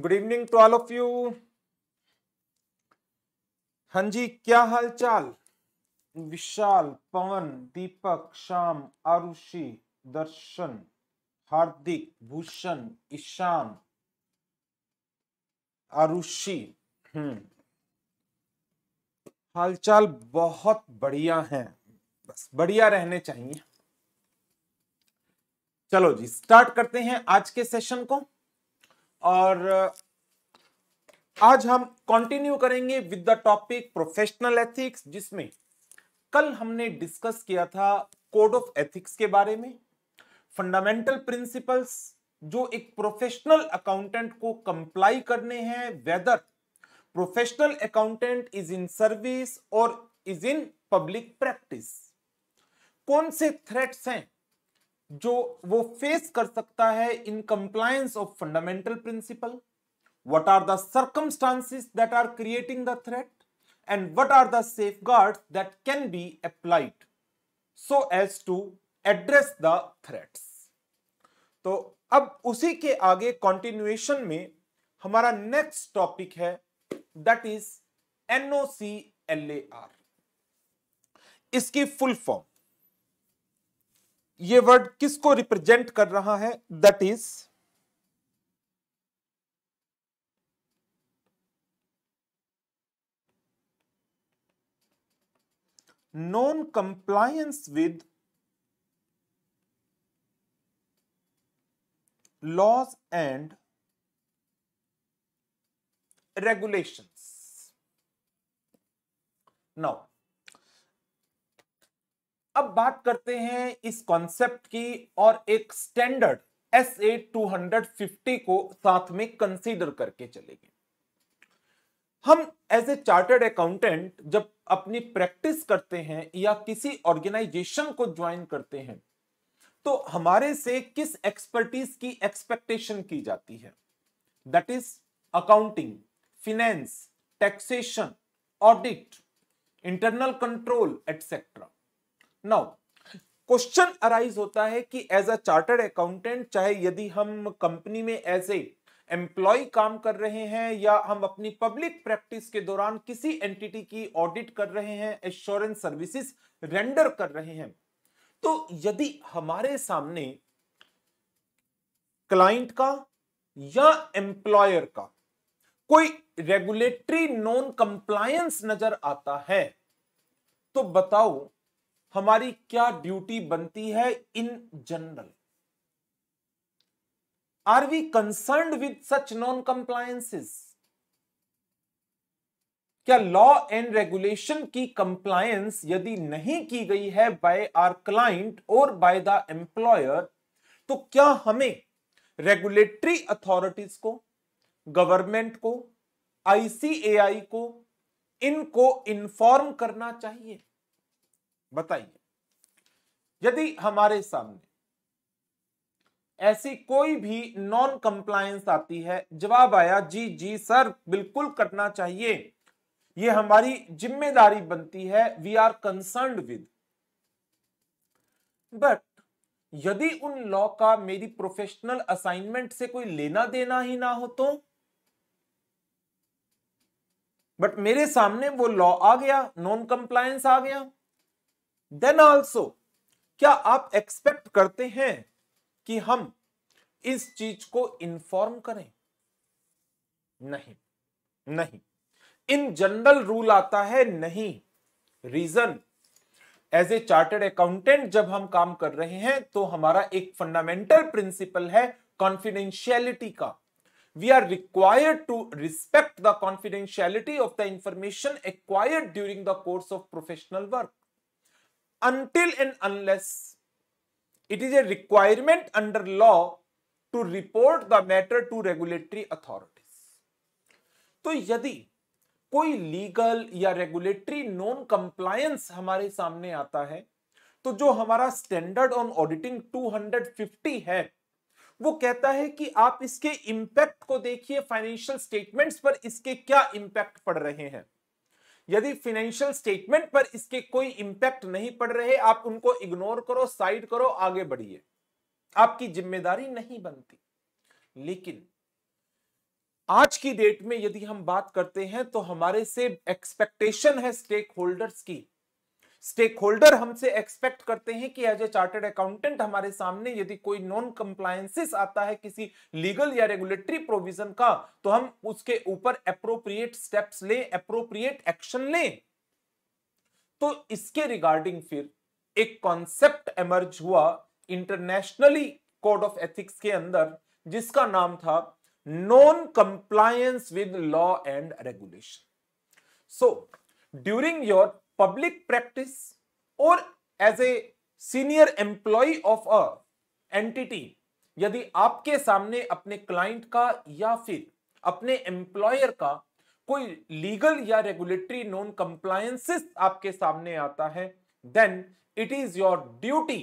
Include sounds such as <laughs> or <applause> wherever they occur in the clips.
Good evening to all of you हां जी क्या हाल चाल विशाल पवन दीपक श्याम आरुषि दर्शन हार्दिक भूषण ईशान आरुषि हालचाल बहुत बढ़िया है बस बढ़िया रहने चाहिए चलो जी स्टार्ट करते हैं आज के सेशन को और आज हम कंटिन्यू करेंगे with the topic professional ethics जिसमें कल हमने डिस्कस किया था कोड ऑफ एथिक्स के बारे में फंडामेंटल प्रिंसिपल्स जो एक प्रोफेशनल अकाउंटेंट को कंप्लाई करने हैं whether professional accountant is in service और इज इन पब्लिक प्रैक्टिस कौन से थ्रेट्स हैं जो वो फेस कर सकता है in compliance of fundamental principle what are the circumstances that are creating the threat and what are the safeguard that can be applied so as to address the threat तो अब उसी के आगे continuation में हमारा next topic है that is N C L A A इसकी full form ये वर्ड किसको रिप्रेजेंट कर रहा है that is non compliance with laws and regulations now अब बात करते हैं इस कॉन्सेप्ट की और एक standard S A two hundred fifty को साथ में कंसीडर करके चलेंगे हम एज ए चार्टर्ड अकाउंटेंट जब अपनी प्रैक्टिस करते हैं या किसी ऑर्गेनाइजेशन को ज्वाइन करते हैं तो हमारे से किस एक्सपर्टीज की एक्सपेक्टेशन की जाती है that is accounting finance taxation audit internal control etcetera now question arise होता है कि एज अ चार्टर्ड अकाउंटेंट चाहे यदि हम कंपनी में एज ए एम्प्लॉय काम कर रहे हैं या हम अपनी पब्लिक प्रैक्टिस के दौरान किसी एंटिटी की ऑडिट कर रहे हैं एश्योरेंस सर्विसेज रेंडर कर रहे हैं तो यदि हमारे सामने क्लाइंट का या एम्प्लॉयर का कोई रेगुलेटरी नॉन कंप्लायंस नजर आता है तो बताओ हमारी क्या ड्यूटी बनती है in general are we concern with such non compliances क्या लॉ एंड रेगुलेशन की कंप्लायंस यदि नहीं की गई है बाय आर क्लाइंट और बाय द एम्प्लॉयर तो क्या हमें रेगुलेटरी अथॉरिटीज को गवर्नमेंट को आईसीएआई को इनको इन्फॉर्म करना चाहिए बताइए यदि हमारे सामने ऐसी कोई भी नॉन कंप्लायंस आती है जवाब आया जी जी सर बिल्कुल करना चाहिए यह हमारी जिम्मेदारी बनती है we are concern with but यदि उन लॉ का मेरी प्रोफेशनल असाइनमेंट से कोई लेना देना ही ना हो तो बट मेरे सामने वो लॉ आ गया नॉन कंप्लायंस आ गया देन ऑल्सो क्या आप एक्सपेक्ट करते हैं कि हम इस चीज को इन्फॉर्म करें नहीं नहीं इन जनरल रूल आता है नहीं reason as a chartered accountant जब हम काम कर रहे हैं तो हमारा एक फंडामेंटल प्रिंसिपल है कॉन्फिडेंशियलिटी का we are required to respect the confidentiality of the information acquired during the course of professional work until and unless it is a requirement under law to report the matter to regulatory authorities to yadi koi legal ya regulatory non compliance hamare samne aata hai to jo hamara standard on auditing 250 hai वो कहता है कि आप इसके impact को देखिए financial statements पर इसके क्या इंपैक्ट पड़ रहे हैं यदि फाइनेंशियल स्टेटमेंट पर इसके कोई इंपैक्ट नहीं पड़ रहे आप उनको इग्नोर करो साइड करो आगे बढ़िए आपकी जिम्मेदारी नहीं बनती लेकिन आज की डेट में यदि हम बात करते हैं तो हमारे से एक्सपेक्टेशन है स्टेक होल्डर्स की स्टेक होल्डर हमसे एक्सपेक्ट करते हैं कि एज ए चार्टेड अकाउंटेंट हमारे सामने यदि कोई नॉन कंप्लायसेस आता है किसी लीगल या रेगुलेटरी प्रोविजन का तो हम उसके ऊपर अप्रोप्रिएट स्टेप्स लें अप्रोप्रिएट एक्शन लें तो इसके रिगार्डिंग फिर एक कॉन्सेप्ट एमर्ज हुआ इंटरनेशनली कोड ऑफ एथिक्स के अंदर जिसका नाम था non compliance with law and regulation so during your public practice और as a senior employee of a entity यदि आपके सामने अपने क्लाइंट का या फिर अपने एम्प्लॉयर का कोई लीगल या रेगुलेटरी नॉन कंप्लायंसेस आपके सामने आता है then it is your duty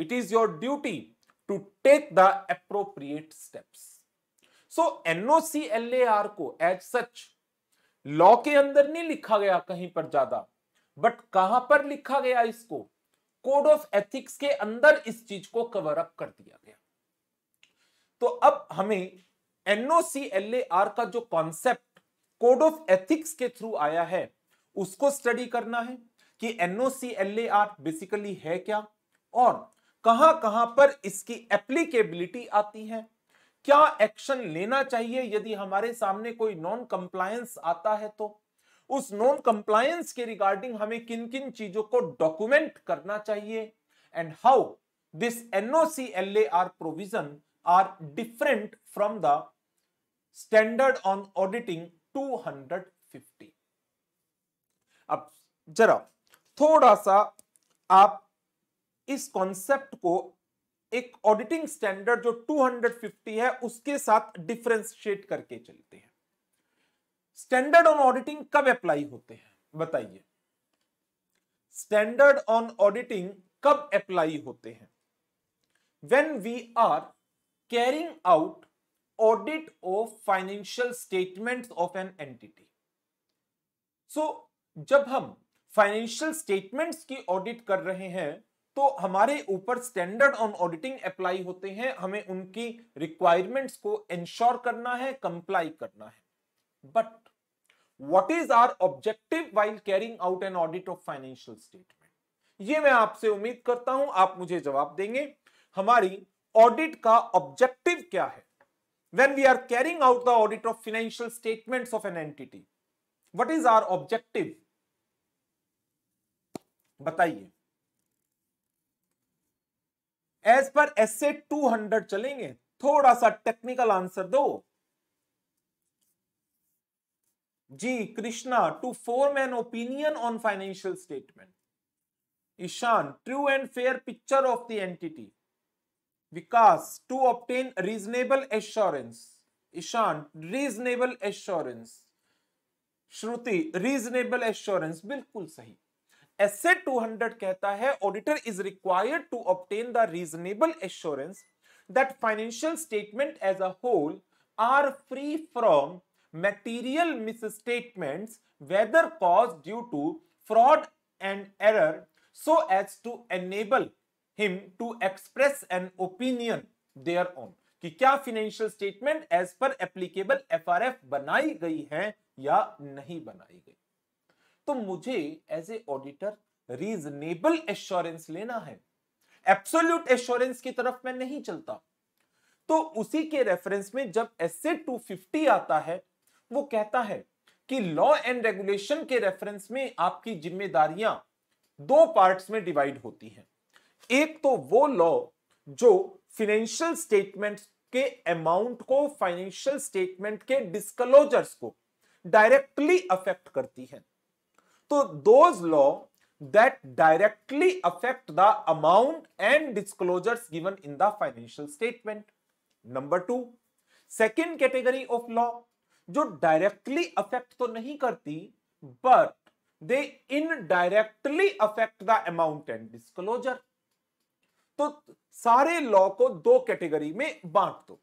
it is your duty to take the appropriate steps so our को एज सच लॉ के अंदर नहीं लिखा गया कहीं पर ज्यादा बट कहां पर लिखा गया इसको कोड ऑफ एथिक्स के अंदर इस चीज को कवर अप कर दिया गया तो अब हमें एनओसीएलएआर का जो कॉन्सेप्ट कोड ऑफ एथिक्स के थ्रू आया है उसको स्टडी करना है कि एनओसीएलएआर बेसिकली है क्या और कहां कहां पर इसकी एप्लीकेबिलिटी आती है क्या एक्शन लेना चाहिए यदि हमारे सामने कोई नॉन कंप्लायंस आता है तो उस नॉन कंप्लायंस के रिगार्डिंग हमें किन किन चीजों को डॉक्यूमेंट करना चाहिए and how this provision are different from the standard on auditing two hundred 250 अब जरा थोड़ा सा आप इस कॉन्सेप्ट को एक ऑडिटिंग स्टैंडर्ड जो 250 है उसके साथ डिफ्रेंशिएट करके चलते हैं स्टैंडर्ड ऑन ऑडिटिंग कब अप्लाई होते हैं बताइए स्टैंडर्ड ऑन ऑडिटिंग कब अप्लाई होते हैं when we are carrying out audit of financial statement of an entity so जब हम फाइनेंशियल स्टेटमेंट्स की ऑडिट कर रहे हैं तो हमारे ऊपर स्टैंडर्ड ऑन ऑडिटिंग अप्लाई होते हैं हमें उनकी रिक्वायरमेंट्स को इंश्योर करना है कंप्लाई करना है but what is our objective while carrying out an audit of financial statement ये मैं आपसे उम्मीद करता हूं आप मुझे जवाब देंगे हमारी ऑडिट का ऑब्जेक्टिव क्या है when we are carrying out the audit of financial statement of an entity what is our objective बताइए as per S A two hundred चलेंगे थोड़ा सा टेक्निकल आंसर दो जी Krishna to form an opinion on financial statement Ishan true and fair picture of the entity Vikas to obtain reasonable assurance Ishan reasonable assurance Shruti reasonable assurance बिल्कुल सही S A two hundred कहता है auditor is required to obtain the reasonable assurance that financial statement as a whole are free from material misstatements whether caused due to fraud and error so as to enable him to express an opinion their own कि क्या financial statement as per applicable FRF बनाई गई है या नहीं बनाई गई तो मुझे as a auditor reasonable assurance लेना है एब्सोल्यूट एश्योरेंस की तरफ मैं नहीं चलता तो उसी के रेफरेंस में जब एस एसए 250 आता है वो कहता है कि लॉ एंड रेगुलेशन के रेफरेंस में आपकी जिम्मेदारियां दो पार्ट्स में डिवाइड होती हैं एक तो वो लॉ जो फाइनेंशियल स्टेटमेंट्स के अमाउंट को फाइनेंशियल स्टेटमेंट के डिस्कलोजर्स को डायरेक्टली अफेक्ट करती है तो those law that directly affect the amount and disclosures given in the financial statement number two second category of law जो डायरेक्टली अफेक्ट तो नहीं करती but they indirectly affect the amount and disclosure तो सारे law को दो category में बांट दो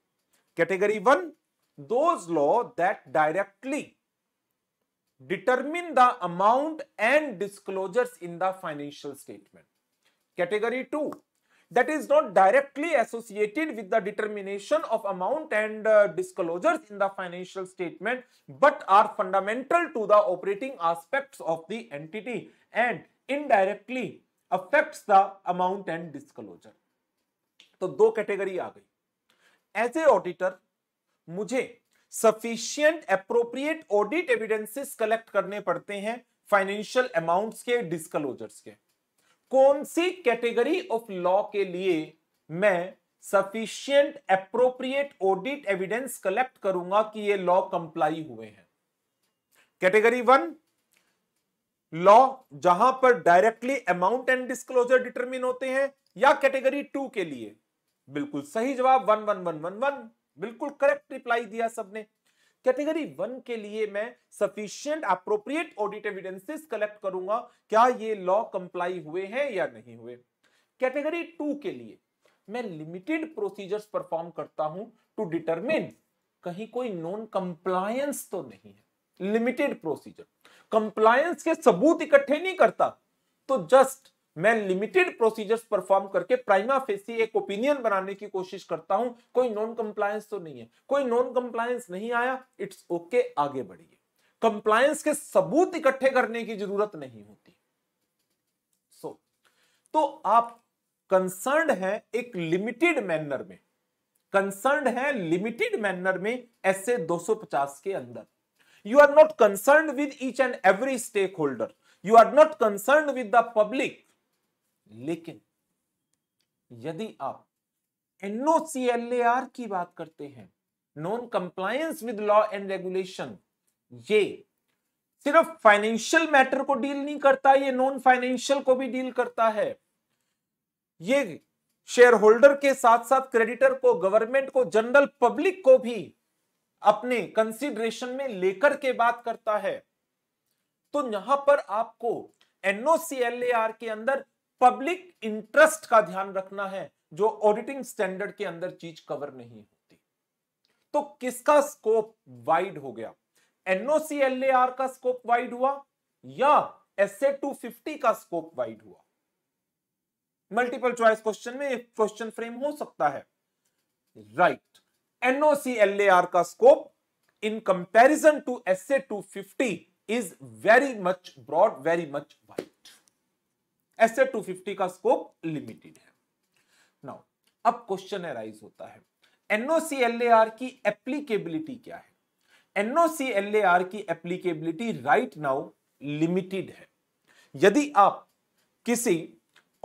category one those law that directly determine the amount and disclosures in the financial statement category two that is not directly associated with the determination of amount and uh, disclosures in the financial statement but are fundamental to the operating aspects of the entity and indirectly affects the amount and disclosure. तो दो category आ गई as a auditor मुझे sufficient appropriate audit evidences collect करने पड़ते हैं financial amounts के disclosures के कौन सी कैटेगरी ऑफ लॉ के लिए मैं sufficient appropriate audit evidence collect करूंगा कि ये लॉ कंप्लाई हुए हैं कैटेगरी वन लॉ जहां पर directly amount and disclosure determine होते हैं या कैटेगरी टू के लिए बिल्कुल सही जवाब one one one one one बिल्कुल करेक्ट रिप्लाई दिया सबने कैटेगरी वन के लिए मैं sufficient appropriate audit evidences collect करूंगा क्या ये लॉ कंप्लाई हुए हैं या नहीं हुए कैटेगरी टू के लिए मैं लिमिटेड प्रोसीजर्स परफॉर्म करता हूं टू डिटरमिन कहीं कोई नॉन कंप्लायंस तो नहीं है लिमिटेड प्रोसीजर कंप्लायंस के सबूत इकट्ठे नहीं करता तो जस्ट मैं लिमिटेड प्रोसीजर्स परफॉर्म करके प्राइमा फेसी एक ओपिनियन बनाने की कोशिश करता हूं कोई नॉन कंप्लायंस तो नहीं है कोई नॉन कंप्लायंस नहीं आया इट्स ओके okay, आगे बढ़िए कंप्लायंस के सबूत इकट्ठे करने की जरूरत नहीं होती सो so, तो आप कंसर्न है एक लिमिटेड मैनर में कंसर्न है लिमिटेड मैनर में ऐसे 250 के अंदर you are not concern with each and every stakeholder you are not concern with the public लेकिन यदि आप एनओसीएलएआर की बात करते हैं non compliance with law and regulation ये सिर्फ फाइनेंशियल मैटर को डील नहीं करता ये नॉन फाइनेंशियल को भी डील करता है ये शेयर होल्डर के साथ साथ क्रेडिटर को गवर्नमेंट को जनरल पब्लिक को भी अपने कंसिडरेशन में लेकर के बात करता है तो यहां पर आपको एनओसीएलएआर के अंदर पब्लिक इंटरेस्ट का ध्यान रखना है जो ऑडिटिंग स्टैंडर्ड के अंदर चीज कवर नहीं होती तो किसका स्कोप वाइड हो गया एनओसीएलएआर का स्कोप वाइड हुआ या एस ए टू फिफ्टी का स्कोप वाइड हुआ मल्टीपल चॉइस क्वेश्चन में क्वेश्चन फ्रेम हो सकता है राइट एनओसीएलएआर का scope in comparison to S A two fifty is very much broad very much wide ऐसे 250 का स्कोप लिमिटेड है नाउ अब क्वेश्चन अराइज होता है एनओसीएलएआर की एप्लीकेबिलिटी क्या है एनओसीएलएआर की एप्लीकेबिलिटी राइट नाउ लिमिटेड है यदि आप किसी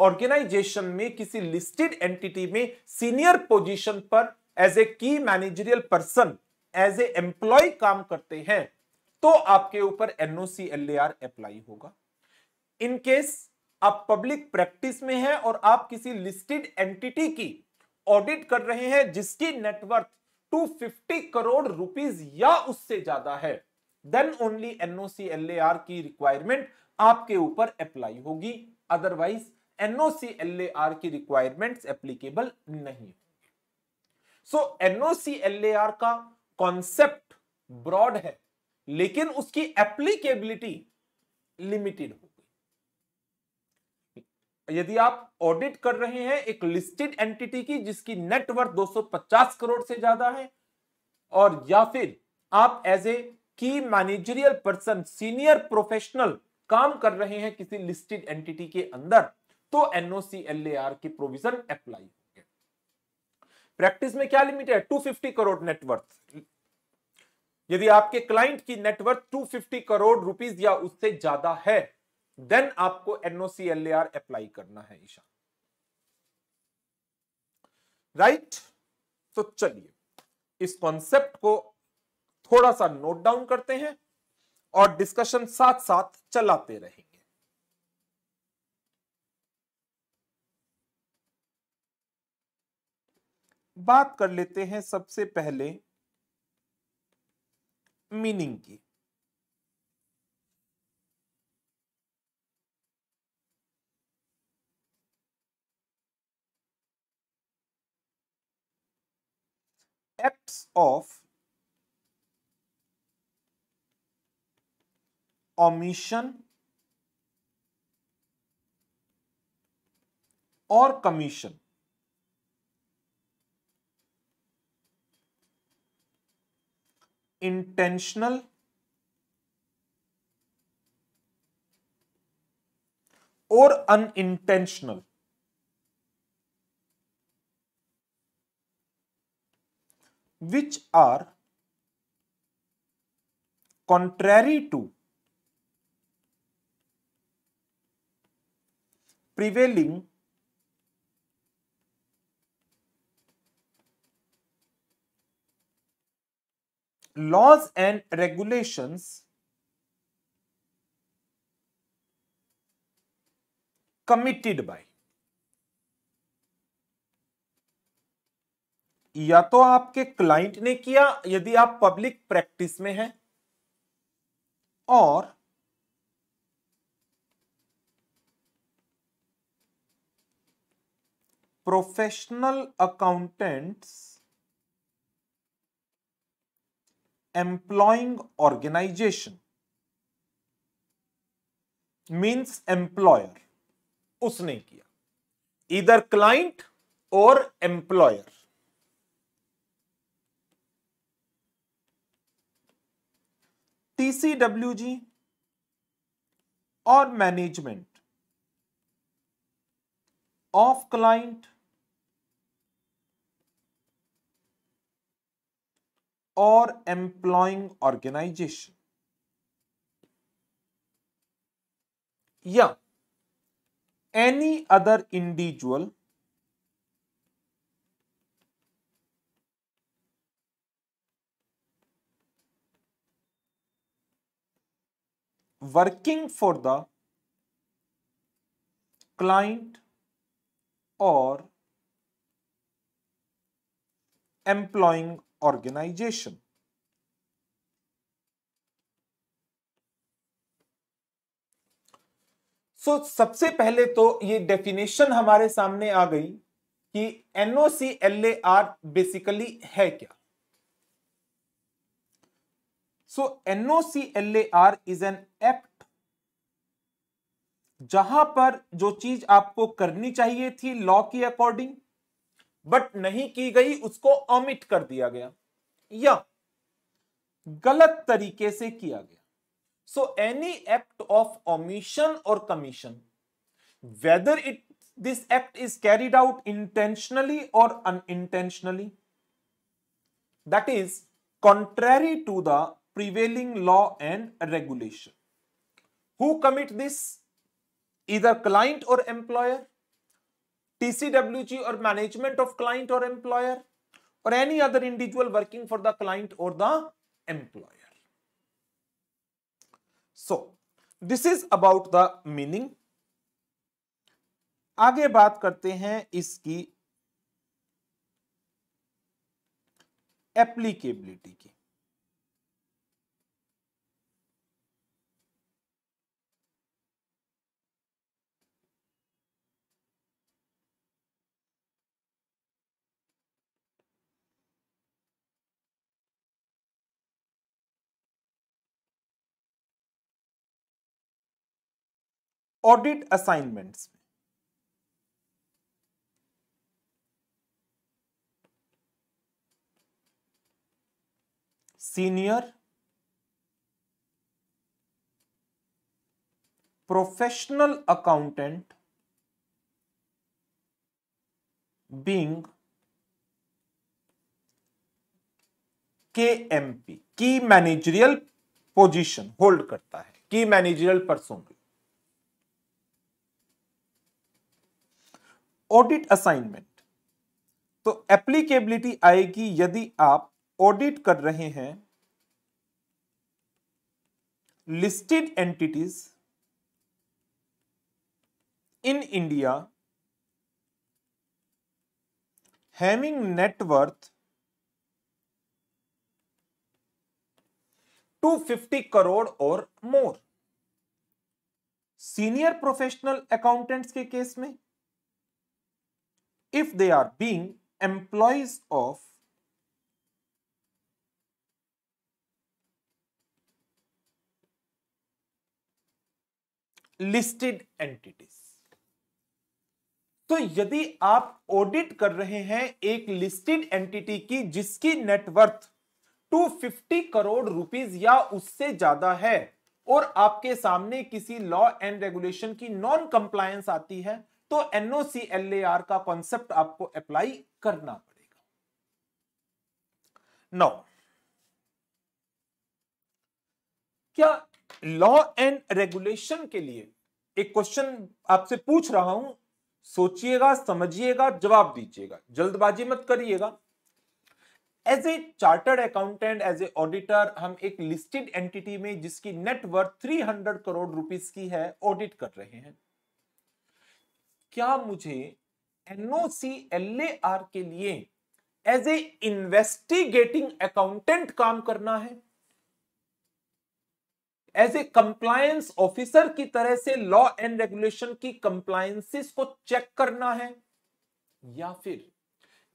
ऑर्गेनाइजेशन में किसी लिस्टेड एंटिटी में सीनियर पोजीशन पर as a key managerial person as a employee काम करते हैं तो आपके ऊपर एनओसीएलएआर अप्लाई होगा इनकेस आप पब्लिक प्रैक्टिस में हैं और आप किसी लिस्टेड एंटिटी की ऑडिट कर रहे हैं जिसकी नेटवर्थ 250 करोड़ रुपीस या उससे ज्यादा है देन ओनली एनओसी एल की रिक्वायरमेंट आपके ऊपर अप्लाई होगी अदरवाइज एनओसी एल की रिक्वायरमेंट्स एप्लीकेबल नहीं सो एनओसी एल का कॉन्सेप्ट ब्रॉड है लेकिन उसकी एप्लीकेबिलिटी लिमिटेड होगी यदि आप ऑडिट कर रहे हैं एक लिस्टेड एंटिटी की जिसकी नेटवर्थ 250 करोड़ से ज्यादा है और या फिर आप as a key managerial person senior professional काम कर रहे हैं किसी लिस्टेड एंटिटी के अंदर तो एनओसी एलएआर की प्रोविजन अप्लाई प्रैक्टिस में क्या लिमिट है 250 करोड़ नेटवर्थ यदि आपके क्लाइंट की नेटवर्थ 250 करोड़ रुपीस या उससे ज्यादा है देन आपको आर अप्लाई करना है ईशा राइट right? तो चलिए इस कॉन्सेप्ट को थोड़ा सा नोट डाउन करते हैं और डिस्कशन साथ साथ चलाते रहेंगे बात कर लेते हैं सबसे पहले मीनिंग की acts of omission or commission. Intentional or unintentional. which are contrary to prevailing laws and regulations committed by या तो आपके क्लाइंट ने किया यदि आप पब्लिक प्रैक्टिस में हैं और professional accountants employing organization means employer उसने किया इधर क्लाइंट और एम्प्लॉयर टीसीडब्ल्यूजी और मैनेजमेंट ऑफ क्लाइंट और एम्प्लॉइंग ऑर्गेनाइजेशन या any other individual working for the client or employing organization. So so, सबसे पहले तो ये डेफिनेशन हमारे सामने आ गई कि एनओसीएलएआर बेसिकली है क्या So NOCLAR is an apt जहां पर जो चीज आपको करनी चाहिए थी लॉ के अकॉर्डिंग बट नहीं की गई उसको अमिट कर दिया गया या गलत तरीके से किया गया so any act of omission और commission whether it this act is carried out intentionally or unintentionally that is contrary to the prevailing law and regulation. Who commit this? Either client or employer, TCWG or management of client or employer, or any other individual working for the client or the employer. So, this is about the meaning. आगे बात करते हैं इसकी applicability की audit assignments senior professional accountant being K M P की managerial position hold करता है की मैनेजरियल परसों ऑडिट असाइनमेंट तो एप्लीकेबिलिटी आएगी यदि आप ऑडिट कर रहे हैं listed entities in India having net worth 250 crore और मोर सीनियर प्रोफेशनल अकाउंटेंट्स के केस में if they are being employees of listed entities तो यदि आप ऑडिट कर रहे हैं एक लिस्टेड एंटिटी की जिसकी नेटवर्थ 250 करोड़ रुपीस या उससे ज्यादा है और आपके सामने किसी लॉ एंड रेगुलेशन की नॉन कंप्लायंस आती है तो NOCLAR का कॉन्सेप्ट आपको अप्लाई करना पड़ेगा नौ क्या लॉ एंड रेगुलेशन के लिए एक क्वेश्चन आपसे पूछ रहा हूं सोचिएगा समझिएगा जवाब दीजिएगा जल्दबाजी मत करिएगा as a chartered accountant as a auditor हम एक लिस्टेड एंटिटी में जिसकी नेटवर्थ 300 करोड़ रुपीस की है ऑडिट कर रहे हैं क्या मुझे एनओसीएलएआर के लिए एज ए इन्वेस्टिगेटिंग अकाउंटेंट काम करना है एज ए कंप्लायंस ऑफिसर की तरह से लॉ एंड रेगुलेशन की कंप्लायंसेस को चेक करना है या फिर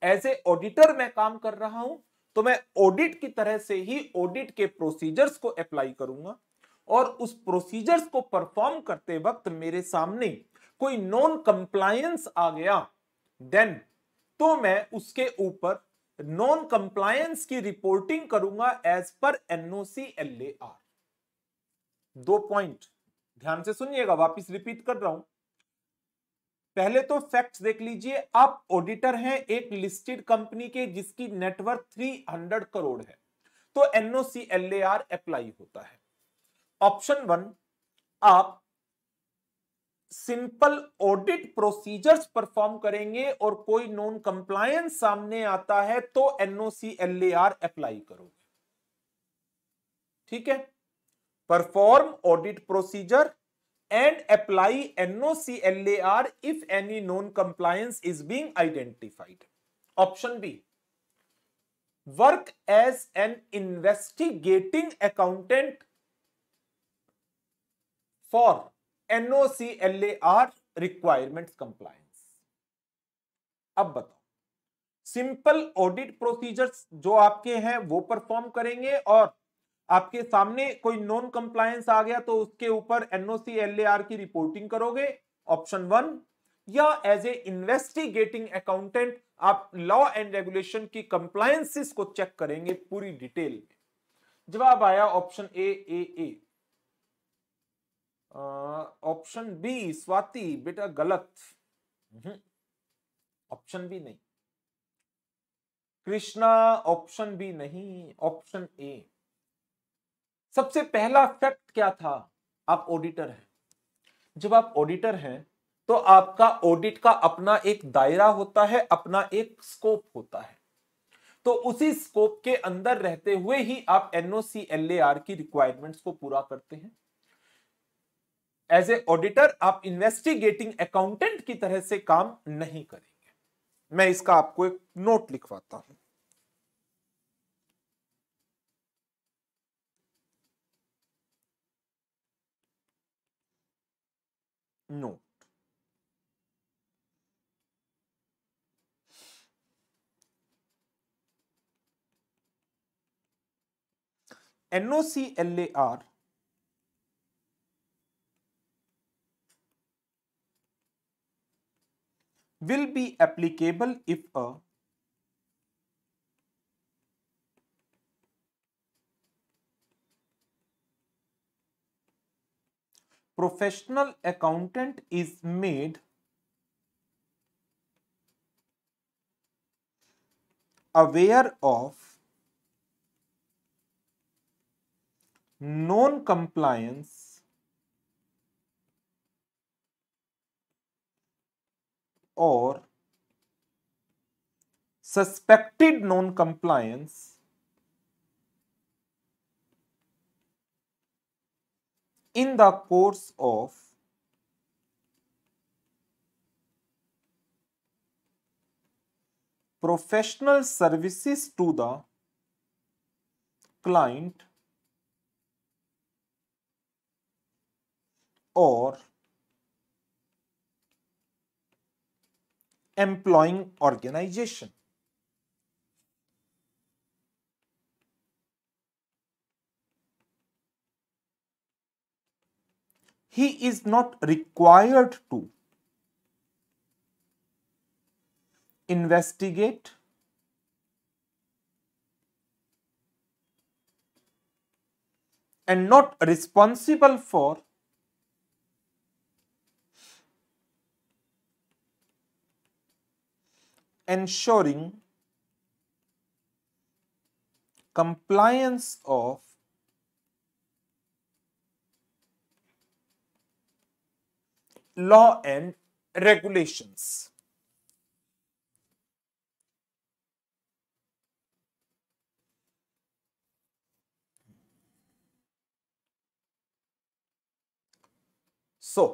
एज ए ऑडिटर मैं काम कर रहा हूं तो मैं ऑडिट की तरह से ही ऑडिट के प्रोसीजर्स को अप्लाई करूंगा और उस प्रोसीजर्स को परफॉर्म करते वक्त मेरे सामने कोई नॉन कंप्लायंस आ गया देन तो मैं उसके ऊपर नॉन कंप्लायंस की रिपोर्टिंग करूंगा एज पर एनओसी एल दो पॉइंट ध्यान से सुनिएगा वापस रिपीट कर रहा हूं पहले तो फैक्ट्स देख लीजिए आप ऑडिटर हैं एक लिस्टेड कंपनी के जिसकी नेटवर्क 300 करोड़ है तो एनओसी एल अप्लाई होता है ऑप्शन वन आप सिंपल ऑडिट प्रोसीजर्स परफॉर्म करेंगे और कोई नॉन कंप्लायंस सामने आता है तो एनओ सी एल अप्लाई करोगे ठीक है perform audit procedure and apply N O C L if any non compliance is being identified option B work as an investigating accountant for L R requirement compliance अब बताओ simple audit procedures जो आपके हैं वो perform करेंगे और आपके सामने कोई नॉन कंप्लायंस आ गया तो उसके ऊपर एनओसी आर की रिपोर्टिंग करोगे ऑप्शन वन या एज ए इन्वेस्टिगेटिंग अकाउंटेंट आप लॉ एंड रेगुलेशन की कंप्लायंसेस को चेक करेंगे पूरी डिटेल में जवाब आया option A A A option B Swati बेटा गलत ऑप्शन हम्म, बी नहीं कृष्णा ऑप्शन बी नहीं ऑप्शन ए सबसे पहला फैक्ट क्या था आप ऑडिटर हैं जब आप ऑडिटर हैं तो आपका ऑडिट का अपना एक दायरा होता है अपना एक स्कोप होता है तो उसी स्कोप के अंदर रहते हुए ही आप एनओसीएलएआर की रिक्वायरमेंट्स को पूरा करते हैं एज ए ऑडिटर आप इन्वेस्टिगेटिंग अकाउंटेंट की तरह से काम नहीं करेंगे मैं इसका आपको एक नोट लिखवाता हूं note R will be applicable if a professional accountant is made aware of non-compliance or suspected non-compliance in the course of professional services to the client or employing organization. He is not required to investigate and not responsible for ensuring compliance of law and regulations. So,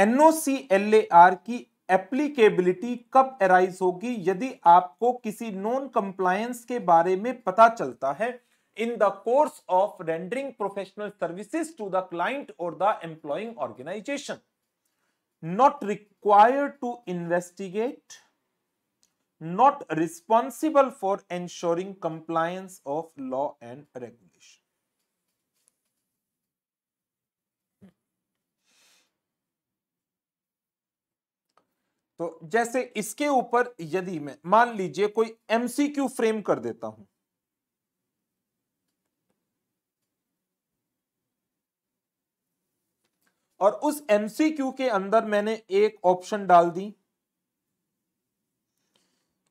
NOCLAR की applicability कब arise होगी यदि आपको किसी non compliance के बारे में पता चलता है in the course of rendering professional services to the client और the employing organization not required to investigate not responsible for ensuring compliance of law and regulation तो जैसे इसके ऊपर यदि मैं मान लीजिए कोई एमसीक्यू फ्रेम कर देता हूं और उस एमसीक्यू के अंदर मैंने एक ऑप्शन डाल दी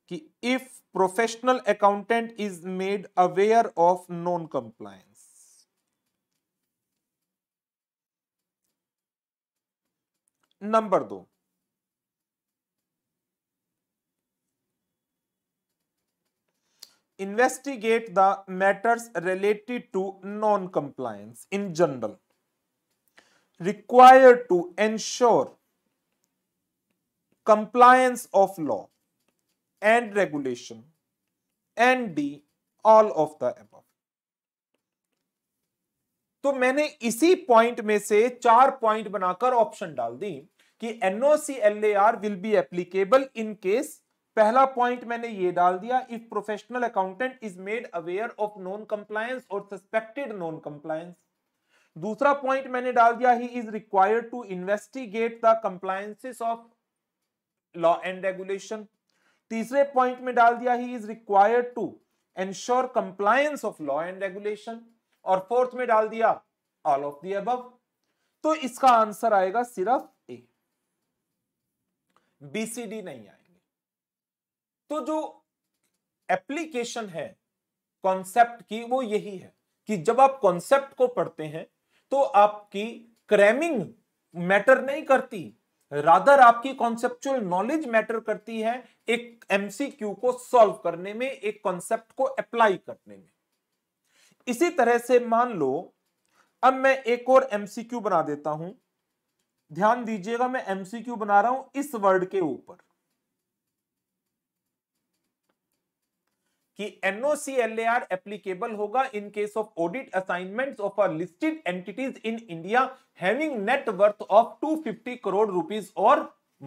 कि if professional accountant is made aware of non compliance number दो investigate the matters related to non-compliance in general required to ensure compliance of law and regulation and d all of the above तो मैंने इसी point में से चार point बनाकर option डाल दी कि NOCLAR will be applicable in case पहला पॉइंट मैंने ये डाल दिया if professional accountant is made aware of non compliance और सस्पेक्टेड नॉन कंप्लायंस दूसरा पॉइंट मैंने डाल दिया he is required to investigate the compliances of law and regulation तीसरे पॉइंट में डाल दिया he is required to ensure compliance of law and regulation और फोर्थ में डाल दिया ऑल ऑफ दी अब तो इसका आंसर आएगा सिर्फ ए बीसीडी नहीं आएगा तो जो एप्लीकेशन है कॉन्सेप्ट की वो यही है कि जब आप कॉन्सेप्ट को पढ़ते हैं तो आपकी क्रैमिंग मैटर नहीं करती रादर आपकी कॉन्सेप्चुअल नॉलेज मैटर करती है एक एमसीक्यू को सॉल्व करने में एक कॉन्सेप्ट को अप्लाई करने में इसी तरह से मान लो अब मैं एक और एमसीक्यू बना देता हूं ध्यान दीजिएगा मैं एमसीक्यू बना रहा हूं इस वर्ड के ऊपर कि एनओसीएलएआर एप्लीकेबल होगा in case of audit assignments of a listed entities in India having net worth of 250 crore rupees और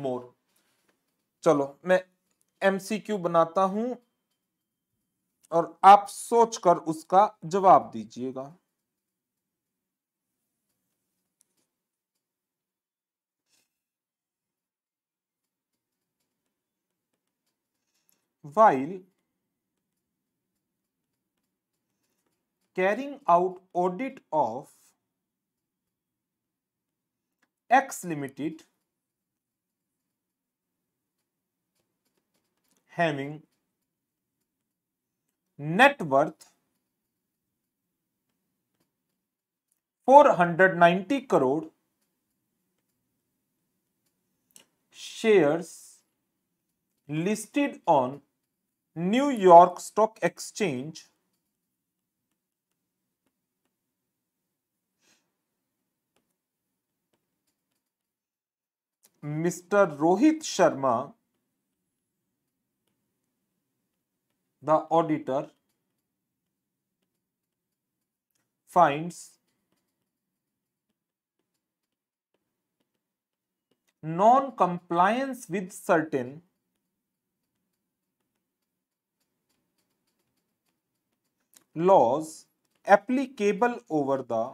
मोर चलो मैं एमसीक्यू बनाता हूं और आप सोचकर उसका जवाब दीजिएगा While carrying out audit of X Limited having net worth 490 crore shares listed on New York Stock Exchange Mr. Rohit Sharma, the auditor, finds non-compliance with certain laws applicable over the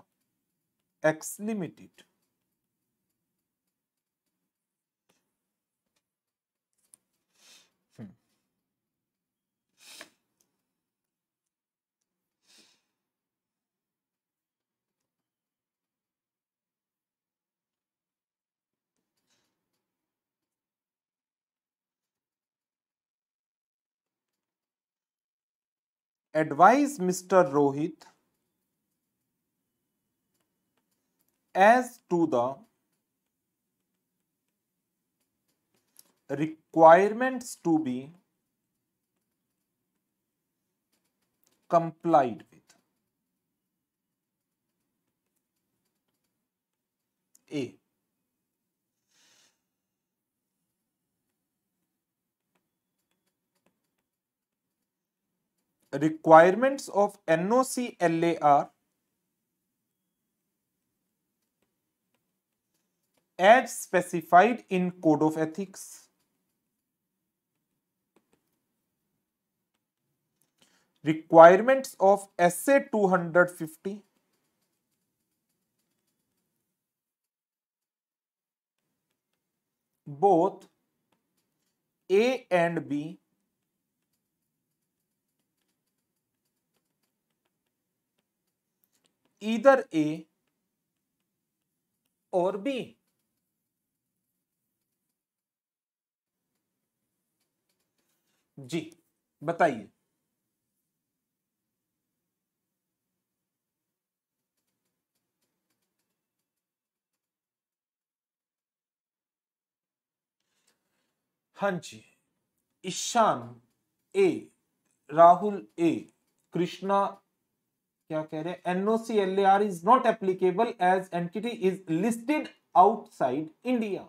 X limited. Advise mister Rohit as to the requirements to be complied with a requirements of NOCLA are as specified in Code of Ethics. Requirements of SA 250 both A and B either A or B. जी बताइए हां जी ईशान ए राहुल ए कृष्णा क्या कह रहे हैं NOC L R is not applicable as entity is listed outside India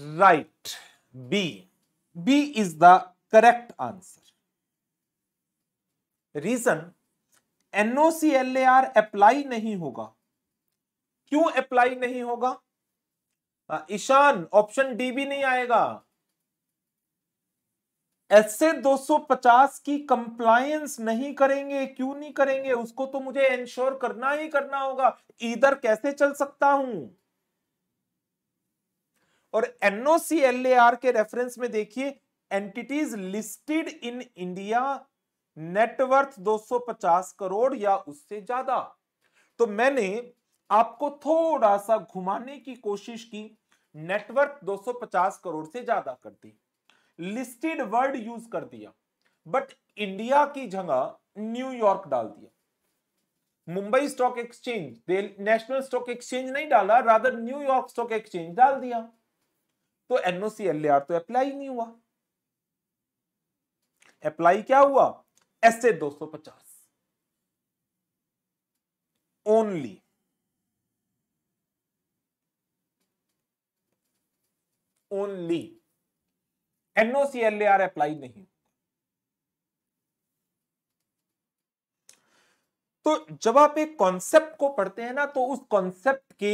right right b b is the correct answer reason R apply नहीं होगा क्यों अप्लाई नहीं होगा ईशान ऑप्शन डी भी नहीं आएगा ऐसे 250 की कंप्लायंस नहीं करेंगे क्यों नहीं करेंगे उसको तो मुझे इंश्योर करना ही करना होगा इधर कैसे चल सकता हूं और एनओसी आर के रेफरेंस में देखिए entities listed in India net worth 250 crore या उससे ज्यादा तो मैंने आपको थोड़ा सा घुमाने की कोशिश की नेटवर्थ 250 करोड़ से ज्यादा कर दी लिस्टेड वर्ड यूज कर दिया बट इंडिया की जगह न्यूयॉर्क डाल दिया Mumbai stock exchange national stock exchange नहीं डाला रादर न्यूयॉर्क स्टॉक एक्सचेंज डाल दिया तो एनओसी एल तो अप्लाई नहीं हुआ अप्लाई क्या हुआ एस ए दो सौ पचास ओनली ओनली एल ए आर अप्लाई नहीं तो जब आप एक कॉन्सेप्ट को पढ़ते हैं ना तो उस कॉन्सेप्ट के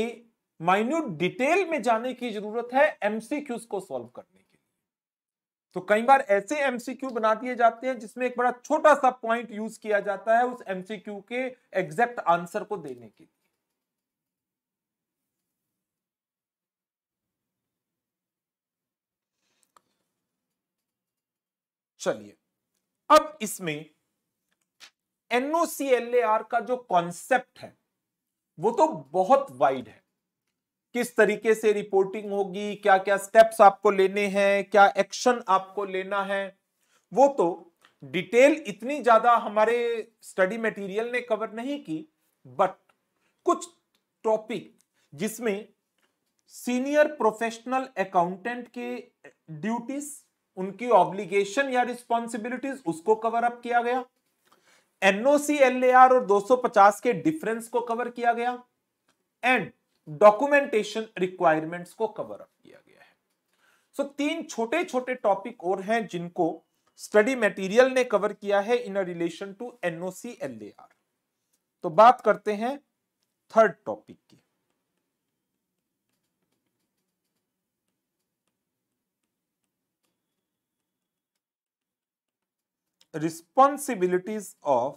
माइन्यूट डिटेल में जाने की जरूरत है एमसीक्यूज को सॉल्व करने के लिए तो कई बार ऐसे एमसीक्यू बना दिए जाते हैं जिसमें एक बड़ा छोटा सा पॉइंट यूज किया जाता है उस एमसीक्यू के एग्जैक्ट आंसर को देने के लिए चलिए अब इसमें NOCLAR का जो कॉन्सेप्ट है वो तो बहुत वाइड है किस तरीके से रिपोर्टिंग होगी क्या क्या स्टेप्स आपको लेने हैं क्या एक्शन आपको लेना है वो तो डिटेल इतनी ज्यादा हमारे स्टडी मटेरियल ने कवर नहीं की बट कुछ टॉपिक जिसमें सीनियर प्रोफेशनल अकाउंटेंट के ड्यूटीज उनकी ऑब्लिगेशन या रिस्पॉन्सिबिलिटीज उसको कवर अप किया गया एनओसी एल और 250 के डिफरेंस को कवर किया गया एंड डॉक्यूमेंटेशन रिक्वायरमेंट्स को कवर अप किया गया है सो so, तीन छोटे छोटे टॉपिक और हैं जिनको स्टडी मटेरियल ने कवर किया है in relation to NOC L तो बात करते हैं थर्ड टॉपिक की responsibilities of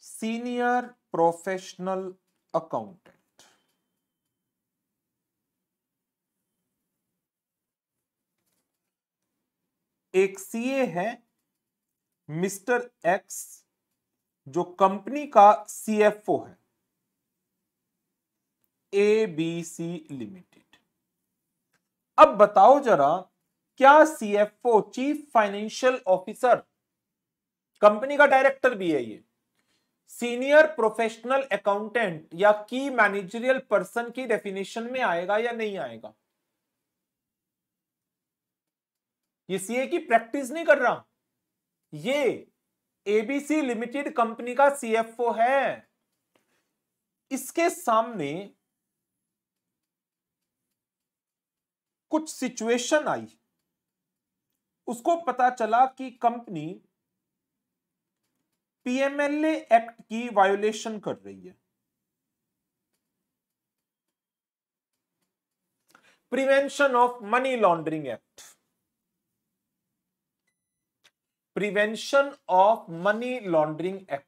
senior professional accountant. एक सीए है मिस्टर एक्स जो कंपनी का सीएफओ है ए बी सी लिमिट अब बताओ जरा क्या CFO chief financial officer company का डायरेक्टर भी है ये सीनियर प्रोफेशनल अकाउंटेंट या की मैनेजरियल पर्सन की डेफिनेशन में आएगा या नहीं आएगा ये सीए की प्रैक्टिस नहीं कर रहा ये एबीसी लिमिटेड कंपनी का सीएफओ है इसके सामने कुछ सिचुएशन आई उसको पता चला कि कंपनी पीएमएलए एक्ट की वायोलेशन कर रही है prevention of money laundering act prevention of money laundering act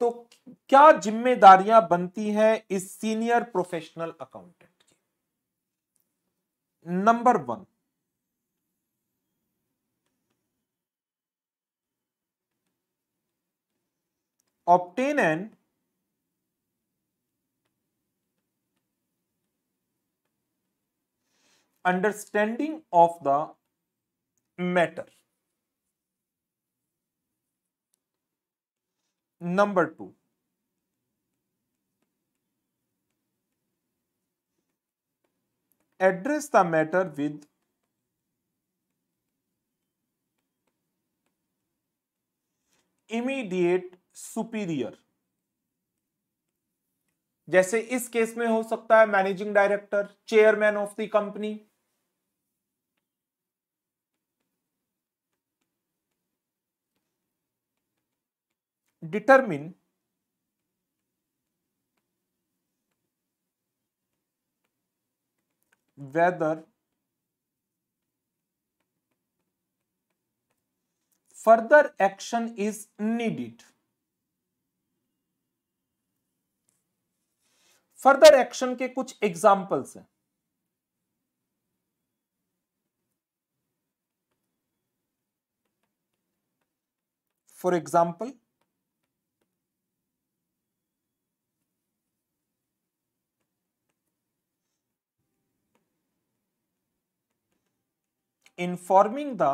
तो क्या जिम्मेदारियां बनती हैं इस senior professional accountant number one obtain an understanding of the matter. Number two, address the matter with immediate superior जैसे इस केस में हो सकता है managing director chairman of the company determine whether further action is needed. Further action के कुछ examples हैं for example informing the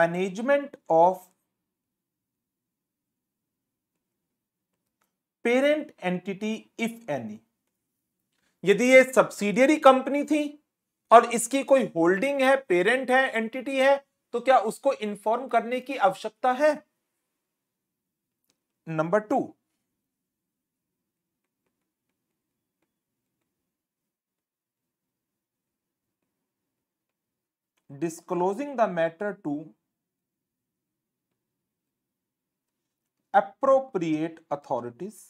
management of parent entity if any यदि ये सब्सिडियरी कंपनी थी और इसकी कोई होल्डिंग है पेरेंट है एंटिटी है तो क्या उसको इन्फॉर्म करने की आवश्यकता है number two disclosing the matter to appropriate authorities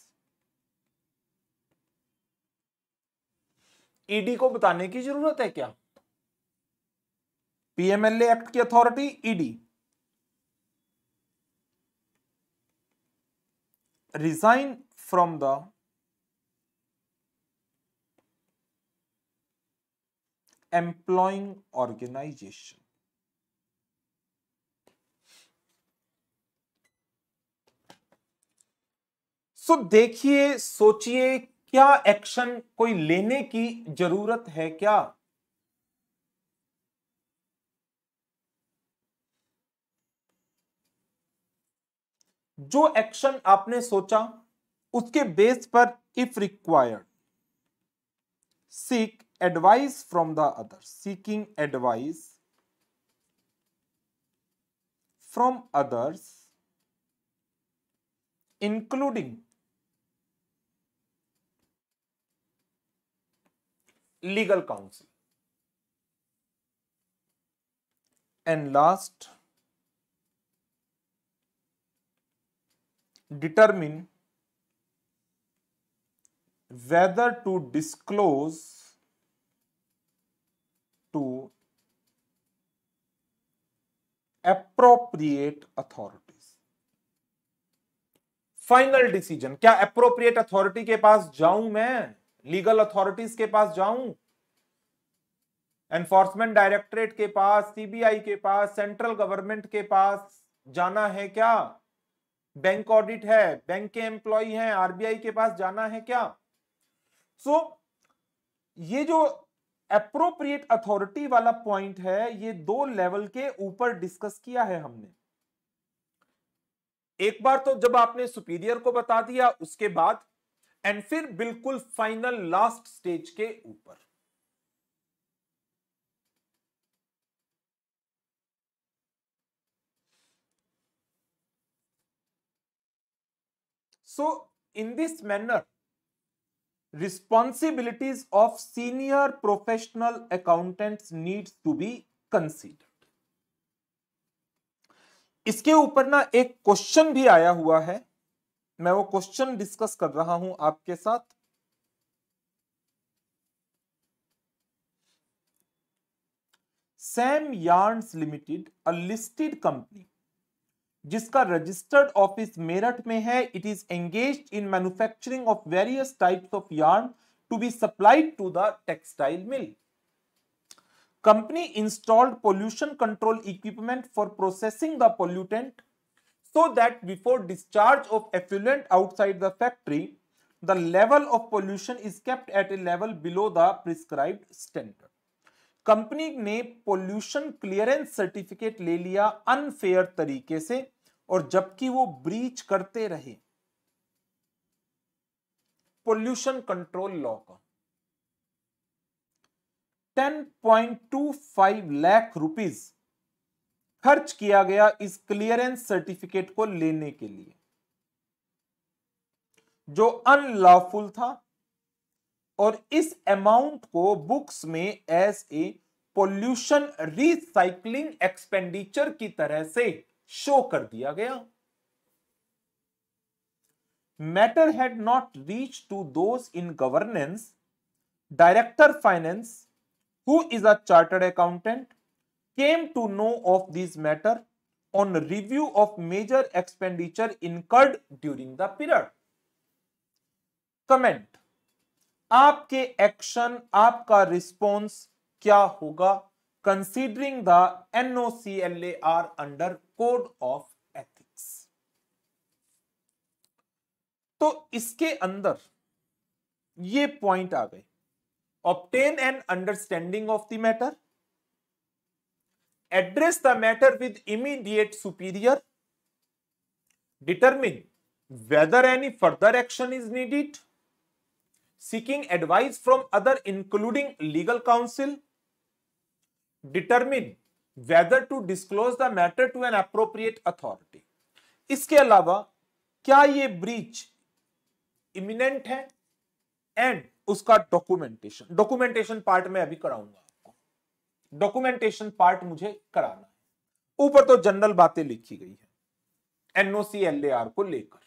ED को बताने की जरूरत है क्या पीएमएलए एक्ट की authority ED resign from the employing organization so देखिए सोचिए क्या एक्शन कोई लेने की जरूरत है क्या जो एक्शन आपने सोचा उसके बेस पर if required seek advice from the other, seeking advice from others, including legal counsel. And last, determine whether to disclose to appropriate authorities final decision क्या अप्रोप्रिएट अथॉरिटी के पास जाऊं मैं लीगल अथॉरिटीज के पास जाऊं एनफोर्समेंट डायरेक्टरेट के पास CBI के पास सेंट्रल गवर्नमेंट के पास जाना है क्या बैंक ऑडिट है बैंक के एम्प्लॉय हैं आरबीआई के पास जाना है क्या सो so, ये जो अप्रोप्रिएट अथॉरिटी वाला पॉइंट है ये दो लेवल के ऊपर डिस्कस किया है हमने एक बार तो जब आपने सुपीरियर को बता दिया उसके बाद एंड फिर बिल्कुल फाइनल लास्ट स्टेज के ऊपर so in this manner responsibilities of senior professional accountants needs to be considered इसके ऊपर ना एक क्वेश्चन भी आया हुआ है मैं वो क्वेश्चन डिस्कस कर रहा हूं आपके साथ Sam Yarns Limited, a listed company, जिसका रजिस्टर्ड ऑफिस मेरठ में है it is engage in manufacturing of various type of yarn to be supplied to the textile mill company installed pollution control equipment for processing the pollutant so that before discharge of effluent outside the factory the level of pollution is kept at a level below the prescribed standard company ने pollution clearance certificate ले लिया unfair तरीके से और जबकि वो breach करते रहे पोल्यूशन कंट्रोल लॉ का 10.25 लाख रुपीस खर्च किया गया इस क्लियरेंस सर्टिफिकेट को लेने के लिए जो अनलॉफुल था और इस अमाउंट को बुक्स में as a pollution recycling expenditure की तरह से शो कर दिया गया matter had not reach to those in governance director finance who is a chartered accountant came to know of this matter on review of major expenditure incurred during the period comment आपके action आपका response क्या होगा considering the NOCLA R under code of ethics तो इसके अंदर ये point आ गए obtain an understanding of the matter address the matter with immediate superior determine whether any further action is needed seeking advice from other including legal counsel determine whether to disclose the matter to an appropriate authority इसके अलावा क्या ये breach imminent है and उसका documentation documentation part में अभी कराऊंगा आपको डॉक्यूमेंटेशन पार्ट मुझे कराना upar to general baatein likhi gayi hai noc lar ko lekar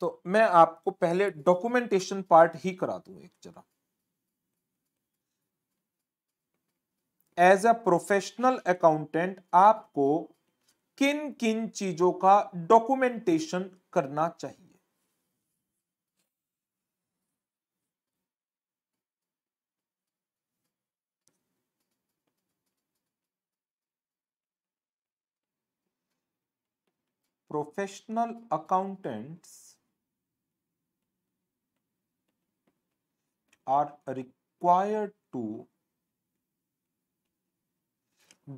तो मैं आपको पहले डॉक्यूमेंटेशन पार्ट ही करा दू एक जरा एज अ प्रोफेशनल अकाउंटेंट आपको किन किन चीजों का डॉक्यूमेंटेशन करना चाहिए professional accountants are required to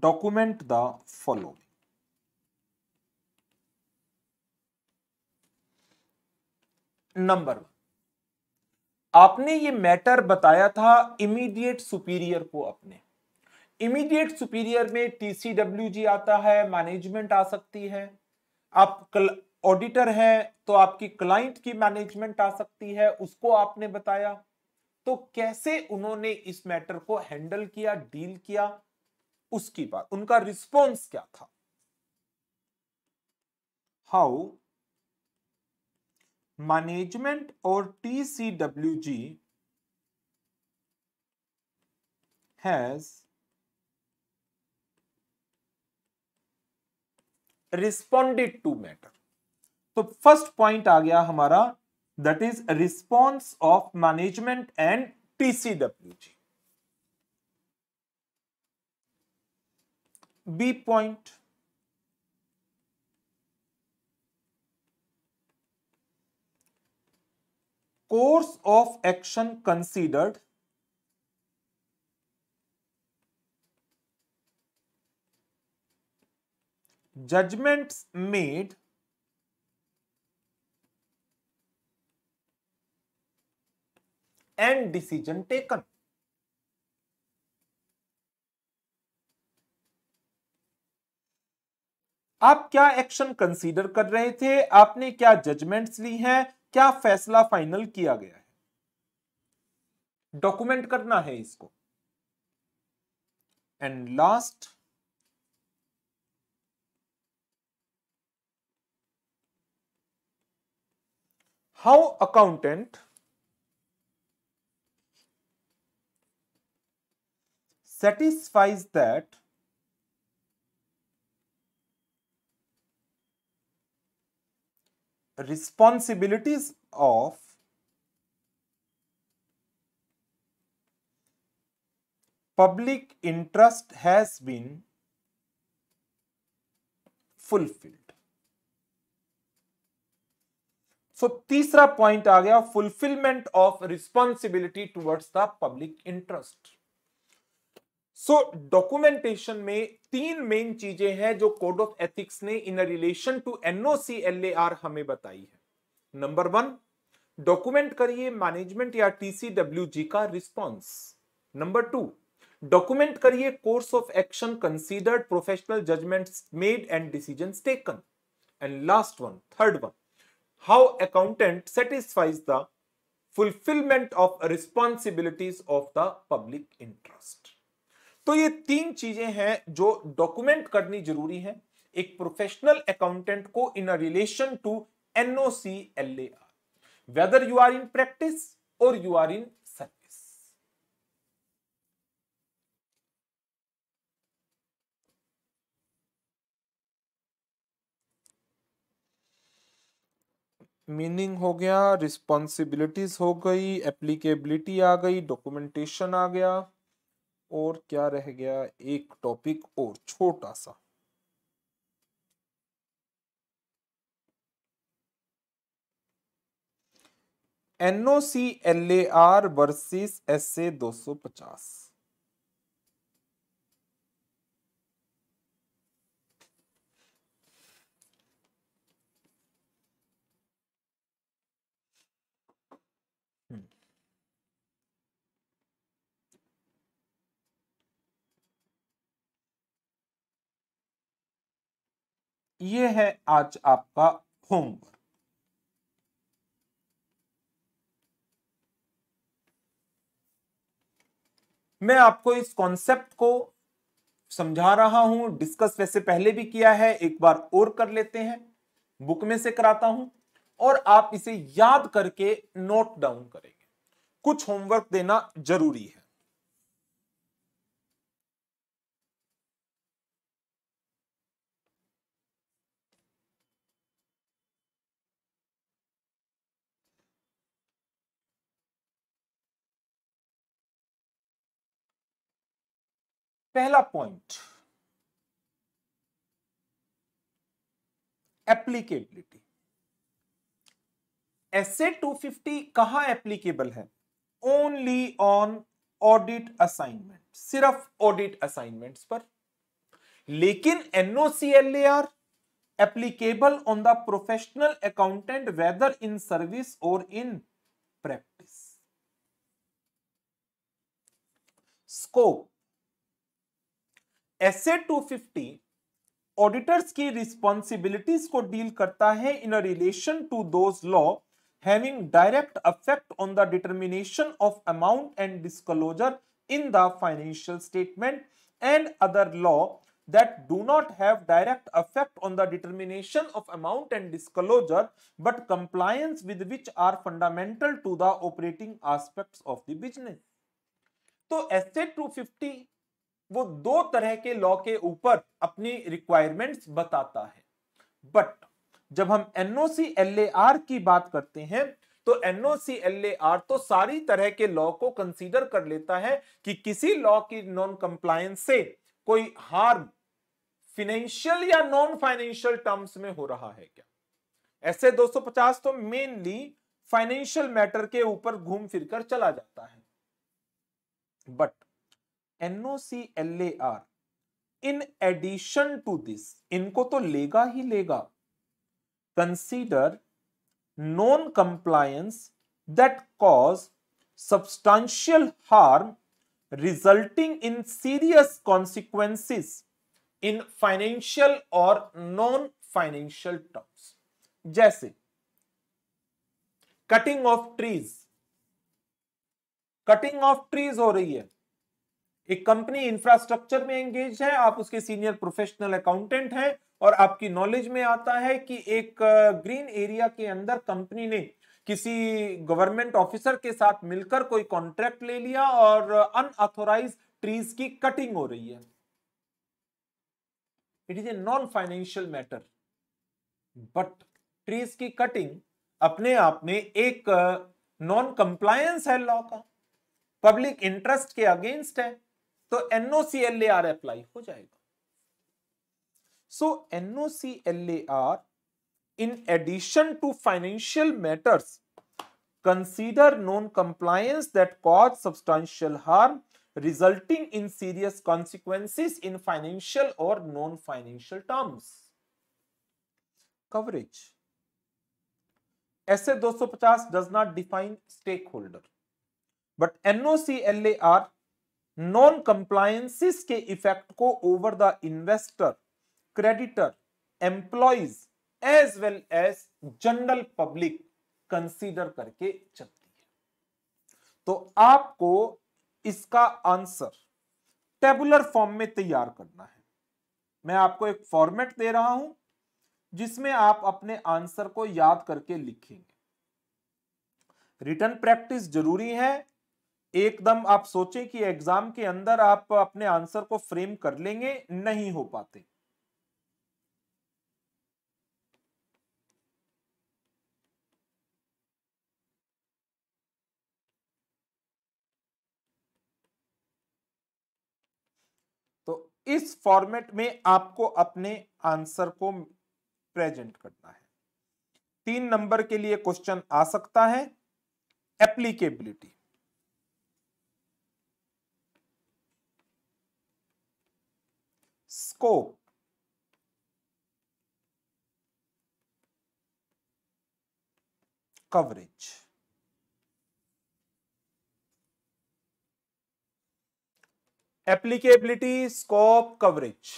document the following. Number आपने ये मैटर बताया था इमीडिएट सुपीरियर को अपने इमीडिएट सुपीरियर में टीसीडब्ल्यूजी आता है मैनेजमेंट आ सकती है आप ऑडिटर हैं तो आपकी क्लाइंट की मैनेजमेंट आ सकती है उसको आपने बताया तो कैसे उन्होंने इस मैटर को हैंडल किया डील किया उसकी बात उनका रिस्पॉन्स क्या था हाउ मैनेजमेंट और जी हैज रिस्पॉन्डेड टू मैटर तो फर्स्ट पॉइंट आ गया हमारा that is response of management and TCWG. B point. Course of action considered judgments made and decision taken आप क्या एक्शन कंसीडर कर रहे थे आपने क्या जजमेंट्स ली हैं क्या फैसला फाइनल किया गया है डॉक्यूमेंट करना है इसको and last how accountant satisfies that responsibilities of public interest has been fulfilled. so, तीसरा point aa gaya fulfillment of responsibility towards the public interest so so, documentation में तीन मेन चीजें हैं जो कोड ऑफ एथिक्स ने in relation to NOC L हमें बताई है नंबर वन डॉक्यूमेंट करिए मैनेजमेंट या जी का रिस्पॉन्स नंबर टू डॉक्यूमेंट करिए course of action considered professional judgments made and decision taken and last one third one how accountant satisfies the fulfilment of responsibilities of the public interest तो ये तीन चीजें हैं जो डॉक्यूमेंट करनी जरूरी है एक प्रोफेशनल अकाउंटेंट को in relation to NOC L A R whether you are in practice और you are in service meaning हो गया रिस्पॉन्सिबिलिटीज हो गई एप्लीकेबिलिटी आ गई डॉक्यूमेंटेशन आ गया और क्या रह गया एक टॉपिक और छोटा सा NO C L A R versus S A दो सौ पचास ये है आज आपका होमवर्क मैं आपको इस कॉन्सेप्ट को समझा रहा हूं डिस्कस वैसे पहले भी किया है एक बार और कर लेते हैं बुक में से कराता हूं और आप इसे याद करके नोट डाउन करेंगे कुछ होमवर्क देना जरूरी है पहला पॉइंट एप्लीकेबिलिटी एसए 250 कहां एप्लीकेबल है ओनली ऑन ऑडिट असाइनमेंट सिर्फ ऑडिट असाइनमेंट्स पर लेकिन NOCLAR applicable on the professional accountant whether in service और in practice scope S A two fifty auditors की रिस्पॉन्सिबिलिटीज को डील करता है इन रिलेशन टू दो law having direct affect on the determination of amount and disclosure in the financial statement and other law that do not have direct affect on the determination of amount and disclosure but compliance with which are fundamental to the operating aspect of the business तो S A two fifty वो दो तरह के law के ऊपर अपनी requirements बताता है बट जब हम एनओसी एल की बात करते हैं तो एनओसी एल तो सारी तरह के लॉ को कंसीडर कर लेता है कि किसी लॉ की नॉन कंप्लायंस से कोई हार्म फाइनेंशियल या नॉन फाइनेंशियल टर्म्स में हो रहा है क्या ऐसे 250 तो मेनली फाइनेंशियल मैटर के ऊपर घूम फिर कर चला जाता है but NOCLAR in addition to this इनको तो लेगा ही लेगा consider non compliance that cause substantial harm resulting in serious consequences in financial और नॉन फाइनेंशियल टर्म्स जैसे cutting of trees cutting of trees हो रही है एक कंपनी इंफ्रास्ट्रक्चर में एंगेज है आप उसके सीनियर प्रोफेशनल अकाउंटेंट हैं और आपकी नॉलेज में आता है कि एक ग्रीन एरिया के अंदर कंपनी ने किसी गवर्नमेंट ऑफिसर के साथ मिलकर कोई कॉन्ट्रैक्ट ले लिया और अनऑथोराइज ट्रीज की कटिंग हो रही है it is a non financial matter but trees की कटिंग अपने आप में एक नॉन कंप्लायंस है लॉ का पब्लिक इंटरेस्ट के अगेंस्ट है तो एनओसीएलए आर अप्लाई हो जाएगा so NO C L A R in addition to financial matters consider non compliance that cause substantial harm resulting in serious consequences in financial और non financial terms coverage ऐसे 250 does not define stake holder but NOCLA R non compliances के effect को over the investor creditor employees as well as general public consider करके चलती है तो आपको इसका आंसर टेबुलर फॉर्म में तैयार करना है मैं आपको एक फॉर्मेट दे रहा हूं जिसमें आप अपने आंसर को याद करके लिखेंगे रिटर्न प्रैक्टिस जरूरी है एकदम आप सोचें कि एग्जाम के अंदर आप अपने आंसर को फ्रेम कर लेंगे नहीं हो पाते तो इस फॉर्मेट में आपको अपने आंसर को प्रेजेंट करना है तीन नंबर के लिए क्वेश्चन आ सकता है applicability scope. coverage. Applicability, scope, coverage.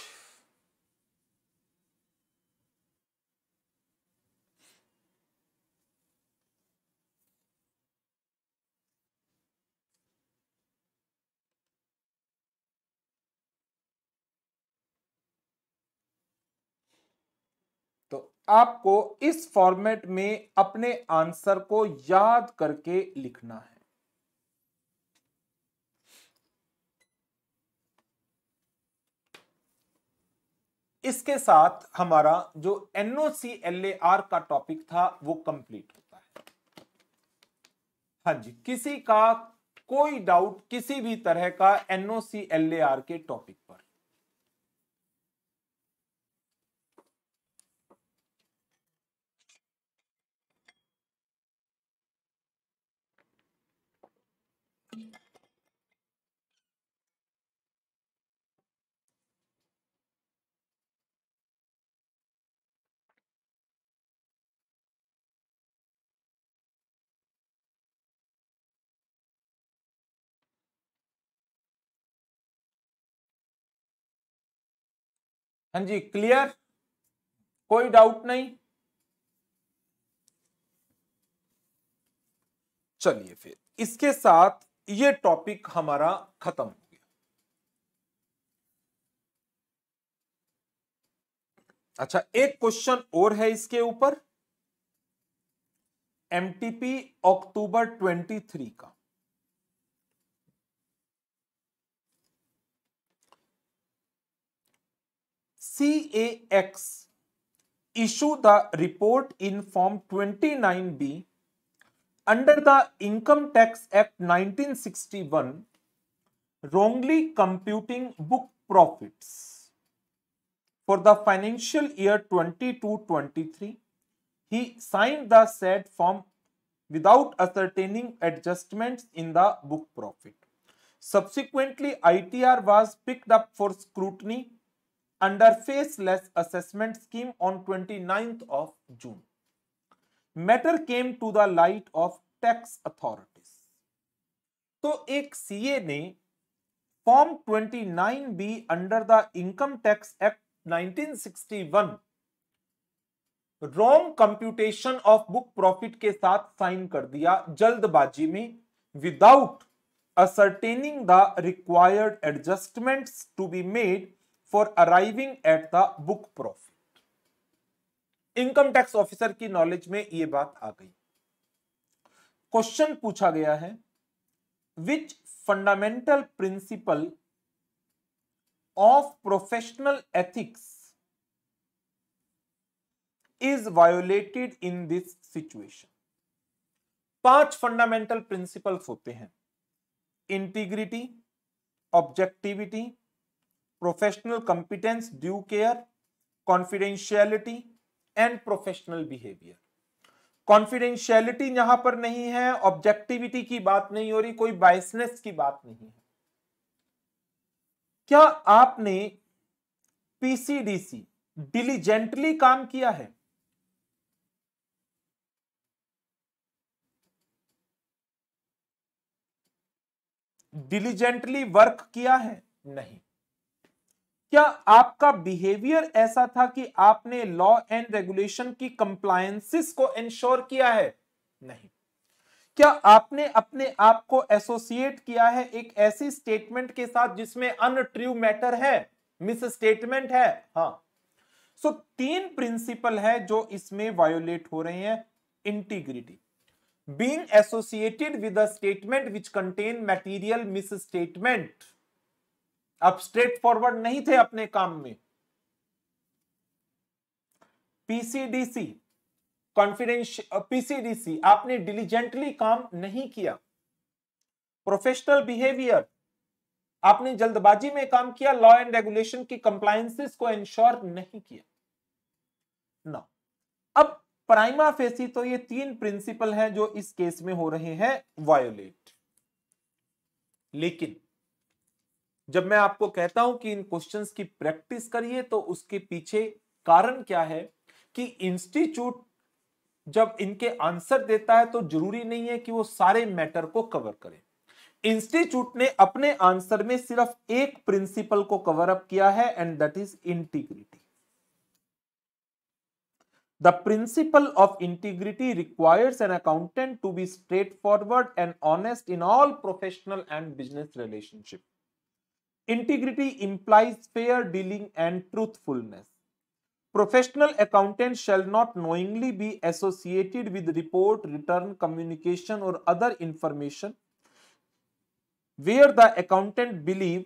आपको इस फॉर्मेट में अपने आंसर को याद करके लिखना है इसके साथ हमारा जो आर का टॉपिक था वो कंप्लीट होता है हाँ जी किसी का कोई डाउट किसी भी तरह का NOCLAR के टॉपिक पर हाँ जी क्लियर कोई डाउट नहीं चलिए फिर इसके साथ ये टॉपिक हमारा खत्म हो गया अच्छा एक क्वेश्चन और है इसके ऊपर एमटीपी अक्टूबर 23 का CAX issue the report in Form 29B under the Income Tax Act 1961 wrongly computing book profits for the financial year 22-23 he signed the said form without ascertaining adjustments in the book profit subsequently itr was picked up for scrutiny under faceless assessment scheme on twenty ninth of June matter came to the light of tax authority तो एक CA ने form twenty nine B under the income tax act nineteen sixty one wrong computation of book profit के साथ sign कर दिया जल्दबाजी में without ascertaining the required adjustment to be made for arriving at the book profit income tax officer की knowledge में ये बात आ गई क्वेश्चन पूछा गया है which fundamental principle of professional ethics is violated in this situation पांच फंडामेंटल प्रिंसिपल्स होते हैं integrity objectivity professional competence due care confidentiality and professional behaviour confidentiality यहां पर नहीं है ऑब्जेक्टिविटी की बात नहीं हो रही कोई बाइसनेस की बात नहीं है क्या आपने पीसीडीसी डिलीजेंटली काम किया है डिलीजेंटली वर्क किया है नहीं क्या आपका बिहेवियर ऐसा था कि आपने लॉ एंड रेगुलेशन की कंप्लायसिस को इंश्योर किया है नहीं क्या आपने अपने आप को एसोसिएट किया है एक ऐसी स्टेटमेंट के साथ जिसमें ट्रू मैटर है मिस स्टेटमेंट है हाँ सो so, तीन प्रिंसिपल है जो इसमें वायोलेट हो रहे हैं integrity associated with a statement which contain material misstatement अब स्ट्रेट फॉरवर्ड नहीं थे अपने काम में पीसीडीसी कॉन्फिडेंश पीसीडीसी आपने डिलीजेंटली काम नहीं किया प्रोफेशनल बिहेवियर आपने जल्दबाजी में काम किया लॉ एंड रेगुलेशन की कंप्लायसेस को इंश्योर नहीं किया ना अब प्राइमा फेसी तो ये तीन प्रिंसिपल हैं जो इस केस में हो रहे हैं वायोलेट लेकिन जब मैं आपको कहता हूं कि इन क्वेश्चंस की प्रैक्टिस करिए तो उसके पीछे कारण क्या है कि इंस्टीट्यूट जब इनके आंसर देता है तो जरूरी नहीं है कि वो सारे मैटर को कवर करे इंस्टीट्यूट ने अपने आंसर में सिर्फ एक प्रिंसिपल को कवर अप किया है and that is integrity The principle of integrity requires an accountant to be straightforward and honest in all professional and business relationship. Integrity implies fair dealing and truthfulness. Professional accountants shall not knowingly be associated with report, return, communication or other information where the accountant believe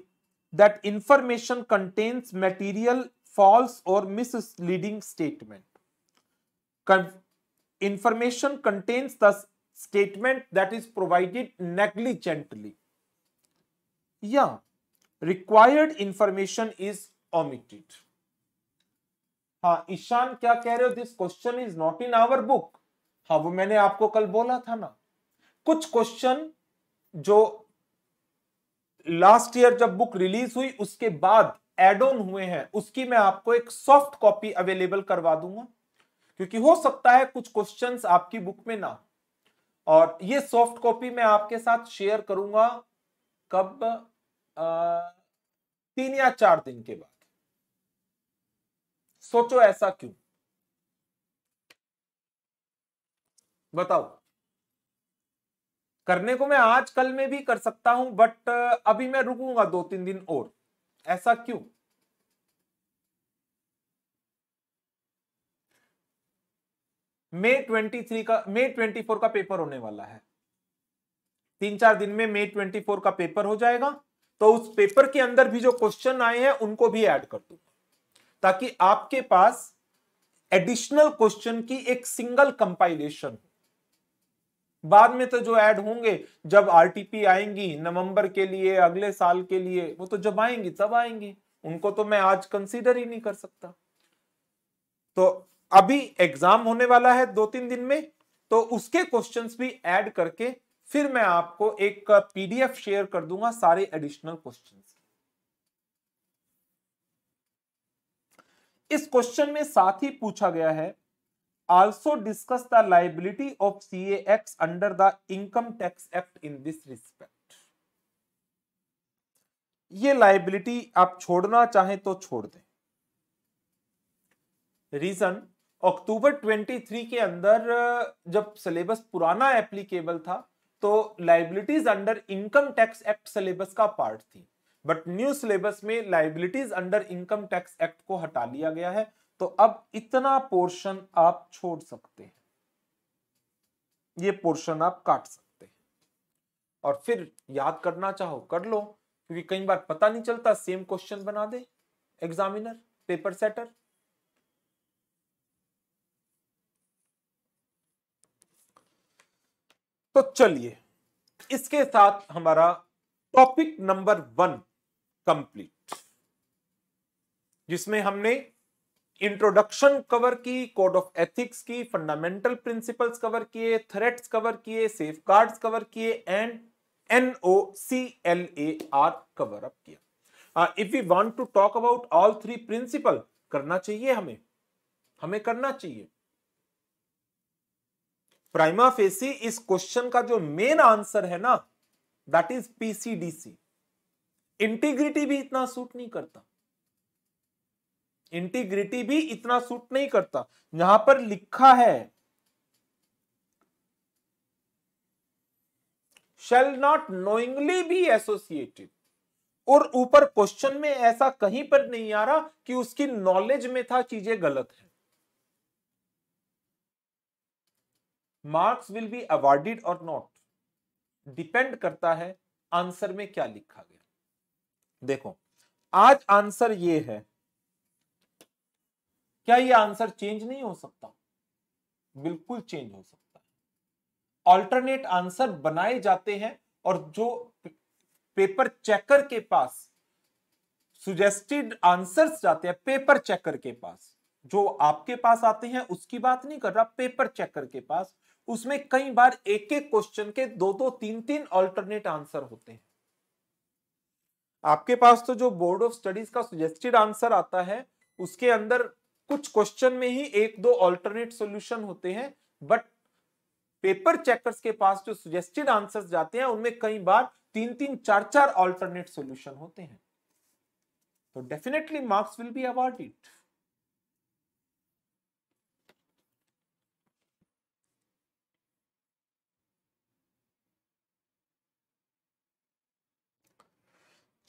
that information contains material false or misleading statement. Con information contains the statement that is provided negligently. Yeah, required information is omitted हाँ ईशान क्या कह रहे हो this question is not in our book हाँ वो मैंने आपको कल बोला था ना कुछ क्वेश्चन जो लास्ट ईयर जब बुक रिलीज हुई उसके बाद एड ऑन हुए हैं उसकी मैं आपको एक सॉफ्ट कॉपी अवेलेबल करवा दूंगा क्योंकि हो सकता है कुछ क्वेश्चंस आपकी बुक में ना और ये सॉफ्ट कॉपी मैं आपके साथ शेयर करूंगा कब तीन या चार दिन के बाद सोचो ऐसा क्यों बताओ करने को मैं आज कल में भी कर सकता हूं बट अभी मैं रुकूंगा दो तीन दिन और ऐसा क्यों मे थ्री का मे फोर का पेपर होने वाला है तीन चार दिन में मे फोर का पेपर हो जाएगा तो उस पेपर के अंदर भी जो क्वेश्चन आए हैं उनको भी ऐड कर दूंगा ताकि आपके पास एडिशनल क्वेश्चन की एक सिंगल कंपाइलेशन हो बाद में तो जो ऐड होंगे जब आरटीपी आएंगी नवंबर के लिए अगले साल के लिए वो तो जब आएंगी तब आएंगी उनको तो मैं आज कंसीडर ही नहीं कर सकता तो अभी एग्जाम होने वाला है दो तीन दिन में तो उसके क्वेश्चंस भी ऐड करके फिर मैं आपको एक पीडीएफ शेयर कर दूंगा सारे एडिशनल क्वेश्चन इस क्वेश्चन में साथ ही पूछा गया है also discuss the liability of C X under the income tax act in this respect ये लाइबिलिटी आप छोड़ना चाहें तो छोड़ दें रीजन अक्टूबर 23 के अंदर जब सिलेबस पुराना एप्लीकेबल था तो liabilities under income tax act syllabus का पार्ट थी बट न्यू सिलेबस में liabilities under income tax act को हटा लिया गया है तो अब इतना पोर्शन आप छोड़ सकते हैं ये पोर्शन आप काट सकते हैं और फिर याद करना चाहो कर लो क्योंकि कई बार पता नहीं चलता सेम क्वेश्चन बना दे एग्जामिनर पेपर सेटर तो चलिए इसके साथ हमारा टॉपिक नंबर वन कंप्लीट जिसमें हमने इंट्रोडक्शन कवर की कोड ऑफ एथिक्स की फंडामेंटल प्रिंसिपल्स कवर किए थ्रेट्स कवर किए सेफ कवर किए and N O C L A R cover up किया if you want to talk about all three principle करना चाहिए हमें हमें करना चाहिए प्राइमा फेसी इस क्वेश्चन का जो मेन आंसर है ना दैट इज पीसीडीसी इंटीग्रिटी भी इतना सूट नहीं करता इंटीग्रिटी भी इतना सूट नहीं करता यहां पर लिखा है shall not knowingly be associated और ऊपर क्वेश्चन में ऐसा कहीं पर नहीं आ रहा कि उसकी नॉलेज में था चीजें गलत है मार्क्स विल बी अवॉर्डेड और नॉट डिपेंड करता है आंसर में क्या लिखा गया देखो आज आंसर ये है क्या ये आंसर चेंज नहीं हो सकता बिल्कुल चेंज हो सकता है ऑल्टरनेट आंसर बनाए जाते हैं और जो पेपर चेकर के पास सुजेस्टेड आंसर्स जाते हैं पेपर चेकर के पास जो आपके पास आते हैं उसकी बात नहीं कर रहा पेपर चेकर के पास उसमें कई बार एक एक क्वेश्चन के दो दो तीन तीन ऑल्टरनेट आंसर होते हैं आपके पास तो जो बोर्ड ऑफ स्टडीज का सुजेस्टेड आंसर आता है उसके अंदर कुछ क्वेश्चन में ही एक दो ऑल्टरनेट सॉल्यूशन होते हैं बट पेपर चेकर्स के पास जो सुजेस्टेड आंसर्स जाते हैं उनमें कई बार तीन तीन चार चार ऑल्टरनेट सॉल्यूशन होते हैं तो definitely marks will be awarded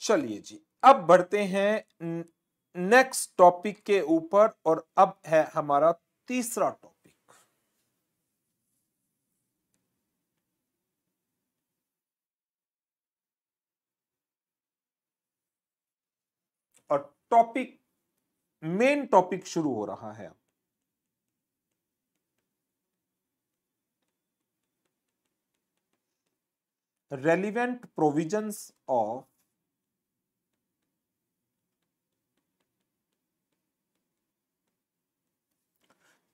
चलिए जी अब बढ़ते हैं नेक्स्ट टॉपिक के ऊपर और अब है हमारा तीसरा टॉपिक और टॉपिक मेन टॉपिक शुरू हो रहा है relevant provisions of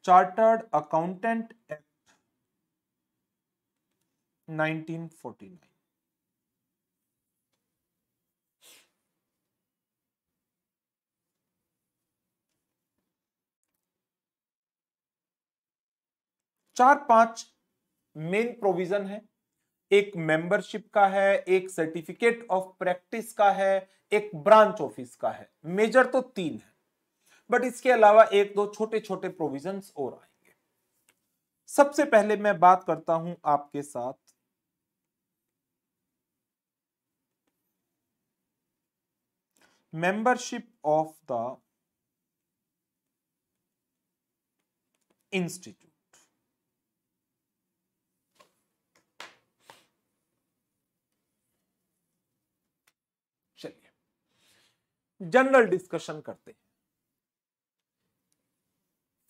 chartered accountant act 1949 चार पांच मेन प्रोविजन है एक मेंबरशिप का है एक सर्टिफिकेट ऑफ प्रैक्टिस का है एक ब्रांच ऑफिस का है मेजर तो तीन है बट इसके अलावा एक दो छोटे छोटे प्रोविजन और आएंगे सबसे पहले मैं बात करता हूं आपके साथ मेंबरशिप ऑफ द इंस्टीट्यूट चलिए जनरल डिस्कशन करते हैं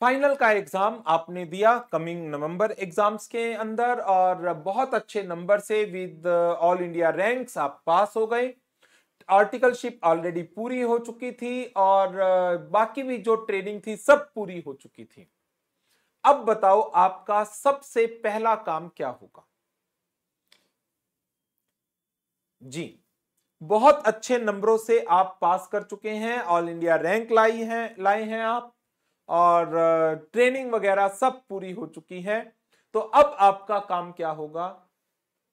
फाइनल का एग्जाम आपने दिया कमिंग नवंबर एग्जाम्स के अंदर और बहुत अच्छे नंबर से विद ऑल इंडिया रैंक्स आप पास हो गए आर्टिकलशिप ऑलरेडी पूरी हो चुकी थी और uh, बाकी भी जो ट्रेनिंग थी सब पूरी हो चुकी थी अब बताओ आपका सबसे पहला काम क्या होगा जी बहुत अच्छे नंबरों से आप पास कर चुके हैं ऑल इंडिया रैंक लाई है लाए हैं आप और ट्रेनिंग वगैरह सब पूरी हो चुकी है तो अब आपका काम क्या होगा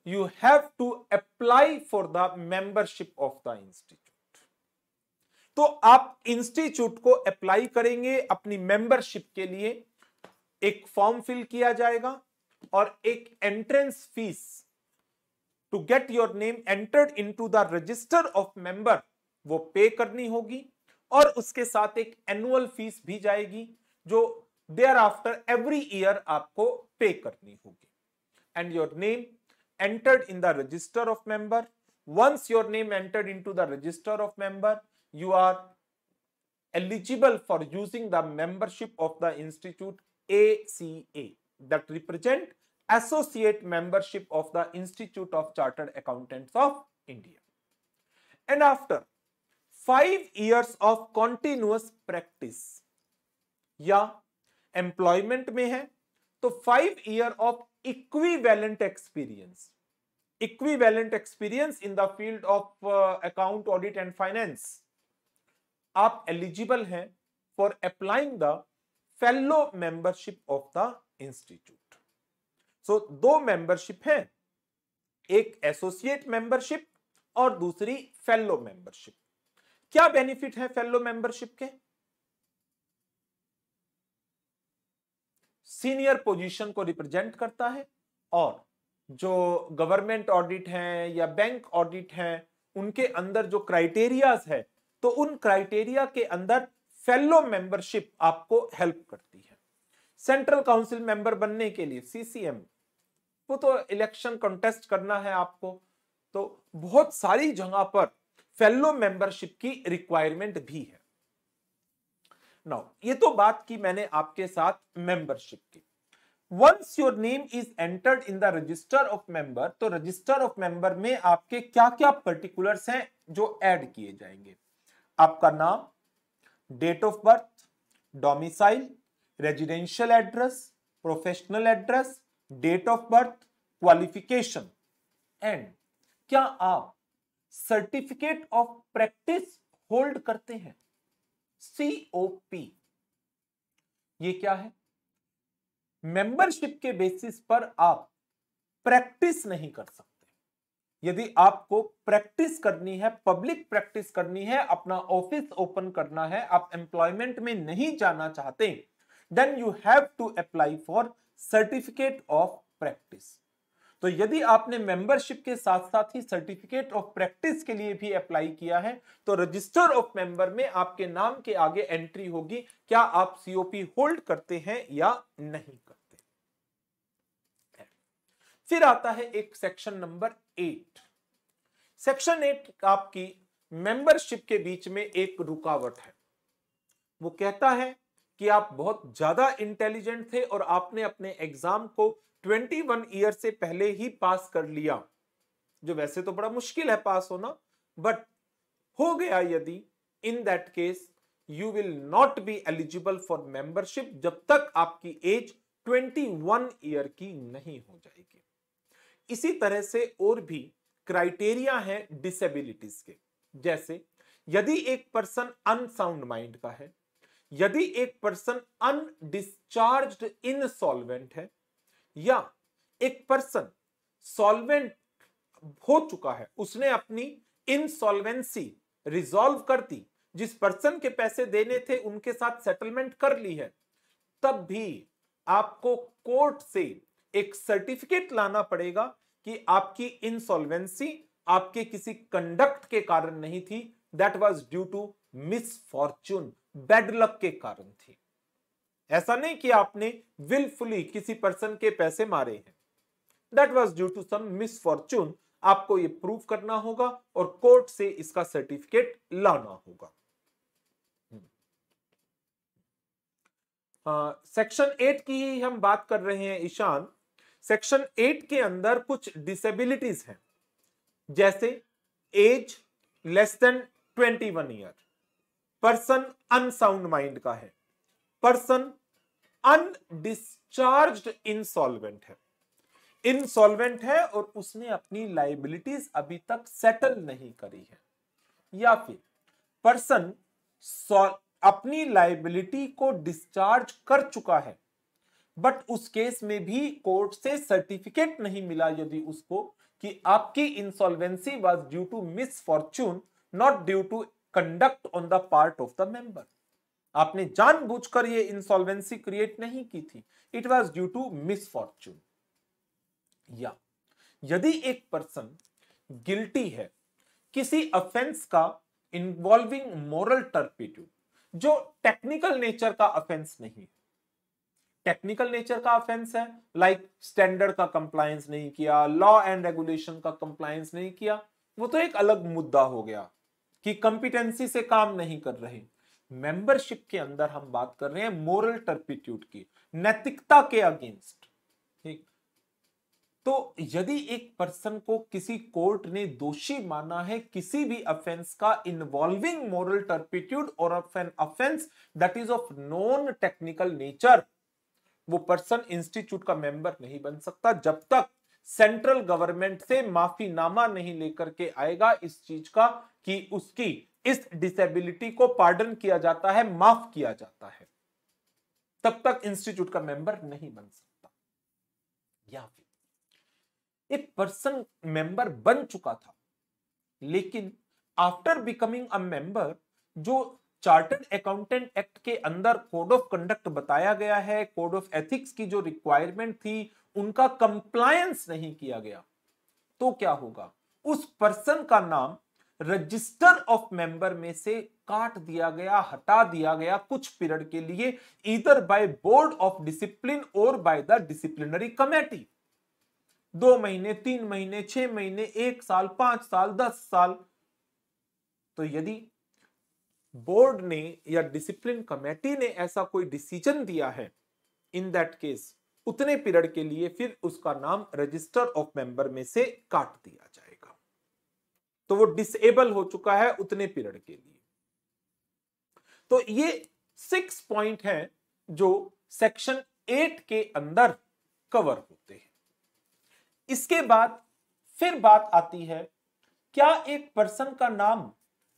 you have to apply for the membership of the institute तो आप इंस्टीट्यूट को अप्लाई करेंगे अपनी मेंबरशिप के लिए एक फॉर्म फिल किया जाएगा और एक entrance fee to get your name entered into the register of member वो पे करनी होगी और उसके साथ एक एनुअल फीस भी जाएगी जो देयर आफ्टर एवरी ईयर आपको पे करनी होगी and your name entered in the register of member once your name entered into the register of member you are eligible for using the membership of the institute A C A that represent associate membership of the institute of chartered accountants of India and after five years of continuous practice या employment में है तो five year of equivalent experience equivalent experience in the field of account audit and finance आप eligible हैं for applying the fellow membership of the institute so दो membership हैं एक associate membership और दूसरी फेलो मेंबरशिप क्या बेनिफिट है fellow membership के सीनियर पोजीशन को रिप्रेजेंट करता है और जो गवर्नमेंट ऑडिट है या बैंक ऑडिट है उनके अंदर जो क्राइटेरियाज है तो उन क्राइटेरिया के अंदर फेलो मेंबरशिप आपको हेल्प करती है सेंट्रल काउंसिल मेंबर बनने के लिए सीसीएम वो तो इलेक्शन कंटेस्ट करना है आपको तो बहुत सारी जगह पर फेलो मेंबरशिप की रिक्वायरमेंट भी है नाउ ये तो बात की मैंने आपके साथ मेंबरशिप की once your name is entered in the register of member तो रजिस्टर ऑफ मेंबर में आपके क्या क्या पर्टिकुलर्स हैं जो ऐड किए जाएंगे आपका नाम date of birth domicile residential address professional address date of birth qualification and क्या आप सर्टिफिकेट ऑफ प्रैक्टिस होल्ड करते हैं सीओपी ये क्या है मेंबरशिप के बेसिस पर आप प्रैक्टिस नहीं कर सकते यदि आपको प्रैक्टिस करनी है पब्लिक प्रैक्टिस करनी है अपना ऑफिस ओपन करना है आप एम्प्लॉयमेंट में नहीं जाना चाहते then you have to apply for certificate of practice तो यदि आपने मेंबरशिप के साथ साथ ही सर्टिफिकेट ऑफ प्रैक्टिस के लिए भी अप्लाई किया है तो रजिस्टर ऑफ मेंबर में आपके नाम के आगे एंट्री होगी क्या आप सीओपी होल्ड करते हैं या नहीं करते फिर आता है एक section number eight section eight आपकी मेंबरशिप के बीच में एक रुकावट है वो कहता है कि आप बहुत ज्यादा इंटेलिजेंट थे और आपने अपने एग्जाम को ट्वेंटी वन ईयर से पहले ही पास कर लिया जो वैसे तो बड़ा मुश्किल है पास होना बट हो गया यदि in that case you will not be eligible for membership जब तक आपकी एज 21 ईयर की नहीं हो जाएगी इसी तरह से और भी क्राइटेरिया है डिसेबिलिटीज के जैसे यदि एक पर्सन अनसाउंड माइंड का है यदि एक पर्सन अनडिस्चार्ज इनसॉल्वेंट है या एक पर्सन सॉल्वेंट हो चुका है उसने अपनी इनसॉल्वेंसी रिजॉल्व कर दी जिस पर्सन के पैसे देने थे उनके साथ सेटलमेंट कर ली है तब भी आपको कोर्ट से एक सर्टिफिकेट लाना पड़ेगा कि आपकी इनसॉल्वेंसी आपके किसी कंडक्ट के कारण नहीं थी that was due to misfortune bad luck के कारण थी ऐसा नहीं कि आपने विलफुली किसी पर्सन के पैसे मारे हैं that was due to some आपको ये प्रूव करना होगा और कोर्ट से इसका सर्टिफिकेट लाना होगा सेक्शन हम्म। एट हाँ, की ही हम बात कर रहे हैं ईशान सेक्शन एट के अंदर कुछ डिसेबिलिटीज हैं जैसे age less than twenty one year person unsound mind का है पर्सन अनडिस्चार्ज इंसॉल्वेंट है इंसॉल्वेंट है और उसने अपनी लाइबिलिटीज अभी तक सेटल नहीं करी है या फिर पर्सन अपनी लाइबिलिटी को डिस्चार्ज कर चुका है बट उस केस में भी कोर्ट से सर्टिफिकेट नहीं मिला यदि उसको कि आपकी insolvency was due to misfortune not due to conduct on the part of the member आपने जानबूझकर ये इंसॉल्वेंसी क्रिएट नहीं की थी it was due to misfortune या यदि एक पर्सन गिल्टी है किसी अफेंस का इन्वॉल्विंग मॉरल टर्पिट्यूड जो टेक्निकल नेचर का अफेंस नहीं है टेक्निकल नेचर का अफेंस है लाइक स्टैंडर्ड का कंप्लायंस नहीं किया लॉ एंड रेगुलेशन का कंप्लायंस नहीं किया वो तो एक अलग मुद्दा हो गया कि कंपिटेंसी से काम नहीं कर रहे मेंबरशिप के अंदर हम बात कर रहे हैं मोरल टर्पिट्यूड की नैतिकता के अगेंस्ट ठीक तो यदि एक पर्सन को किसी कोर्ट ने दोषी माना है किसी भी अफेंस का इन्वॉल्विंग मोरल टर्पिट्यूड और offence that is of non technical nature वो पर्सन इंस्टीट्यूट का मेंबर नहीं बन सकता जब तक सेंट्रल गवर्नमेंट से माफीनामा नहीं लेकर के आएगा इस चीज का कि उसकी इस डिसेबिलिटी को पार्डन किया जाता है माफ किया जाता है तब तक इंस्टीट्यूट का मेंबर नहीं बन सकता या फिर एक पर्सन मेंबर बन चुका था लेकिन आफ्टर बिकमिंग अ मेंबर जो चार्टर्ड अकाउंटेंट एक्ट के अंदर कोड ऑफ कंडक्ट बताया गया है कोड ऑफ एथिक्स की जो रिक्वायरमेंट थी उनका कंप्लायंस नहीं किया गया तो क्या होगा उस पर्सन का नाम रजिस्टर ऑफ मेंबर में से काट दिया गया हटा दिया गया कुछ पीरियड के लिए इधर बाय बोर्ड ऑफ डिसिप्लिन और बाय द डिसिप्लिनरी कमेटी दो महीने तीन महीने छह महीने एक साल पांच साल दस साल तो यदि बोर्ड ने या डिसिप्लिन कमेटी ने ऐसा कोई डिसीजन दिया है इन दैट केस उतने पीरियड के लिए फिर उसका नाम रजिस्टर ऑफ मेंबर में से काट दिया जाए तो वो डिसेबल हो चुका है उतने पीरियड के लिए तो ये सिक्स पॉइंट हैं जो सेक्शन एट के अंदर कवर होते हैं इसके बाद फिर बात आती है क्या एक पर्सन का नाम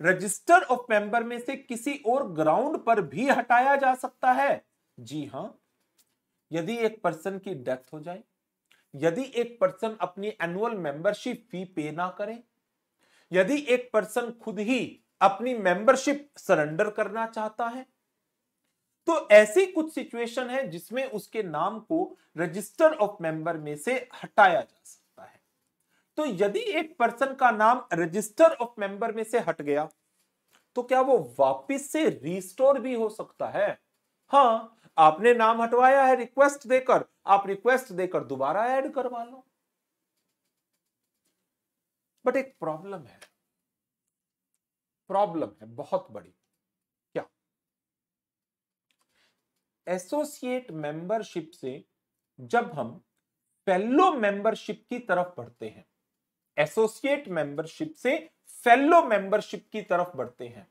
रजिस्टर ऑफ मेंबर में से किसी और ग्राउंड पर भी हटाया जा सकता है जी हां यदि एक पर्सन की डेथ हो जाए यदि एक पर्सन अपनी एनुअल मेंबरशिप फी पे ना करें यदि एक पर्सन खुद ही अपनी मेंबरशिप सरेंडर करना चाहता है तो ऐसी कुछ सिचुएशन है जिसमें उसके नाम को रजिस्टर ऑफ मेंबर में से हटाया जा सकता है तो यदि एक पर्सन का नाम रजिस्टर ऑफ मेंबर में से हट गया तो क्या वो वापस से रिस्टोर भी हो सकता है हाँ आपने नाम हटवाया है रिक्वेस्ट देकर आप रिक्वेस्ट देकर दोबारा ऐड करवा लो बट एक प्रॉब्लम है प्रॉब्लम है बहुत बड़ी क्या एसोसिएट मेंबरशिप से जब हम फेलो मेंबरशिप की तरफ बढ़ते हैं एसोसिएट मेंबरशिप से फेलो मेंबरशिप की तरफ बढ़ते हैं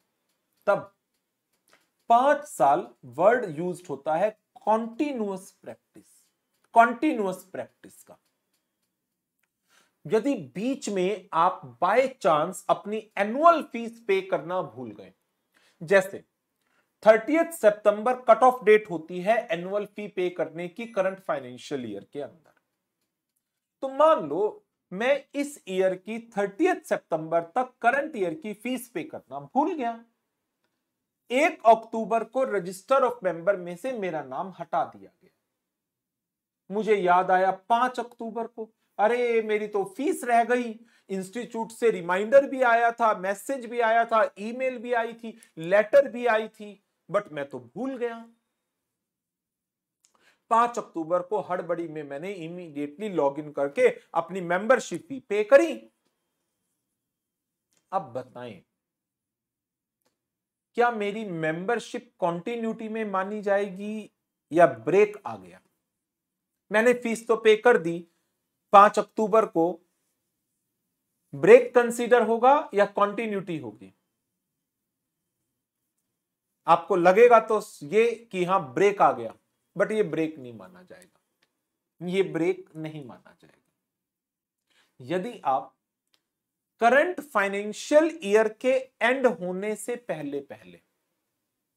तब पांच साल वर्ड यूज होता है कॉन्टिन्यूस प्रैक्टिस कॉन्टिन्यूस प्रैक्टिस का यदि बीच में आप बाय चांस अपनी एनुअल फीस पे करना भूल गए जैसे थर्टी सितंबर कट ऑफ डेट होती है एनुअल फी पे करने की करंट फाइनेंशियल ईयर के अंदर तो मान लो मैं इस ईयर की थर्टी सितंबर तक करंट ईयर की फीस पे करना भूल गया एक अक्टूबर को रजिस्टर ऑफ मेंबर में से मेरा नाम हटा दिया गया मुझे याद आया पांच अक्टूबर को अरे मेरी तो फीस रह गई इंस्टीट्यूट से रिमाइंडर भी आया था मैसेज भी आया था ईमेल भी आई थी लेटर भी आई थी बट मैं तो भूल गया पांच अक्टूबर को हड़बड़ी में मैंने इमीडिएटली लॉग इन करके अपनी मेंबरशिप भी पे करी अब बताएं क्या मेरी मेंबरशिप कॉन्टिन्यूटी में मानी जाएगी या ब्रेक आ गया मैंने फीस तो पे कर दी पांच अक्टूबर को ब्रेक कंसीडर होगा या कॉन्टिन्यूटी होगी आपको लगेगा तो ये कि हाँ ब्रेक आ गया बट ये ब्रेक नहीं माना जाएगा ये ब्रेक नहीं माना जाएगा यदि आप करंट फाइनेंशियल ईयर के एंड होने से पहले पहले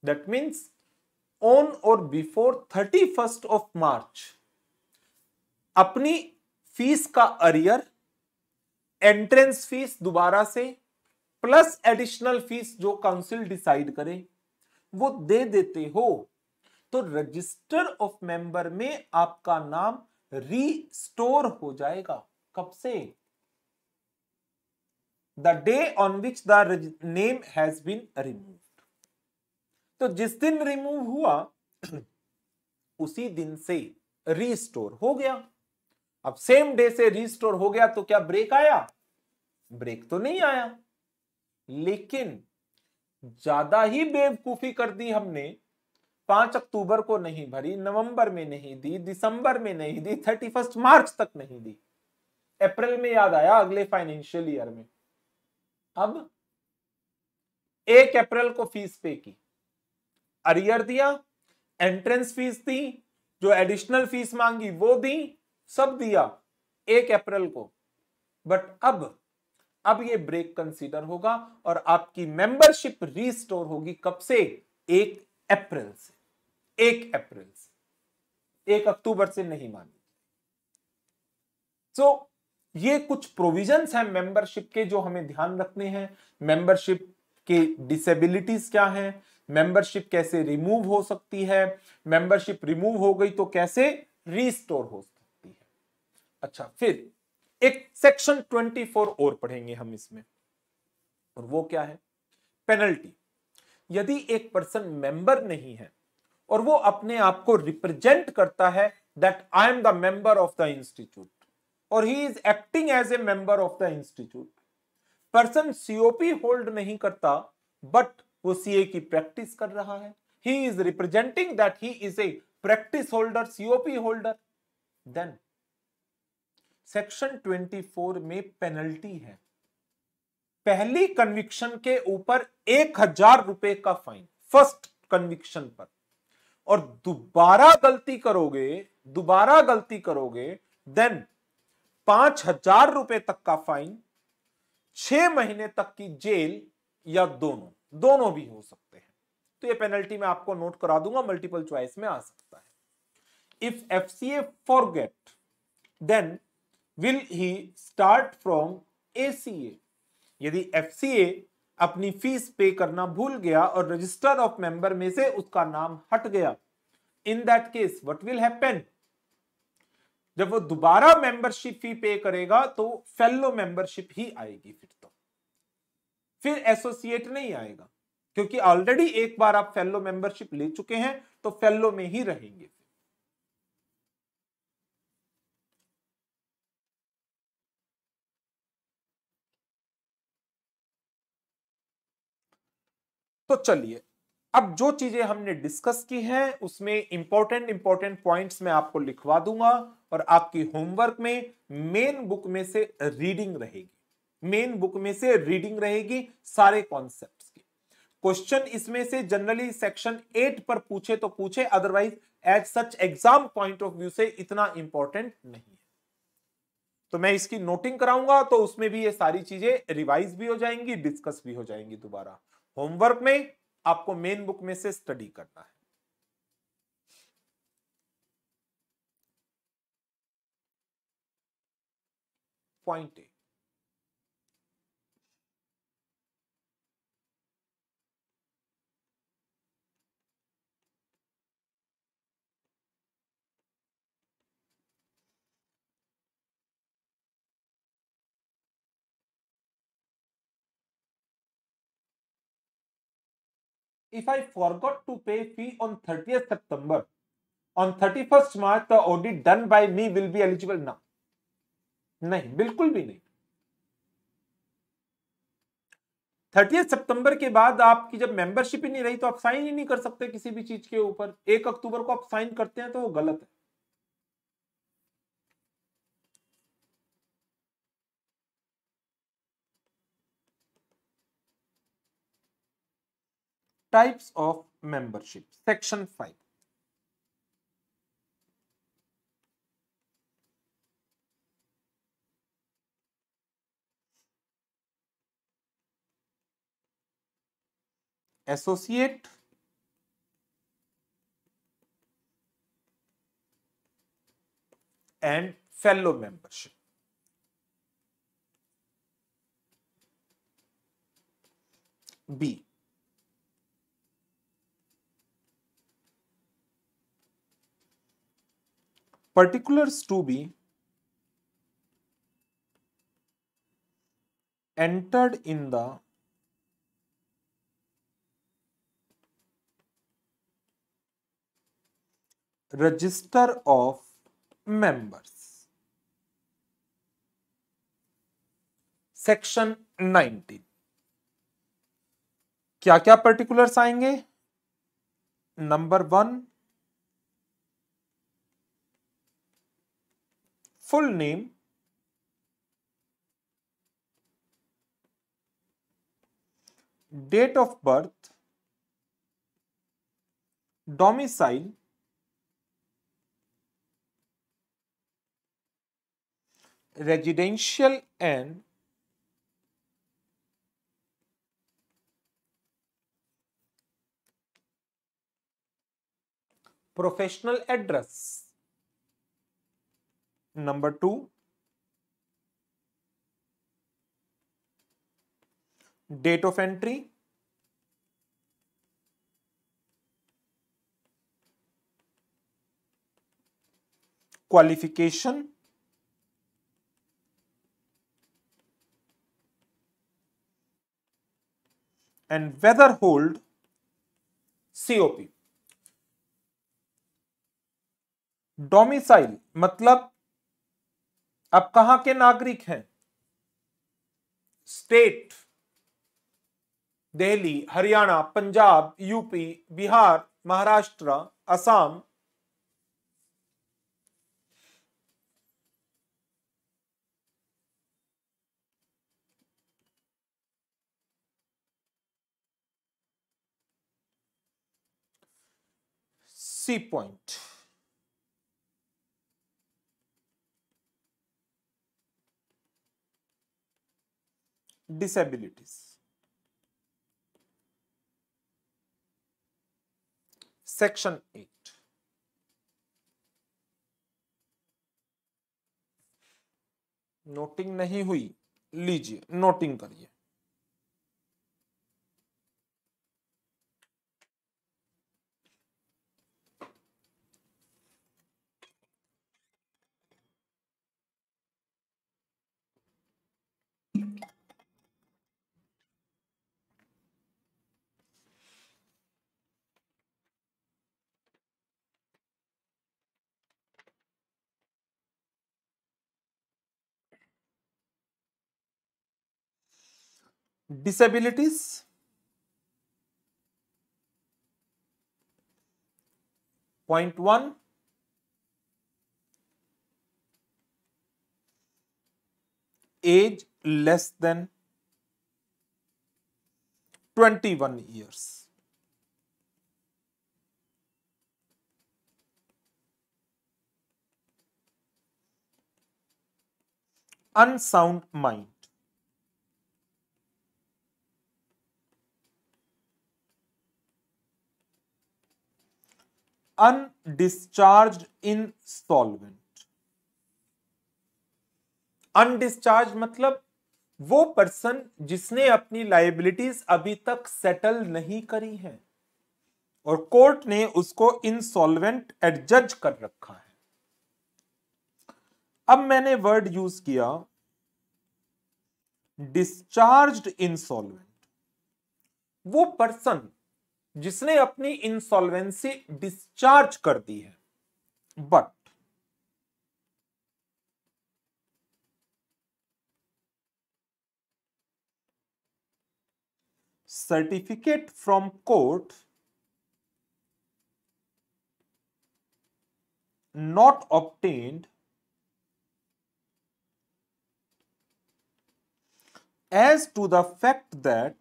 दैट मींस ऑन और before thirty first of March अपनी फीस का अरियर एंट्रेंस फीस दोबारा से प्लस एडिशनल फीस जो काउंसिल डिसाइड करे वो दे देते हो तो रजिस्टर ऑफ मेंबर में आपका नाम रीस्टोर हो जाएगा कब से the day on which the name has been removed तो जिस दिन रिमूव हुआ उसी दिन से रीस्टोर हो गया अब सेम डे से रिस्टोर हो गया तो क्या ब्रेक आया ब्रेक तो नहीं आया लेकिन ज्यादा ही बेवकूफी कर दी हमने पांच अक्टूबर को नहीं भरी नवंबर में नहीं दी दिसंबर में नहीं दी थर्टी फर्स्ट मार्च तक नहीं दी अप्रैल में याद आया अगले फाइनेंशियल ईयर में अब एक अप्रैल को फीस पे की अरियर दिया एंट्रेंस फीस दी जो एडिशनल फीस मांगी वो दी सब दिया एक अप्रैल को बट अब अब ये ब्रेक कंसीडर होगा और आपकी मेंबरशिप रीस्टोर होगी कब से एक अप्रैल से एक अप्रैल से एक अक्टूबर से नहीं मानी सो so, ये कुछ प्रोविजंस हैं मेंबरशिप के जो हमें ध्यान रखने हैं मेंबरशिप के डिसेबिलिटीज क्या हैं मेंबरशिप कैसे रिमूव हो सकती है मेंबरशिप रिमूव हो गई तो कैसे रीस्टोर हो सकती अच्छा फिर एक सेक्शन 24 और पढ़ेंगे हम इसमें और वो क्या है पेनल्टी यदि एक पर्सन मेंबर नहीं है और वो अपने आप को रिप्रेजेंट करता है that I am the member of the institute और he is acting as a member of the institute person COP hold नहीं करता बट वो सीए की प्रैक्टिस कर रहा है he is representing that he is a practice holder COP holder then section 24 में penalty है पहली कन्विक्शन के ऊपर एक हजार रुपए का फाइन फर्स्ट कन्विक्शन पर और दोबारा गलती करोगे दोबारा गलती करोगे देन पांच हजार रुपए तक का फाइन छह महीने तक की जेल या दोनों दोनों भी हो सकते हैं तो ये पेनल्टी मैं आपको नोट करा दूंगा मल्टीपल चॉइस में आ सकता है if F C A forget then will he start from A यदि एफ अपनी फीस पे करना भूल गया और रजिस्टर ऑफ मेंबर में से उसका नाम हट गया in that case what will happen जब वो दोबारा मेंबरशिप फी पे करेगा तो फेलो मेंबरशिप ही आएगी फिर तो फिर एसोसिएट नहीं आएगा क्योंकि ऑलरेडी एक बार आप फेलो मेंबरशिप ले चुके हैं तो फेलो में ही रहेंगे तो चलिए अब जो चीजें हमने डिस्कस की हैं उसमें इंपॉर्टेंट इंपॉर्टेंट पॉइंट्स मैं आपको लिखवा दूंगा और आपकी होमवर्क में मेन बुक में से रीडिंग रहेगी मेन बुक में से रीडिंग रहेगी सारे कॉन्सेप्ट्स की क्वेश्चन इसमें से जनरली सेक्शन एट पर पूछे तो पूछे otherwise as such exam point of view से इतना इंपॉर्टेंट नहीं है तो मैं इसकी नोटिंग कराऊंगा तो उसमें भी ये सारी चीजें रिवाइज भी हो जाएंगी डिस्कस भी हो जाएंगी दोबारा होमवर्क में आपको मेन बुक में से स्टडी करना है point A if I forgot to pay fee on 30th September, on 31st March the audit done by me will be eligible now. नहीं बिल्कुल भी नहीं थर्टी सितंबर के बाद आपकी जब मेंबरशिप ही नहीं रही तो आप साइन ही नहीं कर सकते किसी भी चीज के ऊपर एक अक्टूबर को आप साइन करते हैं तो वो गलत है Types of membership, section 5. Associate and fellow membership. B. particulars to be entered in the register of members section 19 क्या क्या पर्टिकुलर्स आएंगे number one full name date of birth, domicile, residential and professional address number 2 date of entry qualification and whether hold COP domicile मतलब आप कहां के नागरिक हैं state Delhi Haryana Punjab UP Bihar Maharashtra Assam C point disabilities. Section 8. Noting नहीं हुई लीजिए नोटिंग करिए Thank you. disabilities point 1 age less than 21 years unsound mind undischarged insolvent undischarged मतलब वो पर्सन जिसने अपनी लाइबिलिटीज अभी तक सेटल नहीं करी है और कोर्ट ने उसको इनसॉल्वेंट एडजज कर रखा है अब मैंने वर्ड यूज किया डिस्चार्ज इंसॉल्वेंट वो पर्सन जिसने अपनी इंसॉल्वेंसी डिस्चार्ज कर दी है but certificate from court not obtained as to the fact that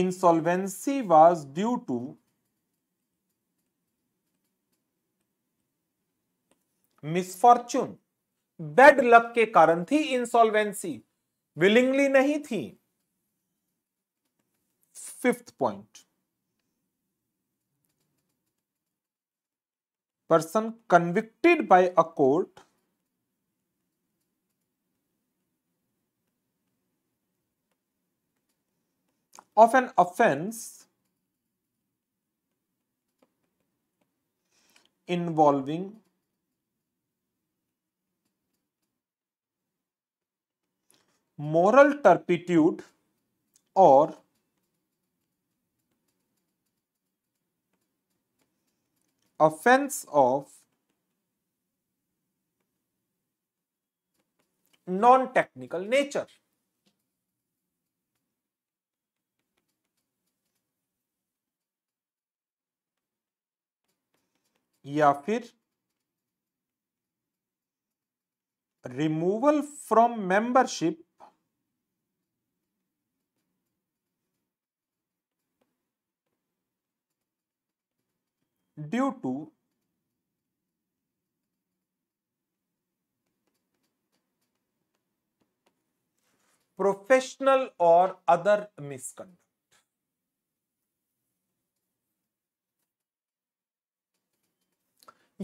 insolvency was due to misfortune bad luck ke karan thi insolvency willingly nahi thi fifth point person convicted by a court of an offense involving moral turpitude or offense of non-technical nature. या फिर removal from membership due to professional और other misconduct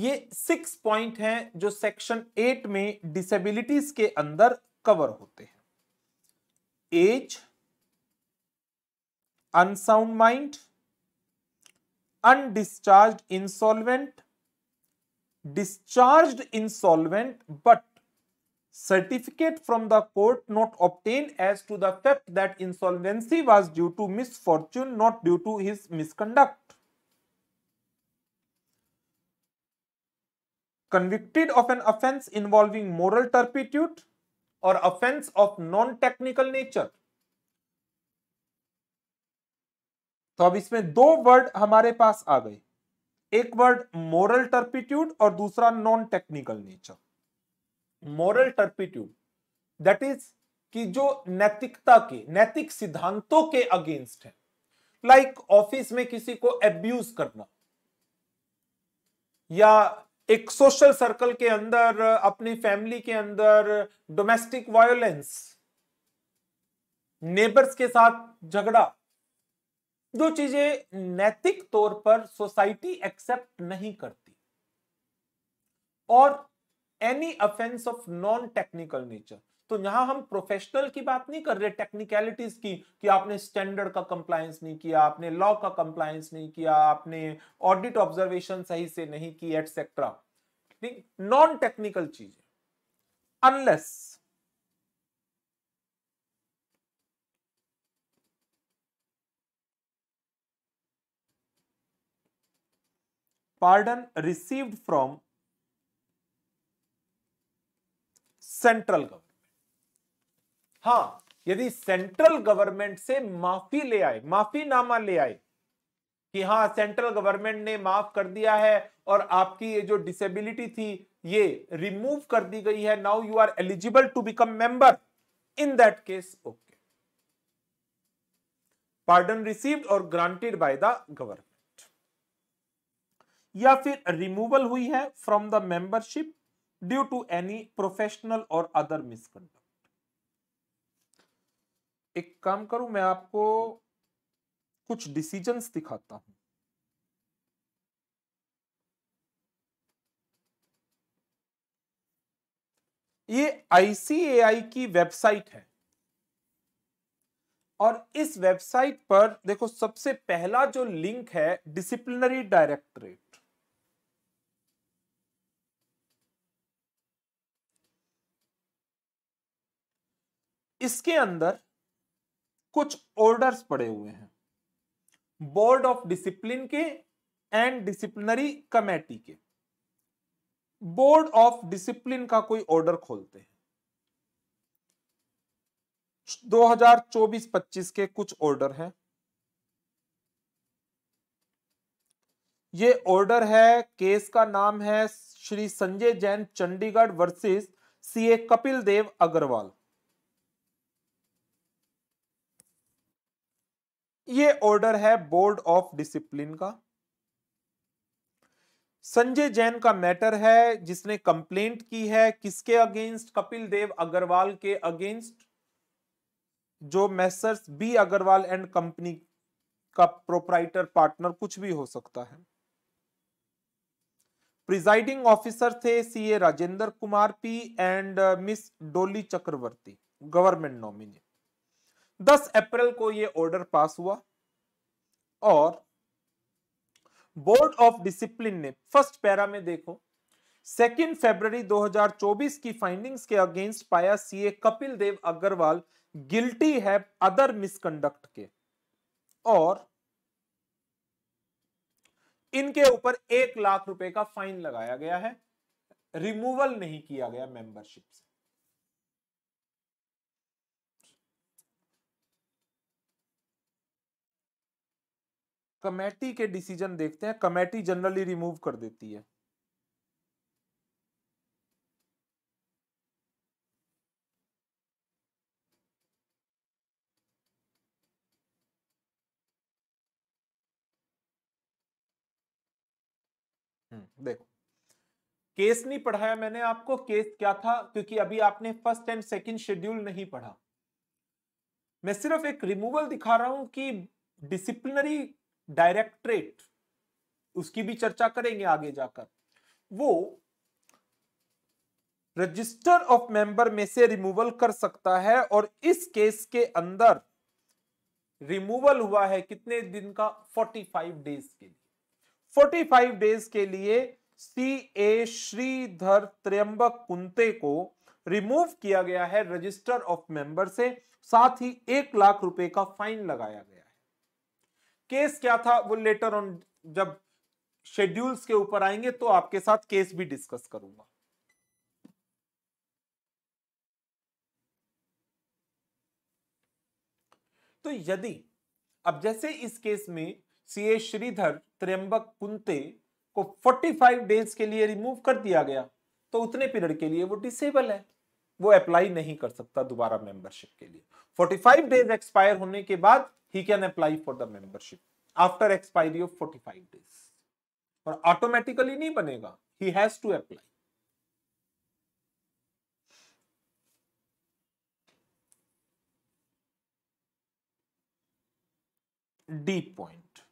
ये six point हैं जो section eight में disabilities के अंदर cover होते हैं as unsound mind undischarged insolvent discharged insolvent but certificate from the court not obtained as to the fact that insolvency was due to misfortune not due to his misconduct convicted of an offense involving moral turpitude or offense of non-technical nature तो अब इसमें दो word हमारे पास आ गए एक word moral turpitude और दूसरा non technical nature moral turpitude that is कि जो नैतिकता के नैतिक सिद्धांतों के अगेंस्ट है लाइक like ऑफिस में किसी को एब्यूज करना या एक सोशल सर्कल के अंदर अपनी फैमिली के अंदर डोमेस्टिक वायोलेंस नेबर्स के साथ झगड़ा जो चीजें नैतिक तौर पर सोसाइटी एक्सेप्ट नहीं करती और any offence of non technical nature तो यहां हम प्रोफेशनल की बात नहीं कर रहे टेक्निकलिटीज की कि आपने स्टैंडर्ड का कंप्लायंस नहीं किया आपने लॉ का कंप्लायंस नहीं किया आपने ऑडिट ऑब्जर्वेशन सही से नहीं की एटसेट्रा ठीक नॉन टेक्निकल चीज unless pardon received from central government हाँ यदि सेंट्रल गवर्नमेंट से माफी ले आए माफीनामा ले आए कि हाँ सेंट्रल गवर्नमेंट ने माफ कर दिया है और आपकी ये जो डिसेबिलिटी थी ये रिमूव कर दी गई है now you are eligible to become member in that case okay pardon received और ग्रांटेड बाय द गवर्नमेंट या फिर रिमूवल हुई है from the membership due to any professional और अदर मिसकंडक्ट एक काम करूं मैं आपको कुछ डिसीजंस दिखाता हूं ये आईसीएआई की वेबसाइट है और इस वेबसाइट पर देखो सबसे पहला जो लिंक है डिसिप्लिनरी डायरेक्टरेट इसके अंदर कुछ ऑर्डर्स पड़े हुए हैं बोर्ड ऑफ डिसिप्लिन के एंड डिसिप्लिनरी कमेटी के बोर्ड ऑफ डिसिप्लिन का कोई ऑर्डर खोलते हैं 2024-25 के कुछ ऑर्डर हैं ये ऑर्डर है केस का नाम है श्री संजय जैन चंडीगढ़ वर्सेस सीए कपिल देव अग्रवाल ये ऑर्डर है बोर्ड ऑफ डिसिप्लिन का संजय जैन का मैटर है जिसने कंप्लेंट की है किसके अगेंस्ट कपिल देव अग्रवाल के अगेंस्ट जो messrs B Agarwal and company का प्रोपराइटर पार्टनर कुछ भी हो सकता है प्रिजाइडिंग ऑफिसर थे CA Rajendra Kumar P and miss Dolly Chakraborty government nominee 10 अप्रैल को यह ऑर्डर पास हुआ और बोर्ड ऑफ डिसिप्लिन ने फर्स्ट पैरा में देखो सेकेंड फरवरी 2024 की फाइंडिंग्स के अगेंस्ट पाया सीए कपिल देव अग्रवाल गिल्टी है अदर मिसकंडक्ट के और इनके ऊपर एक लाख रुपए का फाइन लगाया गया है रिमूवल नहीं किया गया मेंबरशिप से कमेटी के डिसीजन देखते हैं कमेटी जनरली रिमूव कर देती है हम्म, देखो केस नहीं पढ़ाया मैंने आपको केस क्या था क्योंकि अभी आपने फर्स्ट एंड सेकंड शेड्यूल नहीं पढ़ा मैं सिर्फ एक रिमूवल दिखा रहा हूं कि डिसिप्लिनरी डायरेक्टरेट उसकी भी चर्चा करेंगे आगे जाकर वो रजिस्टर ऑफ मेंबर में से रिमूवल कर सकता है और इस केस के अंदर रिमूवल हुआ है कितने दिन का 45 डेज के लिए 45 डेज के लिए सी ए श्रीधर त्र्यंबक कुंते को रिमूव किया गया है रजिस्टर ऑफ मेंबर से साथ ही एक लाख रुपए का फाइन लगाया गया केस क्या था वो लेटर ऑन जब शेड्यूल्स के ऊपर आएंगे तो आपके साथ केस भी डिस्कस करूंगा तो यदि अब जैसे इस केस में सीए श्रीधर त्र्यंबक कुंते को 45 डेज के लिए रिमूव कर दिया गया तो उतने पीरियड के लिए वो डिसेबल है वो अप्लाई नहीं कर सकता दोबारा मेंबरशिप के लिए 45 डेज एक्सपायर होने के बाद he can apply for the membership after expiry of 45 days और automatically nahi banega he has to apply D point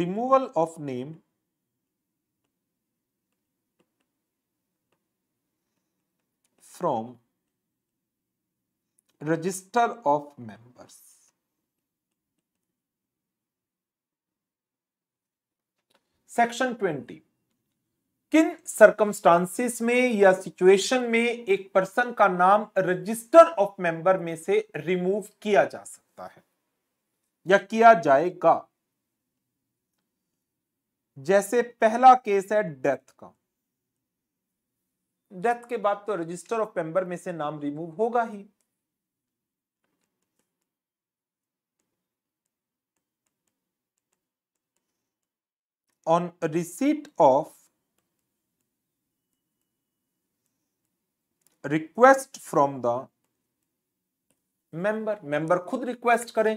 removal of name from register of members. Section twenty किन circumstances में या situation में एक person का नाम register of member में से रिमूव किया जा सकता है या किया जाएगा जैसे पहला केस है डेथ का डेथ के बाद तो रजिस्टर ऑफ मेंबर में से नाम रिमूव होगा ही on receipt of request from the member member खुद रिक्वेस्ट करें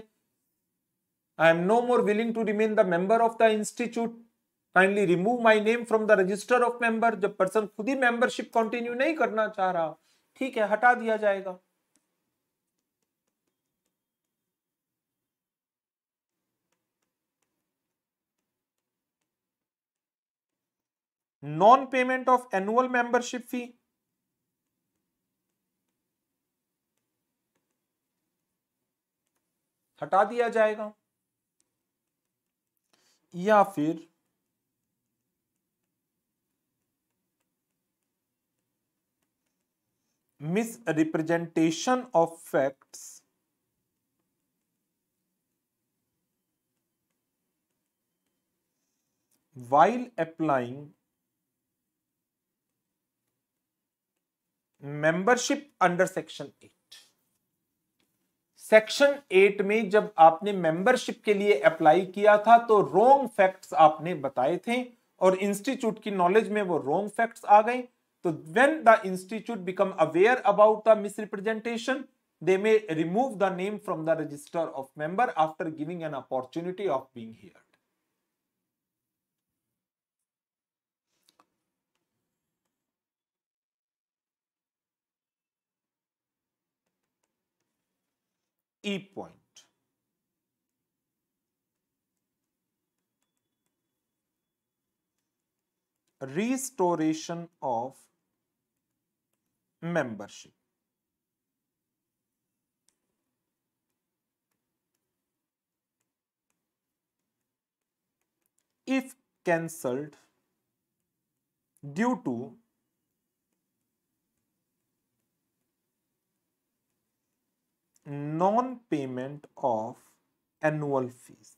I am no more willing to remain the member of the institute kindly remove my name from the register of member जब person खुद ही membership continue नहीं करना चाह रहा ठीक है हटा दिया जाएगा non payment of annual membership fee हटा दिया जाएगा या फिर misrepresentation of facts while applying membership under section eight section eight में जब आपने मेंबरशिप के लिए अप्लाई किया था तो रोंग फैक्ट्स आपने बताए थे और इंस्टीट्यूट की नॉलेज में वो रोंग फैक्ट्स आ गए So when the institute become aware about the misrepresentation, they may remove the name from the register of member after giving an opportunity of being heard. E point. Restoration of membership. If cancelled due to non-payment of annual fees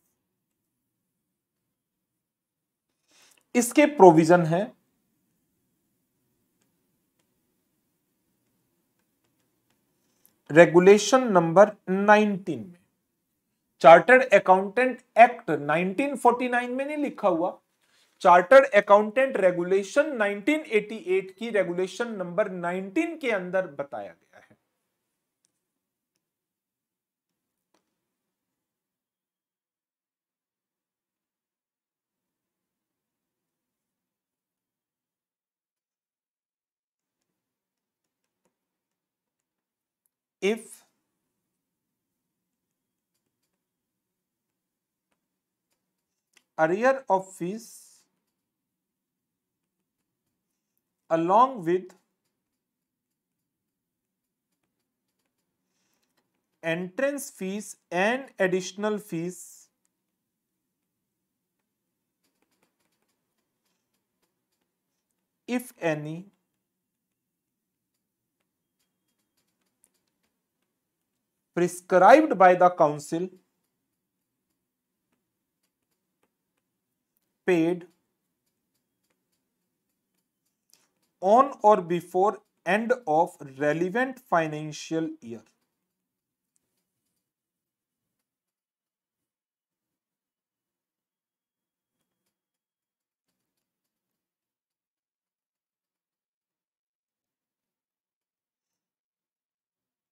इसके provision है regulation number 19 में chartered accountant act 1949 में नहीं लिखा हुआ chartered accountant regulation 1988 की regulation number 19 के अंदर बताया गया if arrear of fees, along with entrance fees and additional fees if any prescribed by the council paid on or before end of relevant financial year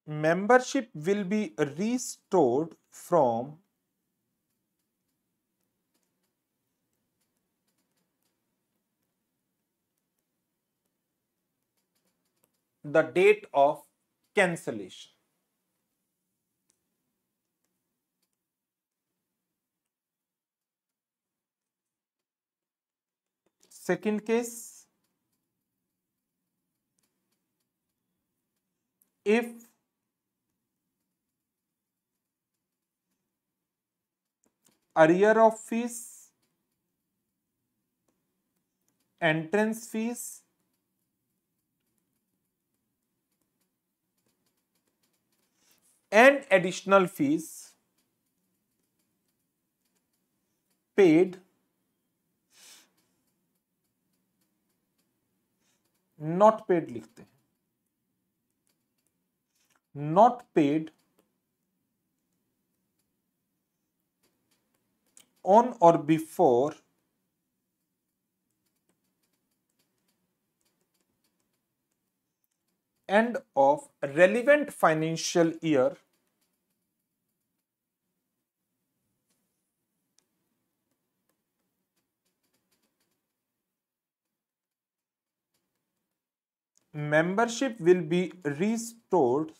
membership will be restored from the date of cancellation. Second case, if arrear of fees entrance fees and additional fees paid not paid लिखते हैं not paid on or before end of relevant financial year membership will be restored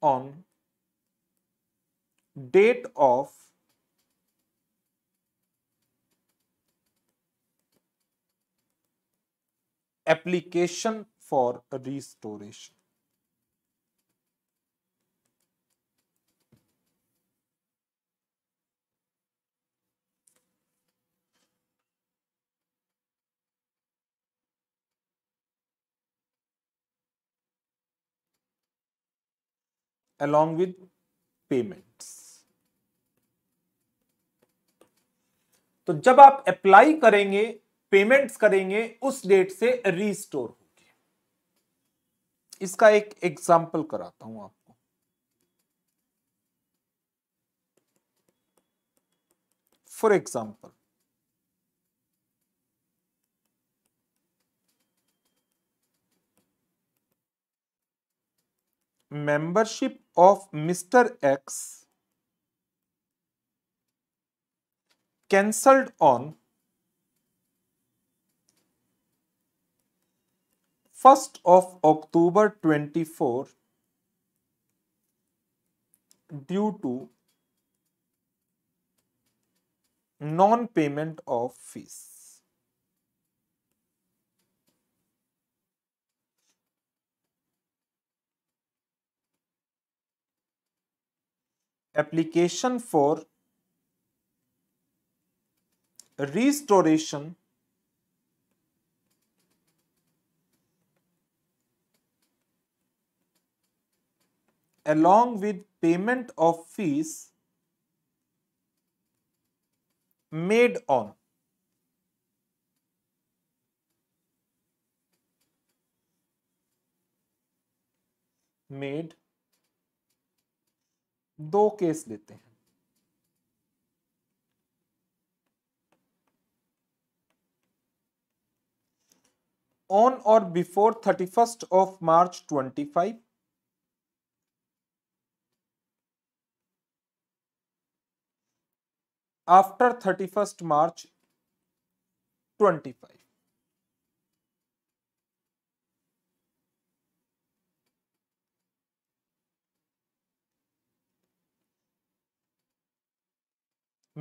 on date of application for restoration. along with payments. तो जब आप apply करेंगे payments करेंगे उस date से restore होगी इसका एक एग्जाम्पल कराता हूं आपको for example membership of mister X cancelled on first of October 24 due to non-payment of fees. Application for restoration along with payment of fees made on made दो केस लेते हैं on or before 31st of March 25 after 31st March 25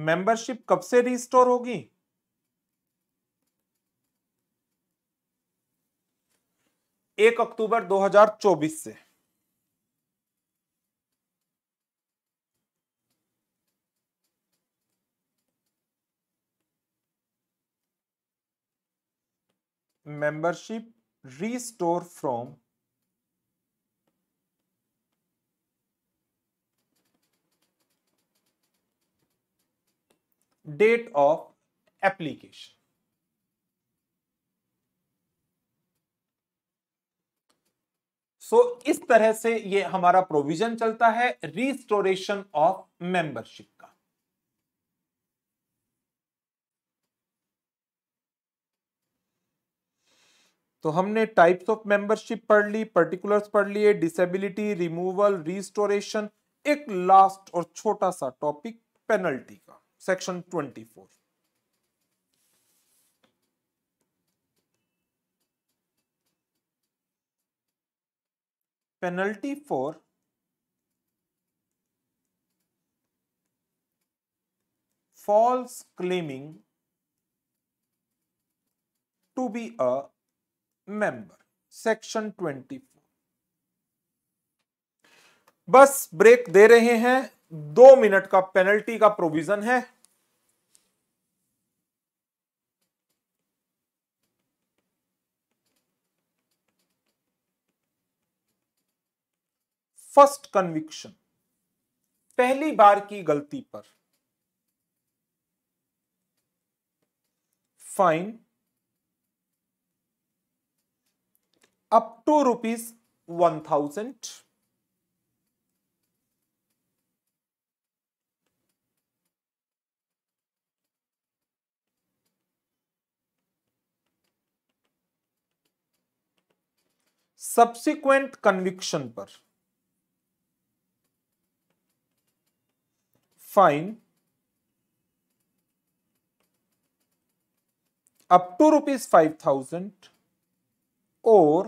membership कब से restore होगी एक अक्टूबर 2024 से membership restore from date of application so so, इस तरह से ये हमारा प्रोविजन चलता है रिस्टोरेशन ऑफ मेंबरशिप का तो हमने टाइप्स ऑफ मेंबरशिप पढ़ ली पर्टिकुलर्स पढ़ लिए डिसेबिलिटी रिमूवल रिस्टोरेशन एक लास्ट और छोटा सा टॉपिक पेनल्टी का section twenty four penalty for false claiming to be a member section twenty four बस ब्रेक दे रहे हैं दो मिनट का पेनल्टी का प्रोविजन है फर्स्ट कन्विक्शन पहली बार की गलती पर fine up to rupees one thousand subsequent conviction पर fine up to rupees 5000 or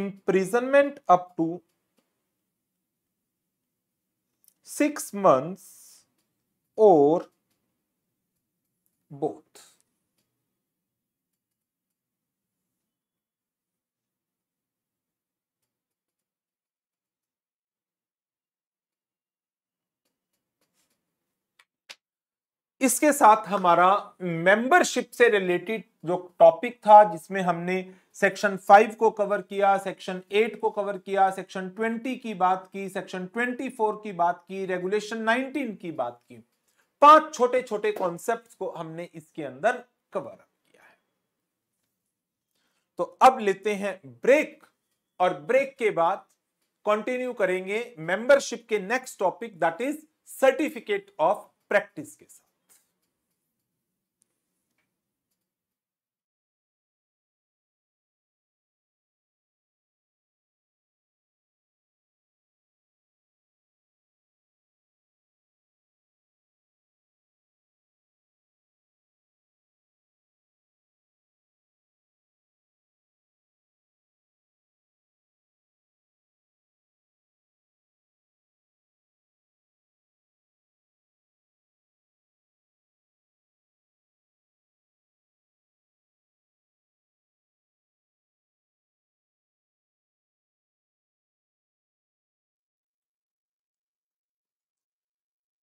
imprisonment up to 6 months or both इसके साथ हमारा मेंबरशिप से रिलेटेड जो टॉपिक था जिसमें हमने सेक्शन फाइव को कवर किया सेक्शन एट को कवर किया सेक्शन ट्वेंटी की बात की सेक्शन ट्वेंटी फोर की बात की रेगुलेशन नाइनटीन की बात की पांच छोटे छोटे कॉन्सेप्ट को हमने इसके अंदर कवर किया है तो अब लेते हैं ब्रेक और ब्रेक के बाद कंटिन्यू करेंगे मेंबरशिप के next topic that is certificate of practice के साथ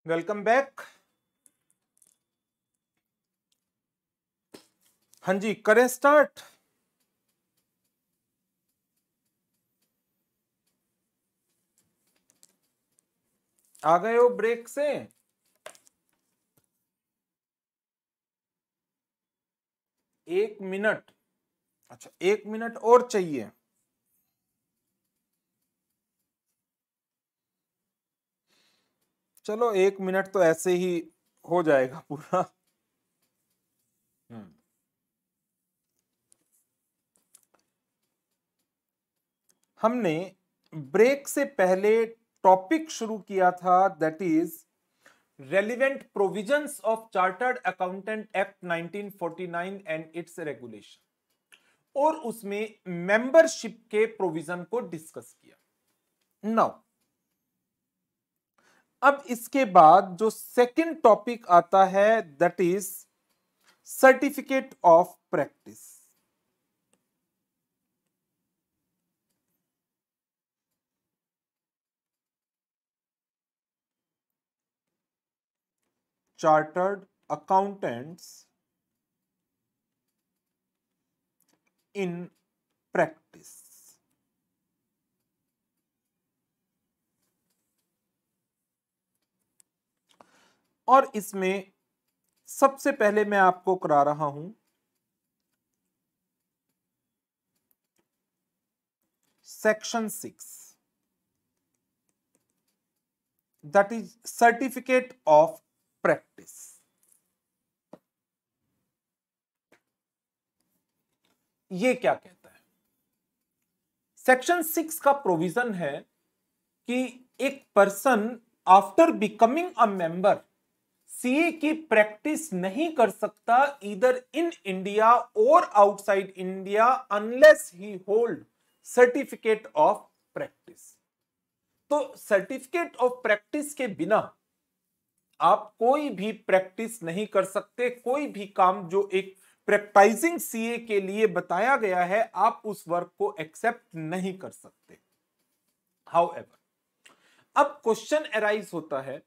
वेलकम बैक हां जी करें स्टार्ट आ गए हो ब्रेक से एक मिनट अच्छा एक मिनट और चाहिए चलो एक मिनट तो ऐसे ही हो जाएगा पूरा हम्म। हमने ब्रेक से पहले टॉपिक शुरू किया था that is relevant provisions of chartered accountant act 1949 and its regulation और उसमें मेंबरशिप के प्रोविजन को डिस्कस किया नाउ अब इसके बाद जो सेकंड टॉपिक आता है that is certificate of practice chartered accountants in practice और इसमें सबसे पहले मैं आपको करा रहा हूं section six that is certificate of practice ये क्या कहता है सेक्शन सिक्स का प्रोविजन है कि एक person after becoming a member CA की प्रैक्टिस नहीं कर सकता इधर इन इंडिया और outside India unless he hold certificate of practice तो सर्टिफिकेट ऑफ प्रैक्टिस के बिना आप कोई भी प्रैक्टिस नहीं कर सकते कोई भी काम जो एक प्रैक्टाइजिंग सीए के लिए बताया गया है आप उस वर्क को एक्सेप्ट नहीं कर सकते हाउ अब क्वेश्चन अराइज होता है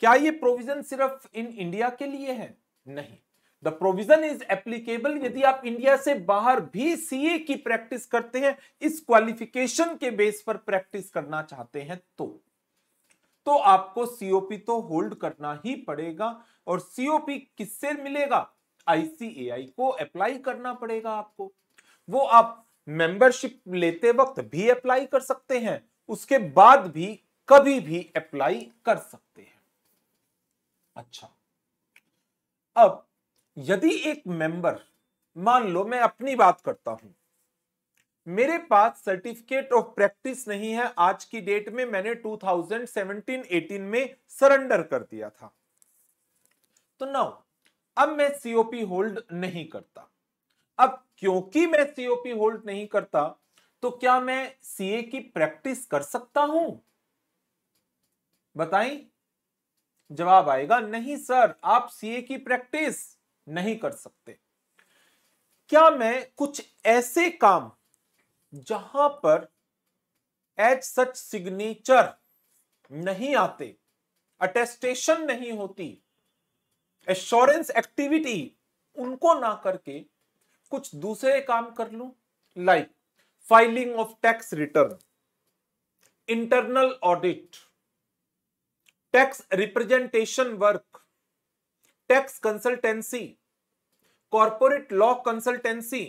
क्या ये प्रोविजन सिर्फ इन इंडिया के लिए है नहीं द प्रोविजन इज एप्लीकेबल यदि आप इंडिया से बाहर भी सीए की प्रैक्टिस करते हैं इस क्वालिफिकेशन के बेस पर प्रैक्टिस करना चाहते हैं तो तो आपको सीओपी तो होल्ड करना ही पड़ेगा और सीओपी किससे मिलेगा आईसीएआई को अप्लाई करना पड़ेगा आपको वो आप मेंबरशिप लेते वक्त भी अप्लाई कर सकते हैं उसके बाद भी कभी भी अप्लाई कर सकते हैं अच्छा अब यदि एक मेंबर मान लो मैं अपनी बात करता हूं मेरे पास सर्टिफिकेट ऑफ प्रैक्टिस नहीं है आज की डेट में मैंने 2017-18 में सरेंडर कर दिया था तो नाउ अब मैं सीओपी होल्ड नहीं करता अब क्योंकि मैं सीओपी होल्ड नहीं करता तो क्या मैं सीए की प्रैक्टिस कर सकता हूं बताएं जवाब आएगा नहीं सर आप सीए की प्रैक्टिस नहीं कर सकते क्या मैं कुछ ऐसे काम जहां पर एज सच सिग्नेचर नहीं आते अटेस्टेशन नहीं होती एश्योरेंस एक्टिविटी उनको ना करके कुछ दूसरे काम कर लू like filing of tax return internal audit tax representation work tax consultancy corporate law consultancy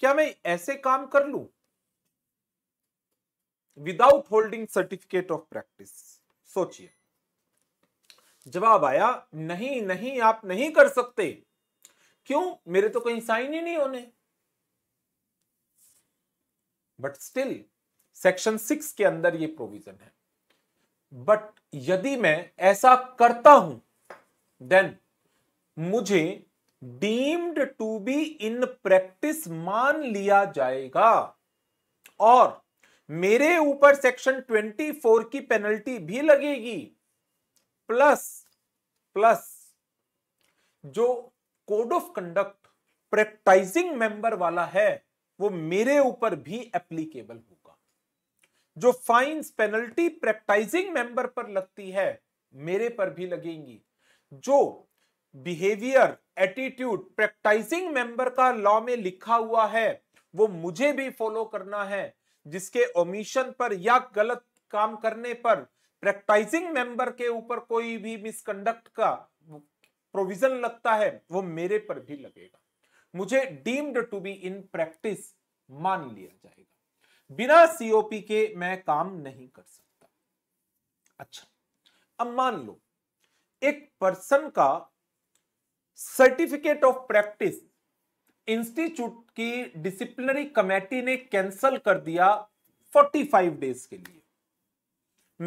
क्या मैं ऐसे काम कर लू without holding certificate of practice सोचिए जवाब आया नहीं नहीं आप नहीं कर सकते क्यों मेरे तो कहीं साइन ही नहीं होने बट स्टिल सेक्शन सिक्स के अंदर ये प्रोविजन है बट यदि मैं ऐसा करता हूं देन मुझे deemed to be in practice मान लिया जाएगा और मेरे ऊपर सेक्शन 24 की पेनल्टी भी लगेगी प्लस प्लस जो code of conduct practising member वाला है वो मेरे ऊपर भी एप्लीकेबल होगा जो फाइंस पेनल्टी प्रैक्टाइजिंग मेंबर पर लगती है मेरे पर भी लगेंगी जो बिहेवियर एटीट्यूड प्रैक्टाइजिंग मेंबर का लॉ में लिखा हुआ है वो मुझे भी फॉलो करना है जिसके ओमिशन पर या गलत काम करने पर प्रैक्टाइजिंग मेंबर के ऊपर कोई भी मिसकंडक्ट का प्रोविजन लगता है वो मेरे पर भी लगेगा मुझे deemed to be in practice मान लिया जाएगा बिना सीओपी के मैं काम नहीं कर सकता अच्छा अब मान लो एक पर्सन का सर्टिफिकेट ऑफ प्रैक्टिस इंस्टीट्यूट की डिसिप्लिनरी कमेटी ने कैंसल कर दिया 45 डेज के लिए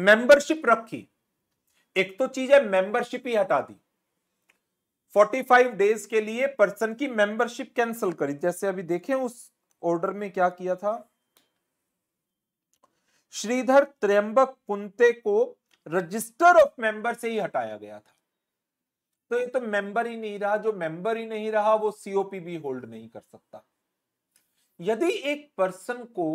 मेंबरशिप रखी एक तो चीज है मेंबरशिप ही हटा दी 45 डेज के लिए पर्सन की मेंबरशिप कैंसिल करी जैसे अभी देखें उस ऑर्डर में क्या किया था श्रीधर त्र्यंबक कुंते को रजिस्टर ऑफ मेंबर से ही हटाया गया था तो ये तो मेंबर ही नहीं रहा जो मेंबर ही नहीं रहा वो सीओपी भी होल्ड नहीं कर सकता यदि एक पर्सन को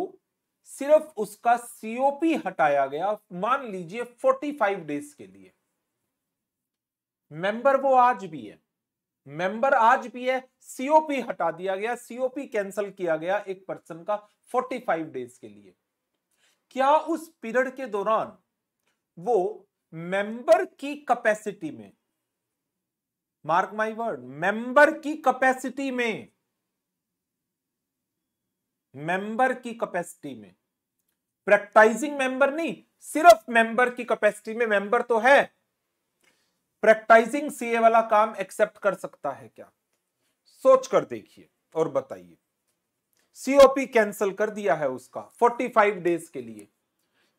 सिर्फ उसका सीओपी हटाया गया मान लीजिए 45 डेज के लिए मेंबर वो आज भी है मेंबर आज भी है सीओपी हटा दिया गया सीओपी कैंसिल किया गया एक पर्सन का 45 डेज के लिए क्या उस पीरियड के दौरान वो मेंबर की कैपेसिटी में मार्क माय वर्ड मेंबर की कैपेसिटी में मेंबर की कैपेसिटी में प्रैक्टाइजिंग मेंबर नहीं सिर्फ मेंबर की कैपेसिटी में मेंबर तो है प्रैक्टाइजिंग सीए वाला काम एक्सेप्ट कर सकता है क्या सोच कर देखिए और बताइए सीओपी कैंसिल कर दिया है उसका 45 डेज के लिए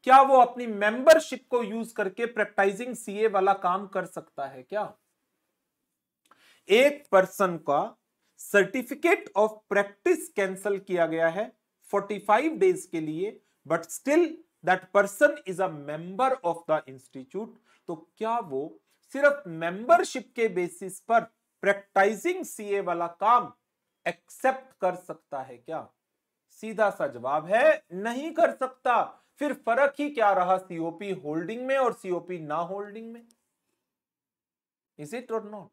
क्या वो अपनी मेंबरशिप को यूज करके प्रैक्टाइजिंग सीए वाला काम कर सकता है क्या एक पर्सन का सर्टिफिकेट ऑफ प्रैक्टिस कैंसिल किया गया है 45 डेज के लिए but still that person is a member of the institute तो क्या वो सिर्फ मेंबरशिप के बेसिस पर प्रैक्टाइजिंग सीए वाला काम एक्सेप्ट कर सकता है क्या सीधा सा जवाब है नहीं कर सकता फिर फर्क ही क्या रहा सीओपी होल्डिंग में और सीओपी ना होल्डिंग में इज इट और नॉट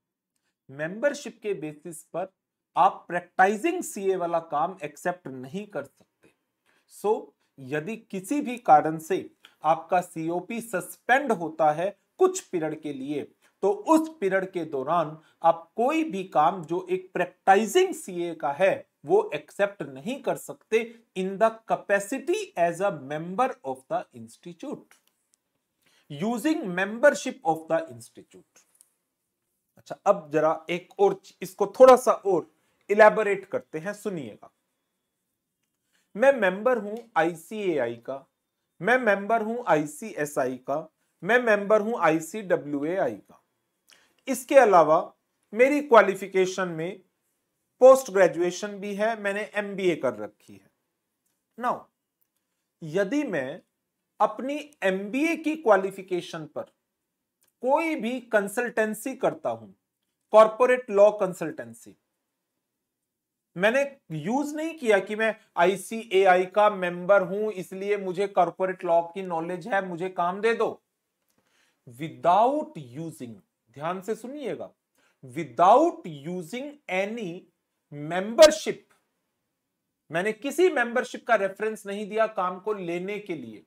मेंबरशिप के बेसिस पर आप प्रैक्टाइजिंग सीए वाला काम एक्सेप्ट नहीं कर सकते सो so, यदि किसी भी कारण से आपका सीओपी सस्पेंड होता है कुछ पीरियड के लिए तो उस पीरियड के दौरान आप कोई भी काम जो एक प्रैक्टाइजिंग सीए का है वो एक्सेप्ट नहीं कर सकते in the capacity as a member of the institute using membership of the institute अच्छा अब जरा एक और इसको थोड़ा सा और इलेबोरेट करते हैं सुनिएगा मैं मेंबर हूं आईसीएआई का मैं मेंबर हूं आईसीएसआई का मैं मेंबर हूं आईसीडब्ल्यूएआई का इसके अलावा मेरी क्वालिफिकेशन में पोस्ट ग्रेजुएशन भी है मैंने एम कर रखी है नाउ यदि मैं अपनी एमबीए की क्वालिफिकेशन पर कोई भी कंसल्टेंसी करता हूं कॉरपोरेट लॉ कंसल्टेंसी मैंने यूज नहीं किया कि मैं आईसीएआई का मेंबर हूं इसलिए मुझे कॉरपोरेट लॉ की नॉलेज है मुझे काम दे दो विदाउट यूजिंग ध्यान से सुनिएगा विदाउट यूजिंग एनी मेंबरशिप मैंने किसी मेंबरशिप का रेफरेंस नहीं दिया काम को लेने के लिए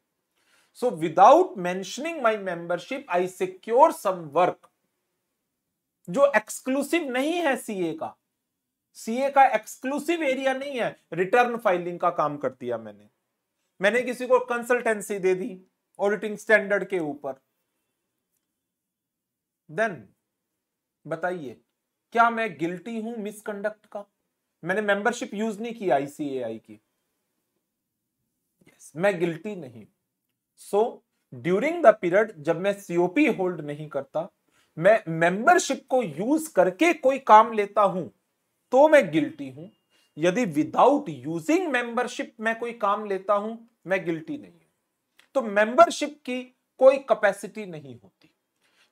so without mentioning my membership I secure some work जो एक्सक्लूसिव नहीं है सीए का सीए का एक्सक्लूसिव एरिया नहीं है रिटर्न फाइलिंग का काम कर दिया मैंने मैंने किसी को कंसल्टेंसी दे दी ऑडिटिंग स्टैंडर्ड के ऊपर देन बताइए क्या मैं गिल्टी हूं मिसकंडक्ट का मैंने मेंबरशिप यूज नहीं की आईसीएआई की yes, मैं गिल्टी नहीं सो ड्यूरिंग द पीरियड जब मैं सीओपी होल्ड नहीं करता मैं मेंबरशिप को यूज करके कोई काम लेता हूं तो मैं गिल्टी हूं यदि विदाउट यूजिंग मेंबरशिप मैं कोई काम लेता हूं मैं गिल्टी नहीं हूं तो मेंबरशिप की कोई कैपेसिटी नहीं होती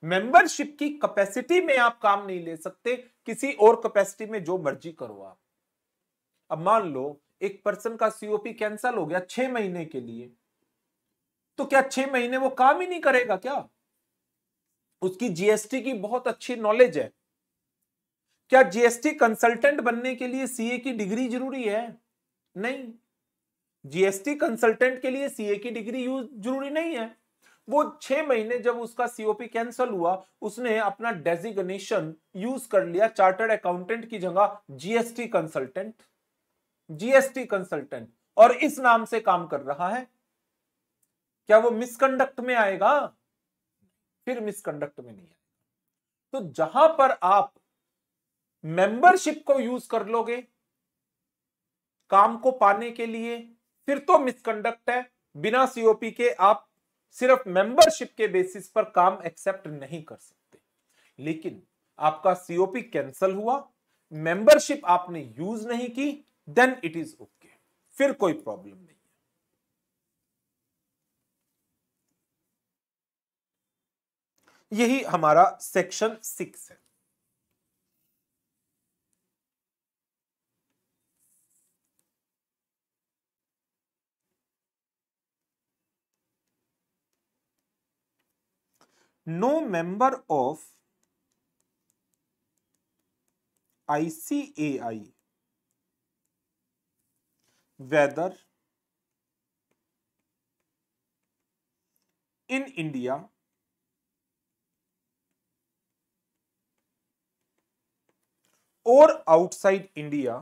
मेंबरशिप की कैपेसिटी में आप काम नहीं ले सकते किसी और कैपेसिटी में जो मर्जी करो आप अब मान लो एक पर्सन का सीओपी कैंसल हो गया छह महीने के लिए तो क्या छह महीने वो काम ही नहीं करेगा क्या उसकी जीएसटी की बहुत अच्छी नॉलेज है क्या जीएसटी कंसल्टेंट बनने के लिए सीए की डिग्री जरूरी है नहीं जीएसटी कंसल्टेंट के लिए सीए की डिग्री यूज जरूरी नहीं है वो छह महीने जब उसका सीओपी कैंसल हुआ उसने अपना डेजिग्नेशन यूज कर लिया चार्टर्ड अकाउंटेंट की जगह जीएसटी कंसल्टेंट जीएसटी कंसल्टेंट और इस नाम से काम कर रहा है क्या वो मिसकंडक्ट में आएगा फिर मिसकंडक्ट में नहीं आएगा तो जहां पर आप मेंबरशिप को यूज कर लोगे काम को पाने के लिए फिर तो मिसकंडक्ट है बिना सीओपी के आप सिर्फ मेंबरशिप के बेसिस पर काम एक्सेप्ट नहीं कर सकते लेकिन आपका सीओपी कैंसल हुआ मेंबरशिप आपने यूज नहीं की देन इट इज ओके फिर कोई प्रॉब्लम नहीं यही हमारा सेक्शन सिक्स है no member of ICAI whether in India or outside India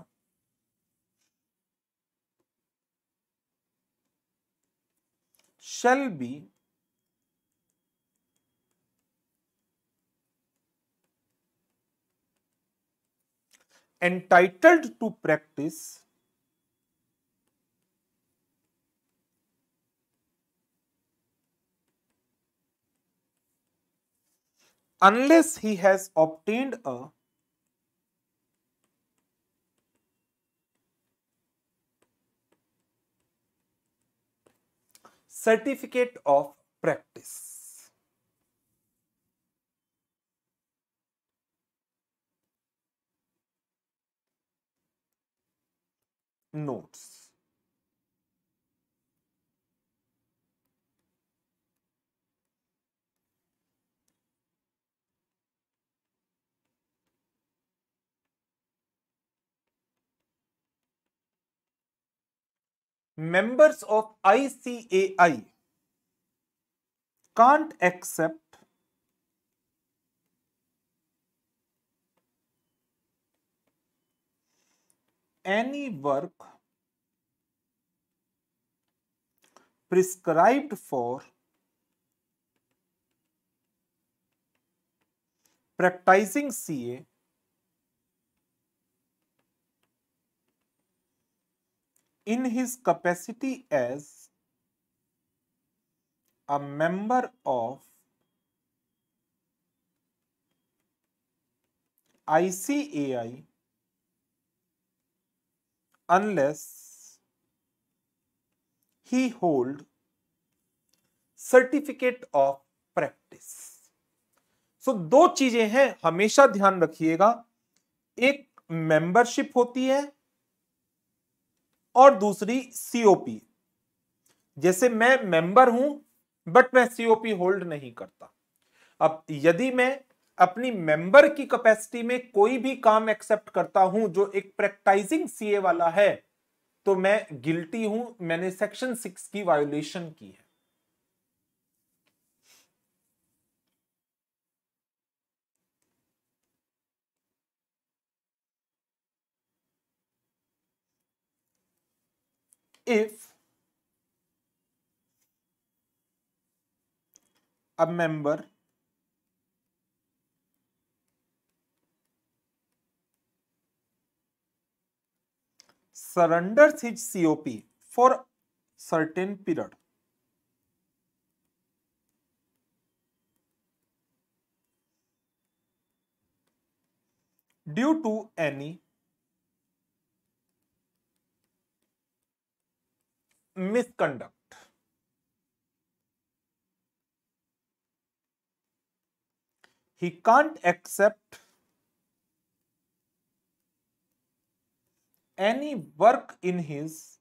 shall be entitled to practice unless he has obtained a certificate of practice. notes. Members of ICAI can't accept any work prescribed for practicing CA in his capacity as a member of ICAI unless he hold certificate of practice so दो चीजें हैं हमेशा ध्यान रखिएगा एक membership होती है और दूसरी सीओपी जैसे मैं मेंबर हूं बट मैं सीओपी होल्ड नहीं करता अब यदि मैं अपनी मेंबर की कैपेसिटी में कोई भी काम एक्सेप्ट करता हूं जो एक प्रैक्टाइजिंग सीए वाला है तो मैं गिल्टी हूं मैंने सेक्शन सिक्स की वायोलेशन की है if a member surrenders his COP for certain period. due to any misconduct. He can't accept any work in his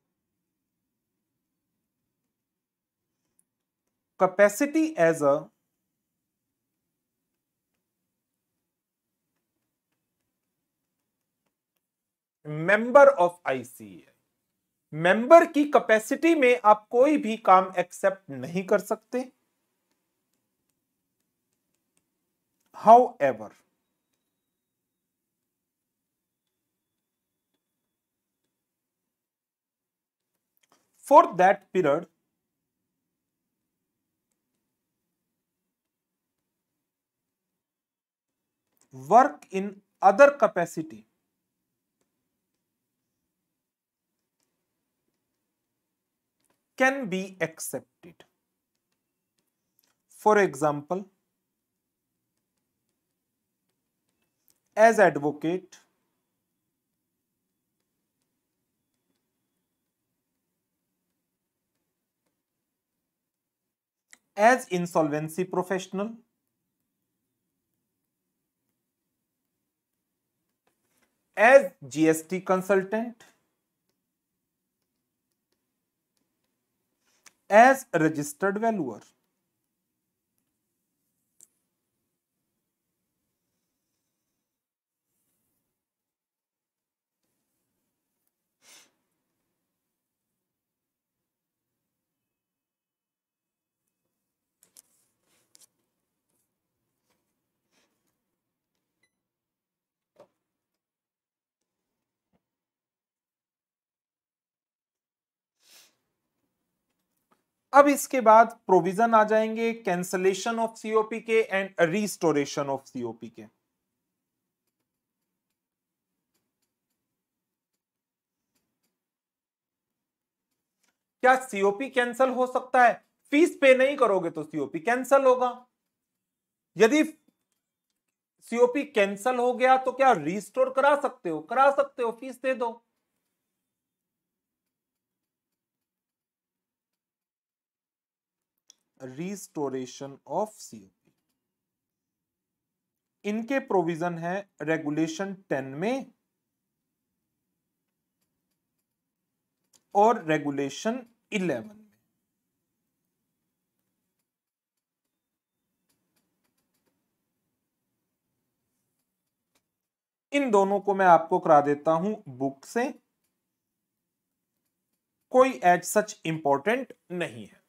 capacity as a member of ICA member की capacity में आप कोई भी काम accept नहीं कर सकते however for that period work in other capacity can be accepted. For example, as advocate, as insolvency professional as GST consultant, as registered valuer. अब इसके बाद प्रोविजन आ जाएंगे कैंसलेशन ऑफ सीओपी के एंड रिस्टोरेशन ऑफ सीओपी के क्या COP cancel हो सकता है फीस पे नहीं करोगे तो सीओपी कैंसल होगा यदि सीओपी कैंसल हो गया तो क्या रिस्टोर करा सकते हो करा सकते हो फीस दे दो रिस्टोरेशन ऑफ सीओपी इनके प्रोविजन है रेगुलेशन टेन में और रेगुलेशन इलेवन में इन दोनों को मैं आपको करा देता हूं बुक से कोई एज सच इंपॉर्टेंट नहीं है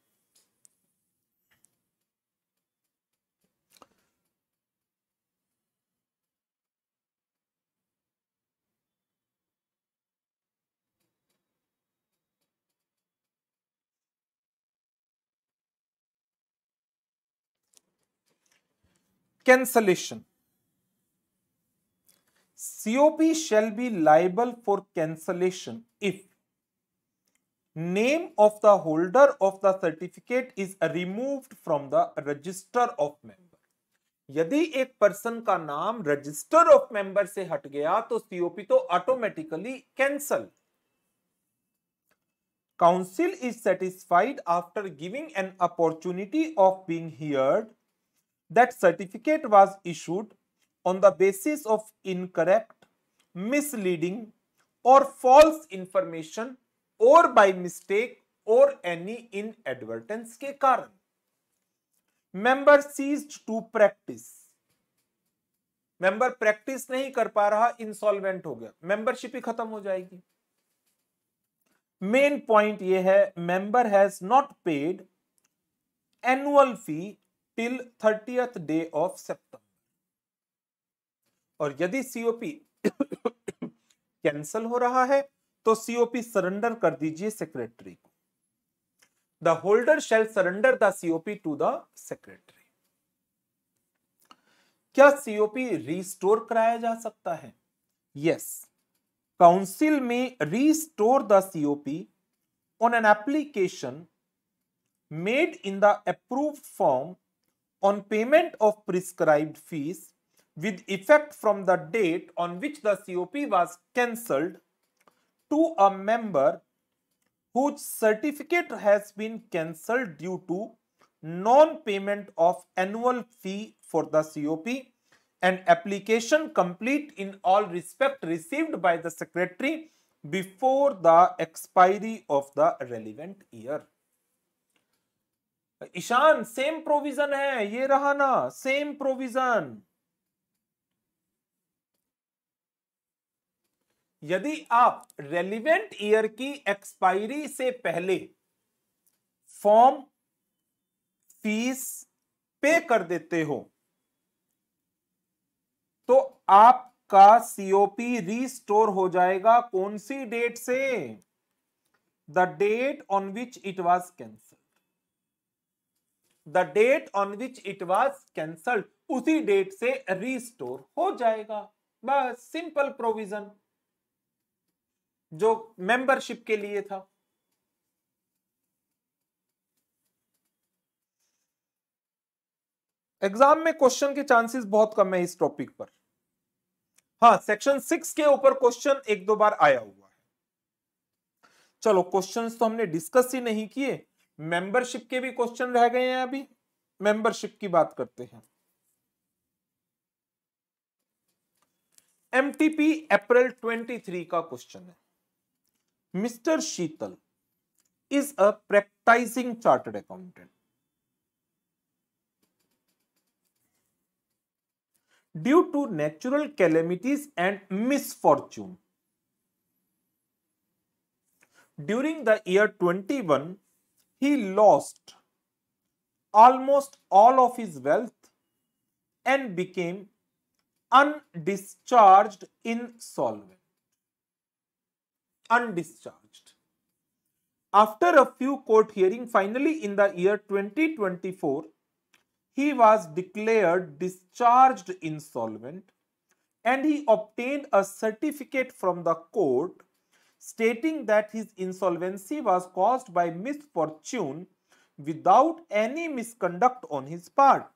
cancellation COP shall be liable for cancellation if name of the holder of the certificate is remove from the register of member यदि एक पर्सन का नाम रजिस्टर ऑफ मेंबर से हट गया तो सीओपी तो automatically cancel council is satisfied after giving an opportunity of being heard that certificate was issued on the basis of incorrect, misleading or false information or by mistake or any inadvertence ke karan member ceased to practice member practice नहीं कर पा रहा insolvent हो गया membership ही खत्म हो जाएगी main point ये है member has not paid annual fee till thirtieth day of September और यदि सीओपी कैंसल <coughs> हो रहा है तो सीओपी सरेंडर कर दीजिए सेक्रेटरी को the holder shall surrender the COP to the secretary क्या सीओपी रिस्टोर कराया जा सकता है यस काउंसिल में restore the COP on an application made in the approved form on payment of prescribed fees with effect from the date on which the COP was cancelled to a member whose certificate has been cancelled due to non-payment of annual fee for the COP an application complete in all respect received by the secretary before the expiry of the relevant year. ईशान same provision है ये रहा ना same provision यदि आप relevant year की expiry से पहले फॉर्म फीस पे कर देते हो तो आपका सीओपी रीस्टोर हो जाएगा कौन सी डेट से the date on which it was cancel the date on which it was cancelled उसी डेट से रिस्टोर हो जाएगा बस सिंपल प्रोविजन जो मेंबरशिप के लिए था एग्जाम में क्वेश्चन के चांसेस बहुत कम है इस टॉपिक पर हाँ सेक्शन सिक्स के ऊपर क्वेश्चन एक दो बार आया हुआ है चलो क्वेश्चंस तो हमने डिस्कस ही नहीं किए मेंबरशिप के भी क्वेश्चन रह गए हैं अभी मेंबरशिप की बात करते हैं एमटीपी अप्रैल 23 का क्वेश्चन है mister Sheetal is a practising chartered accountant due to natural calamities and misfortune during the year 21 he lost almost all of his wealth and became undischarged insolvent. Undischarged. After a few court hearings, finally in the year 2024, he was declared discharged insolvent and he obtained a certificate from the court stating that his insolvency was caused by misfortune without any misconduct on his part.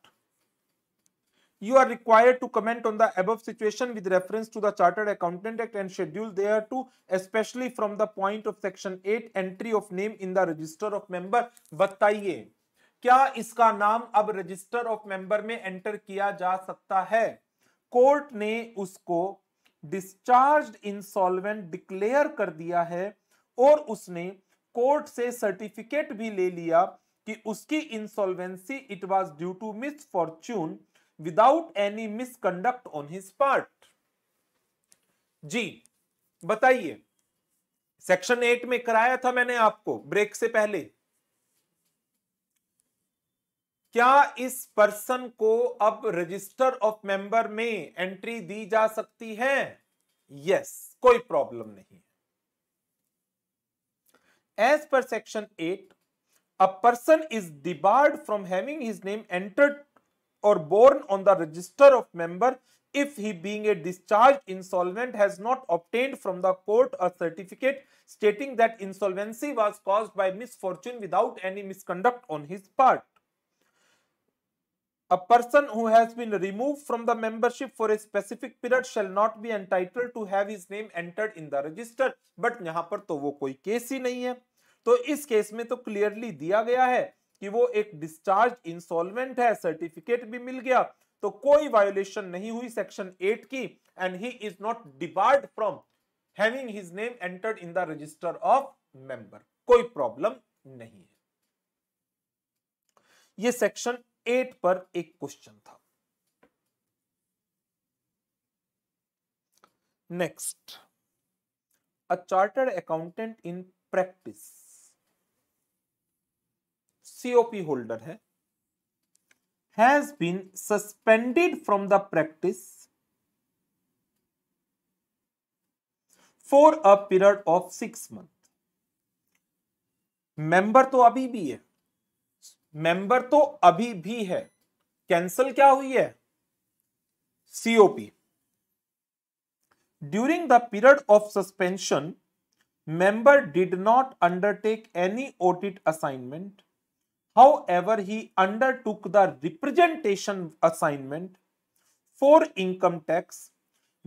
You are required to comment on the above situation with reference to the Chartered Accountant Act and schedule thereto, especially from the point of Section 8 entry of name in the register of member. bataiye क्या इसका नाम अब register of member में enter किया जा सकता है court ने उसको डिस्चार्ज इंसॉल्वेंट डिक्लेयर कर दिया है और उसने कोर्ट से सर्टिफिकेट भी ले लिया कि उसकी insolvency it was due to misfortune without any misconduct on his part जी बताइए सेक्शन एट में कराया था मैंने आपको ब्रेक से पहले क्या इस पर्सन को अब रजिस्टर ऑफ मेंबर में एंट्री दी जा सकती है यस कोई प्रॉब्लम नहीं है एज पर section eight a person is debarred from having his name entered or born on the register of member if he being a discharged insolvent has not obtained from the court a certificate stating that insolvency was caused by misfortune without any misconduct on his part A person who has been removed from the membership for a specific period shall not be entitled to have his name entered in the register. But यहाँ पर तो वो कोई case ही नहीं है तो इस केस में तो क्लियरली दिया गया है कि वो एक डिस्चार्ज इंसॉल्वेंट है सर्टिफिकेट भी मिल गया तो कोई वायोलेशन नहीं हुई सेक्शन 8 की and he is not debarred from having his name entered in the register of member कोई प्रॉब्लम नहीं है ये सेक्शन एट पर एक क्वेश्चन था next a chartered accountant in practice COP holder है has been suspended from the practice for a period of six month member तो अभी भी है मेंबर तो अभी भी है कैंसल क्या हुई है COP during the period of suspension member did not undertake any audit assignment however he undertook the representation assignment for income tax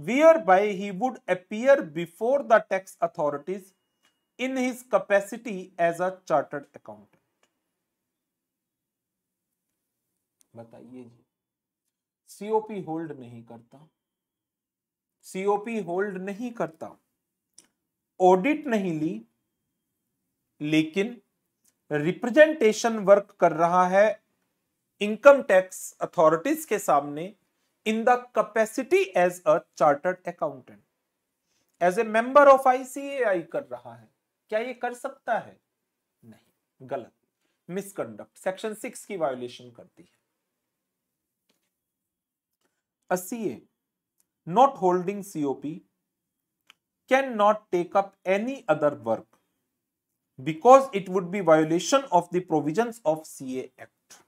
whereby he would appear before the tax authorities in his capacity as a chartered account बताइए जी COP hold नहीं करता COP hold नहीं करता audit नहीं ली लेकिन representation work कर रहा है इनकम टैक्स अथॉरिटीज के सामने in the capacity as a chartered accountant as a member of ICAI कर रहा है क्या ये कर सकता है नहीं गलत मिसकंडक्ट सेक्शन सिक्स की वायोलेशन करती है A CA not holding COP cannot take up any other work because it would be violation of the provisions of CA Act.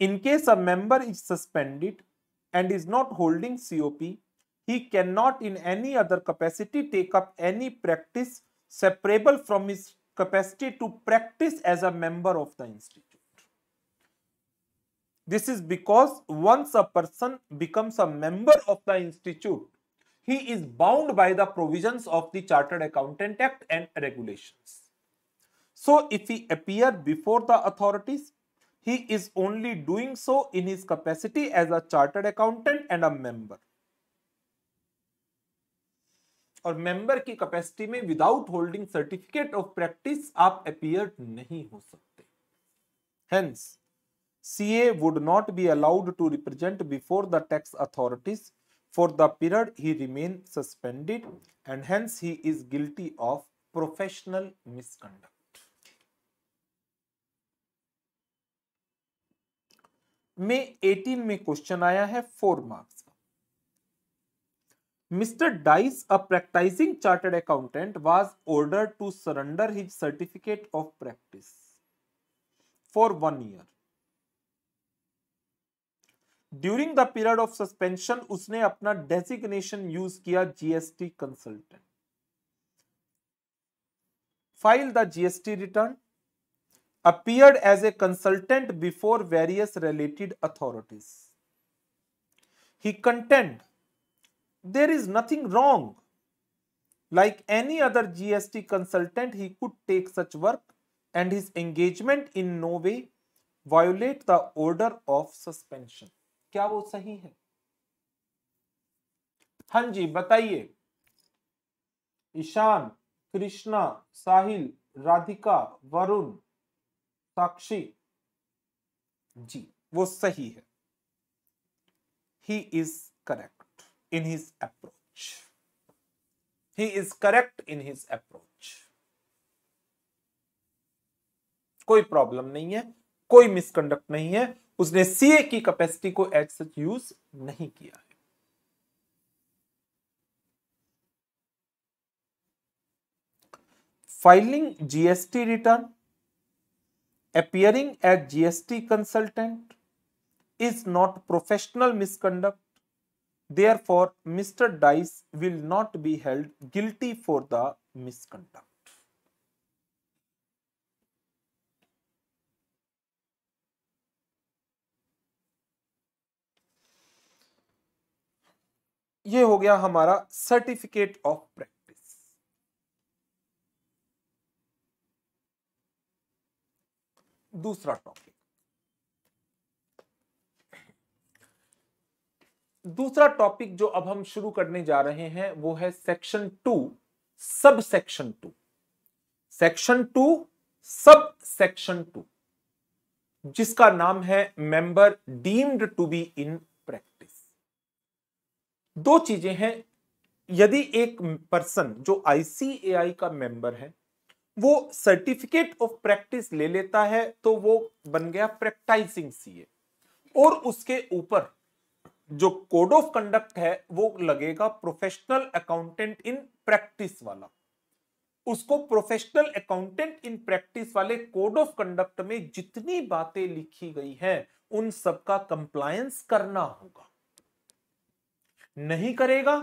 In case a member is suspended and is not holding COP, he cannot in any other capacity take up any practice separable from his capacity to practice as a member of the institute. This is because once a person becomes a member of the institute, he is bound by the provisions of the Chartered Accountant Act and regulations. So if he appear before the authorities, he is only doing so in his capacity as a chartered accountant and a member. Or member की capacity में without holding certificate of practice, आप appear नहीं हो सकते CA would not be allowed to represent before the tax authorities for the period he remained suspended and hence he is guilty of professional misconduct. में 18 में question आया है four marks Mr. Dice, a practicing chartered accountant, was ordered to surrender his certificate of practice for one year. During the period of suspension उसने अपना designation use किया GST consultant file the GST return appeared as a consultant before various related authorities he content there is nothing wrong like any other GST consultant he could take such work and his engagement in no way violate the order of suspension क्या वो सही है हाँ जी बताइए ईशान कृष्णा साहिल राधिका वरुण साक्षी जी वो सही है he is correct in his approach he is correct in his approach कोई प्रॉब्लम नहीं है कोई मिसकंडक्ट नहीं है उसने सीए की कैपेसिटी को एज सच यूज नहीं किया है filing GST return appearing as GST consultant is not professional misconduct therefore mr dice will not be held guilty for the misconduct ये हो गया हमारा सर्टिफिकेट ऑफ प्रैक्टिस दूसरा टॉपिक दूसरा टॉपिक जो अब हम शुरू करने जा रहे हैं वो है section two subsection two section two subsection two जिसका नाम है member deemed to be in दो चीजें हैं यदि एक पर्सन जो आईसीएआई का मेंबर है वो सर्टिफिकेट ऑफ प्रैक्टिस ले लेता है तो वो बन गया प्रैक्टाइजिंग सीए और उसके ऊपर जो कोड ऑफ कंडक्ट है वो लगेगा प्रोफेशनल अकाउंटेंट इन प्रैक्टिस वाला उसको प्रोफेशनल अकाउंटेंट इन प्रैक्टिस वाले कोड ऑफ कंडक्ट में जितनी बातें लिखी गई हैं उन सबका कंप्लायंस करना होगा नहीं करेगा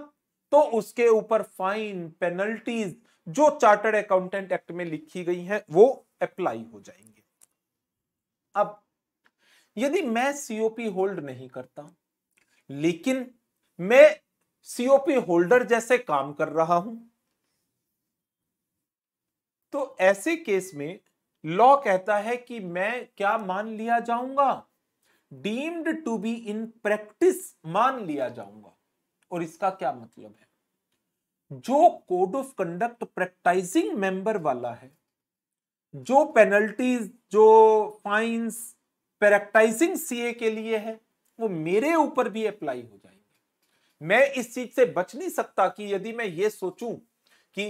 तो उसके ऊपर फाइन पेनल्टीज जो चार्टर्ड अकाउंटेंट एक्ट में लिखी गई हैं वो अप्लाई हो जाएंगे अब यदि मैं सीओपी होल्ड नहीं करता लेकिन मैं सीओपी होल्डर जैसे काम कर रहा हूं तो ऐसे केस में लॉ कहता है कि मैं क्या मान लिया जाऊंगा deemed to be in practice मान लिया जाऊंगा और इसका क्या मतलब है जो code of conduct practising member वाला है जो पेनल्टीज जो फाइंस प्रैक्टाइजिंग सीए के लिए है वो मेरे ऊपर भी अप्लाई हो जाएंगे मैं इस चीज से बच नहीं सकता कि यदि मैं ये सोचूं कि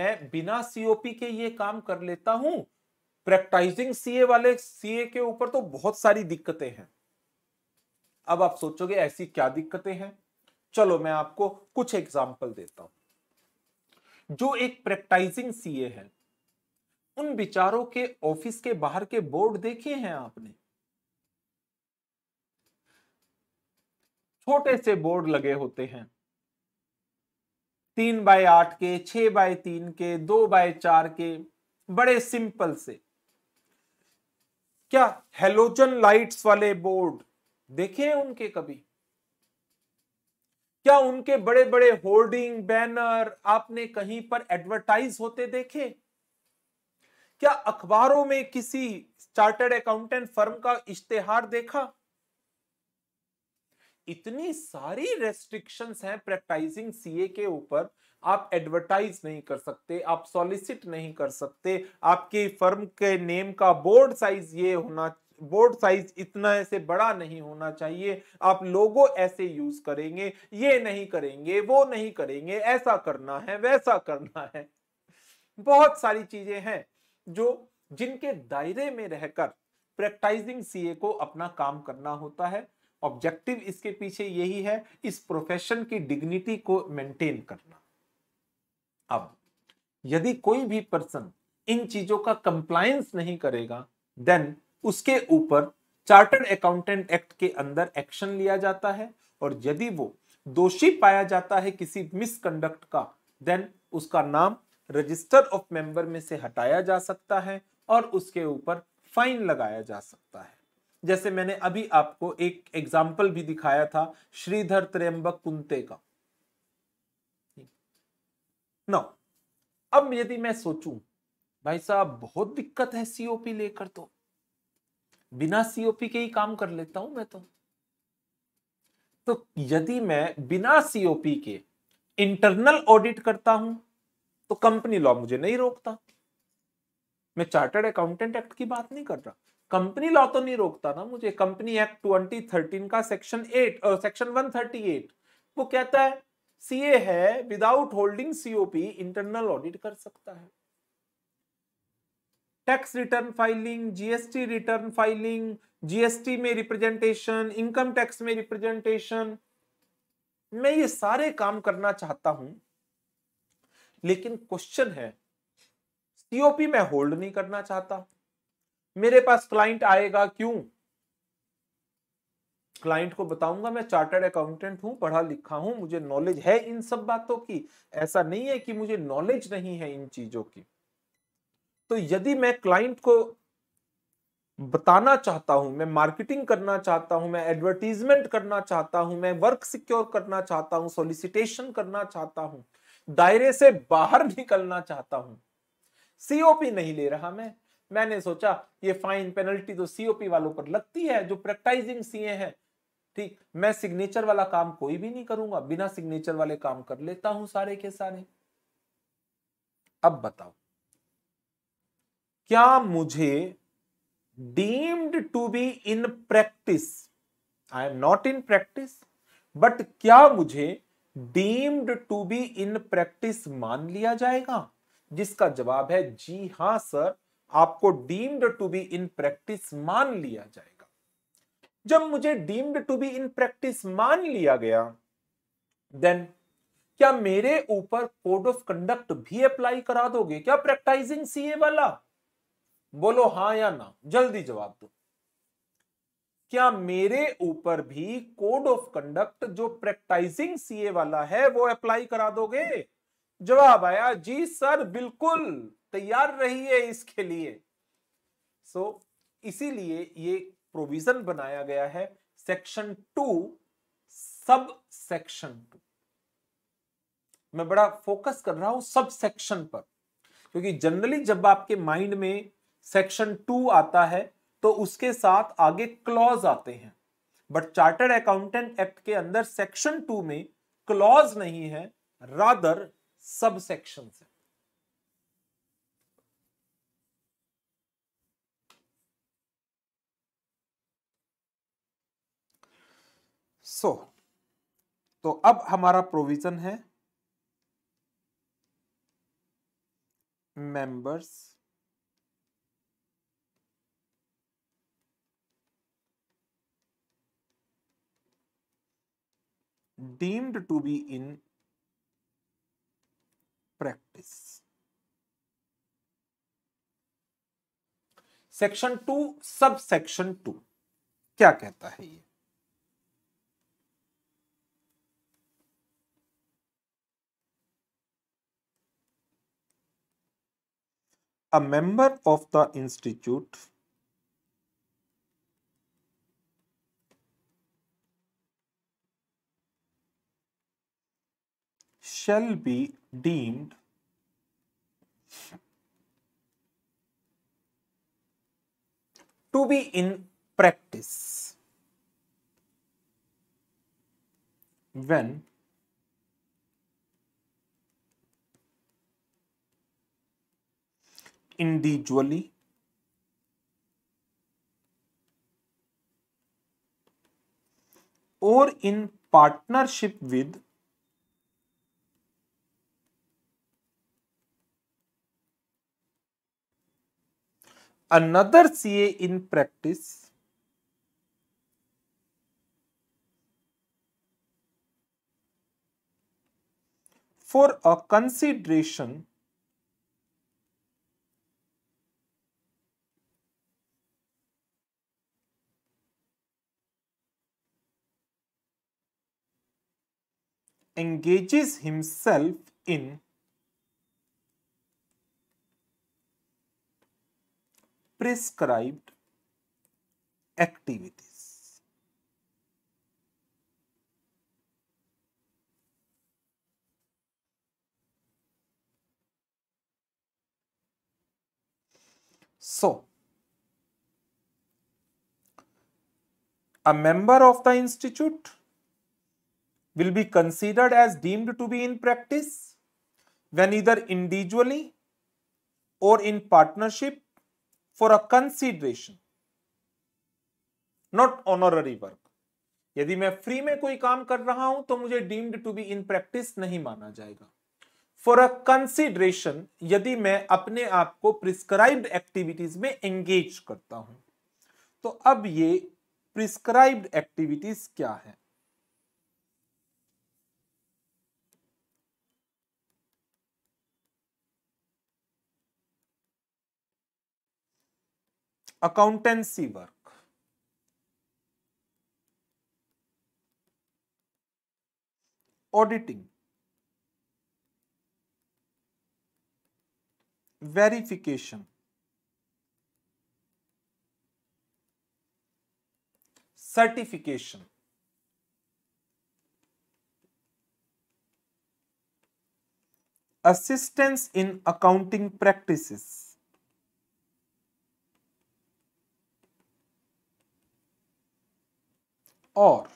मैं बिना सीओपी के ये काम कर लेता हूं प्रैक्टाइजिंग सीए वाले सीए के ऊपर तो बहुत सारी दिक्कतें हैं अब आप सोचोगे ऐसी क्या दिक्कतें हैं चलो मैं आपको कुछ एग्जाम्पल देता हूं जो एक प्रैक्टाइजिंग सीए है उन बिचारों के ऑफिस के बाहर के बोर्ड देखे हैं आपने छोटे से बोर्ड लगे होते हैं तीन बाय आठ के छह बाय तीन के दो बाय चार के बड़े सिंपल से क्या हेलोजन लाइट्स वाले बोर्ड देखे हैं उनके कभी क्या उनके बड़े बड़े होर्डिंग बैनर आपने कहीं पर एडवर्टाइज होते देखे क्या अखबारों में किसी चार्टर्ड अकाउंटेंट फर्म का इश्तेहार देखा इतनी सारी रेस्ट्रिक्शंस हैं प्रैक्टाइजिंग सीए के ऊपर आप एडवर्टाइज नहीं कर सकते आप सॉलिसिट नहीं कर सकते आपकी फर्म के नेम का बोर्ड साइज ये होना बोर्ड साइज इतना ऐसे बड़ा नहीं होना चाहिए आप लोगो ऐसे यूज करेंगे ये नहीं करेंगे वो नहीं करेंगे ऐसा करना है वैसा करना है बहुत सारी चीजें हैं जो जिनके दायरे में रहकर प्रैक्टाइजिंग सीए को अपना काम करना होता है ऑब्जेक्टिव इसके पीछे यही है इस प्रोफेशन की डिग्निटी को मेंटेन करना अब यदि कोई भी पर्सन इन चीजों का कंप्लायंस नहीं करेगा देन उसके ऊपर चार्टर्ड अकाउंटेंट एक्ट के अंदर एक्शन लिया जाता है और यदि वो दोषी पाया जाता है किसी मिसकंडक्ट का देन उसका नाम रजिस्टर ऑफ मेंबर में से हटाया जा सकता है और उसके ऊपर फाइन लगाया जा सकता है जैसे मैंने अभी आपको एक एग्जाम्पल भी दिखाया था श्रीधर त्रेम्बक कुंते का नो अब यदि मैं सोचूं भाई साहब बहुत दिक्कत है सीओपी लेकर तो बिना सीओपी के ही काम कर लेता हूं मैं तो तो यदि मैं बिना सीओपी के इंटरनल ऑडिट करता हूं तो कंपनी लॉ मुझे नहीं रोकता मैं चार्टर्ड अकाउंटेंट एक्ट की बात नहीं कर रहा कंपनी लॉ तो नहीं रोकता ना मुझे कंपनी एक्ट ट्वेंटी थर्टीन का सेक्शन एट और सेक्शन वन थर्टी एट वो कहता है सीए है without holding COP internal audit कर सकता है tax return filing GST return filing GST में रिप्रेजेंटेशन इनकम टैक्स में रिप्रेजेंटेशन मैं ये सारे काम करना चाहता हूं लेकिन क्वेश्चन है सीओपी मैं होल्ड नहीं करना चाहता मेरे पास क्लाइंट आएगा क्यों क्लाइंट को बताऊंगा मैं चार्टर्ड अकाउंटेंट हूं पढ़ा लिखा हूं मुझे नॉलेज है इन सब बातों की ऐसा नहीं है कि मुझे नॉलेज नहीं है इन चीजों की तो यदि मैं क्लाइंट को बताना चाहता हूं मैं मार्केटिंग करना चाहता हूं मैं एडवर्टीजमेंट करना चाहता हूं मैं वर्क सिक्योर करना चाहता हूं सोलिसिटेशन करना चाहता हूं दायरे से बाहर <laughs> निकलना चाहता हूं सीओपी नहीं ले रहा मैं मैंने सोचा ये फाइन पेनल्टी तो सीओपी वालों पर लगती है जो प्रैक्टाइजिंग सीए हैं ठीक मैं सिग्नेचर वाला काम कोई भी नहीं करूंगा बिना सिग्नेचर वाले काम कर लेता हूं सारे के सारे अब बताओ क्या मुझे deemed to be in practice I am not in practice but क्या मुझे deemed to be in practice मान लिया जाएगा जिसका जवाब है जी हां सर आपको deemed to be in practice मान लिया जाएगा जब मुझे deemed to be in practice मान लिया गया देन क्या मेरे ऊपर कोड ऑफ कंडक्ट भी अप्लाई करा दोगे क्या प्रैक्टाइजिंग सीए वाला बोलो हां या ना जल्दी जवाब दो क्या मेरे ऊपर भी कोड ऑफ कंडक्ट जो प्रैक्टाइजिंग सीए वाला है वो अप्लाई करा दोगे जवाब आया जी सर बिल्कुल तैयार रहिए इसके लिए सो so, इसीलिए ये प्रोविजन बनाया गया है section two subsection two मैं बड़ा फोकस कर रहा हूं सब सेक्शन पर क्योंकि जनरली जब आपके माइंड में सेक्शन टू आता है तो उसके साथ आगे क्लॉज आते हैं बट चार्टर्ड अकाउंटेंट एक्ट के अंदर सेक्शन टू में क्लॉज नहीं है रादर सब सेक्शन है सो so, तो अब हमारा प्रोविजन है members deemed to be in practice section two subsection two क्या कहता है ये a member of the institute shall be deemed to be in practice when individually or in partnership with another CA in practice for a consideration engages himself in prescribed activities. So, a member of the institute will be considered as deemed to be in practice when either individually or in partnership for a consideration not honorary work यदि मैं free में कोई काम कर रहा हूं तो मुझे deemed to be in practice नहीं माना जाएगा फॉर अ कंसिडरेशन यदि मैं अपने आप को प्रिस्क्राइब्ड एक्टिविटीज में एंगेज करता हूं तो अब ये प्रिस्क्राइब्ड एक्टिविटीज क्या है accountancy work. Auditing, verification, certification, assistance in accounting practices, or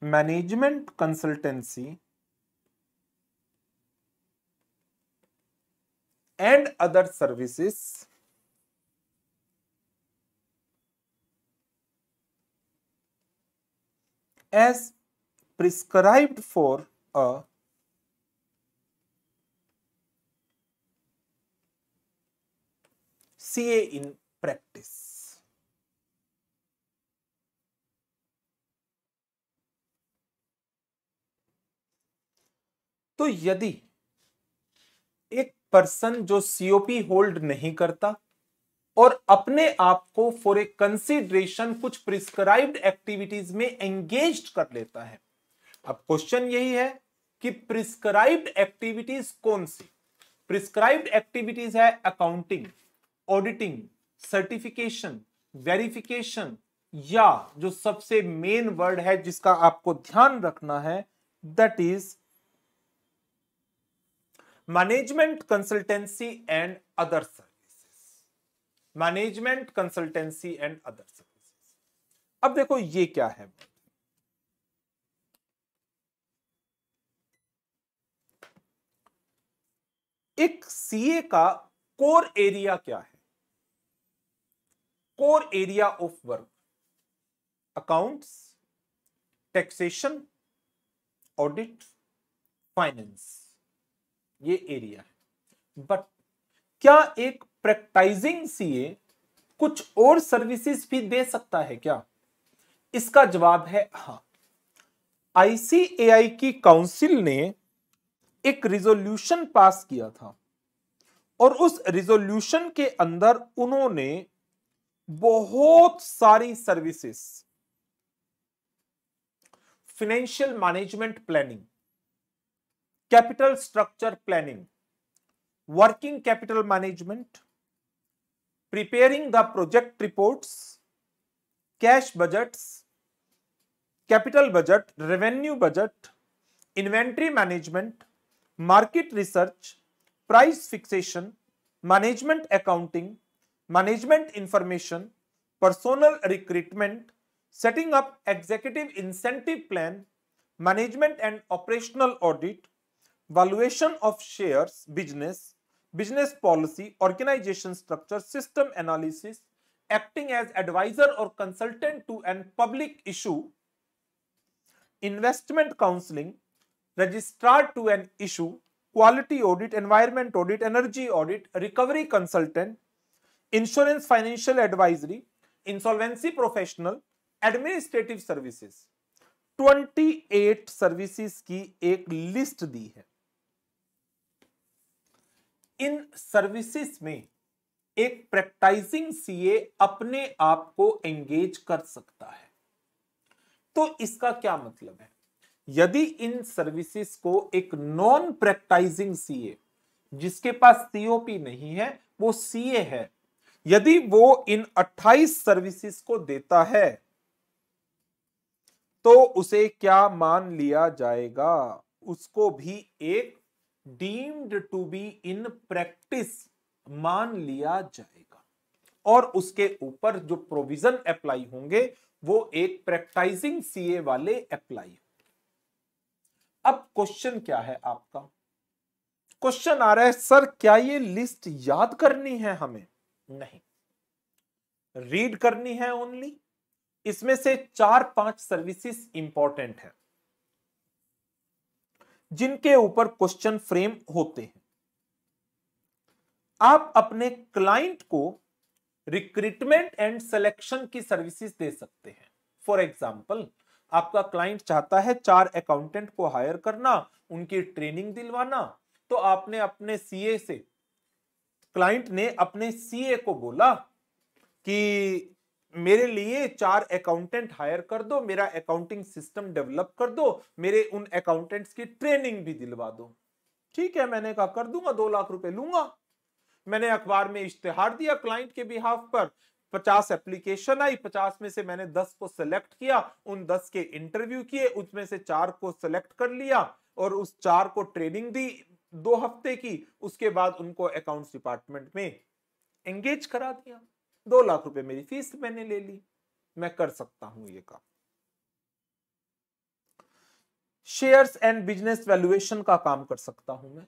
management consultancy and other services as prescribed for a CA in practice. तो यदि एक पर्सन जो सीओपी होल्ड नहीं करता और अपने आप को फॉर ए कंसिडरेशन कुछ प्रिस्क्राइब्ड एक्टिविटीज में एंगेज कर लेता है अब क्वेश्चन यही है कि प्रिस्क्राइब्ड एक्टिविटीज कौन सी प्रिस्क्राइब्ड एक्टिविटीज है अकाउंटिंग ऑडिटिंग सर्टिफिकेशन वेरिफिकेशन या जो सबसे मेन वर्ड है जिसका आपको ध्यान रखना है that is management consultancy and other services management consultancy and other services अब देखो ये क्या है एक सीए का कोर एरिया क्या है core area of work accounts taxation audit finance ये एरिया है बट क्या एक प्रैक्टाइजिंग सीए कुछ और सर्विसेज भी दे सकता है क्या इसका जवाब है हा आईसीएआई की काउंसिल ने एक रिजोल्यूशन पास किया था और उस रिजोल्यूशन के अंदर उन्होंने बहुत सारी services financial management planning capital structure planning working capital management preparing the project reports cash budgets capital budget revenue budget inventory management market research price fixation management accounting management information, personal recruitment, setting up executive incentive plan, management and operational audit, valuation of shares, business, business policy, organization structure, system analysis, acting as advisor or consultant to an public issue, investment counseling, registrar to an issue, quality audit, environment audit, energy audit, recovery consultant, insurance financial advisory insolvency professional administrative services 28 services की एक list दी है इन services में एक practising CA अपने आप को engage कर सकता है तो इसका क्या मतलब है यदि इन सर्विसेज को एक नॉन प्रैक्टाइजिंग सीए जिसके पास सीओपी नहीं है वो सीए है यदि वो इन 28 सर्विसेज को देता है तो उसे क्या मान लिया जाएगा उसको भी एक deemed to be in practice मान लिया जाएगा और उसके ऊपर जो प्रोविजन अप्लाई होंगे वो एक प्रैक्टाइजिंग सीए वाले अप्लाई अब क्वेश्चन क्या है आपका क्वेश्चन आ रहा है सर क्या ये लिस्ट याद करनी है हमें नहीं रीड करनी है ओनली इसमें से चार पांच सर्विसेज इंपॉर्टेंट है जिनके ऊपर क्वेश्चन फ्रेम होते हैं आप अपने क्लाइंट को रिक्रूटमेंट एंड सिलेक्शन की सर्विसेज दे सकते हैं फॉर एग्जाम्पल आपका क्लाइंट चाहता है चार अकाउंटेंट को हायर करना उनकी ट्रेनिंग दिलवाना तो आपने अपने सीए से क्लाइंट ने अपने सीए को बोला कि मेरे लिए चार अकाउंटेंट हायर कर दो मेरा अकाउंटिंग सिस्टम डेवलप कर दो मेरे उन अकाउंटेंट्स की ट्रेनिंग भी दिलवा दो ठीक है मैंने कहा कर दूंगा दो लाख रुपए लूंगा मैंने अखबार में इश्तेहार दिया क्लाइंट के बिहाफ पर पचास एप्लीकेशन आई पचास में से मैंने दस को सिलेक्ट किया उन दस के इंटरव्यू किए उसमें से चार को सिलेक्ट कर लिया और उस चार को ट्रेनिंग दी दो हफ्ते की उसके बाद उनको अकाउंट्स डिपार्टमेंट में एंगेज करा दिया दो लाख रुपए मेरी फीस मैंने ले ली मैं कर सकता हूं ये काम शेयर्स एंड बिजनेस वैल्यूएशन का काम कर सकता हूं मैं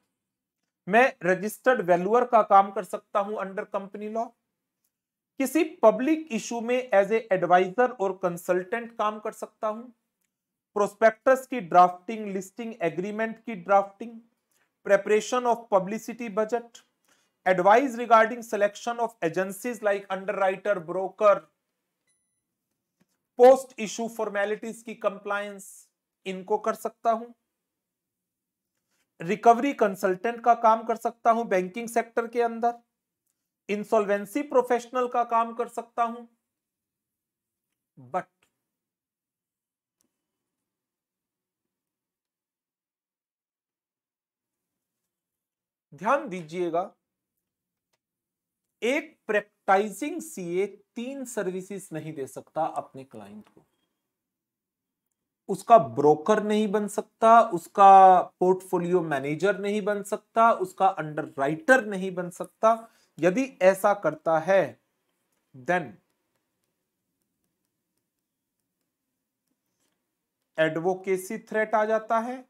मैं रजिस्टर्ड वैल्यूअर का काम कर सकता हूं अंडर कंपनी लॉ किसी पब्लिक इशू में एज ए एडवाइजर और कंसल्टेंट काम कर सकता हूं प्रोस्पेक्टस की ड्राफ्टिंग लिस्टिंग एग्रीमेंट की drafting preparation of publicity budget advice regarding selection of agencies like underwriter broker post issue formalities की कंप्लायंस इनको कर सकता हूं रिकवरी कंसल्टेंट का काम कर सकता हूं बैंकिंग सेक्टर के अंदर इंसॉल्वेंसी प्रोफेशनल का काम कर सकता हूं बट ध्यान दीजिएगा एक प्रैक्टाइजिंग सीए तीन सर्विसेज नहीं दे सकता अपने क्लाइंट को उसका ब्रोकर नहीं बन सकता उसका पोर्टफोलियो मैनेजर नहीं बन सकता उसका अंडरराइटर नहीं बन सकता यदि ऐसा करता है देन एडवोकेसी थ्रेट आ जाता है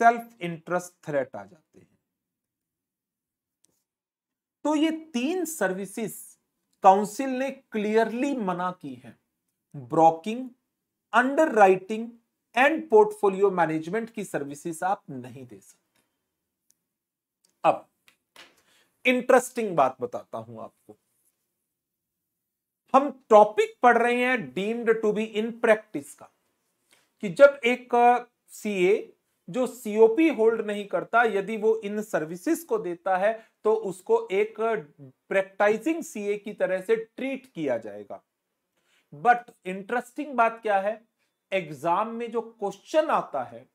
सेल्फ इंटरेस्ट थ्रेट आ जाते हैं तो ये तीन सर्विसेज काउंसिल ने क्लियरली मना की है broking underwriting and portfolio management की सर्विसेज आप नहीं दे सकते अब इंटरेस्टिंग बात बताता हूं आपको हम टॉपिक पढ़ रहे हैं deemed to be in practice का कि जब एक सीए uh, जो सीओपी होल्ड नहीं करता यदि वो इन सर्विसेज को देता है तो उसको एक प्रैक्टाइजिंग सीए की तरह से ट्रीट किया जाएगा बट इंटरेस्टिंग बात क्या है एग्जाम में जो क्वेश्चन आता है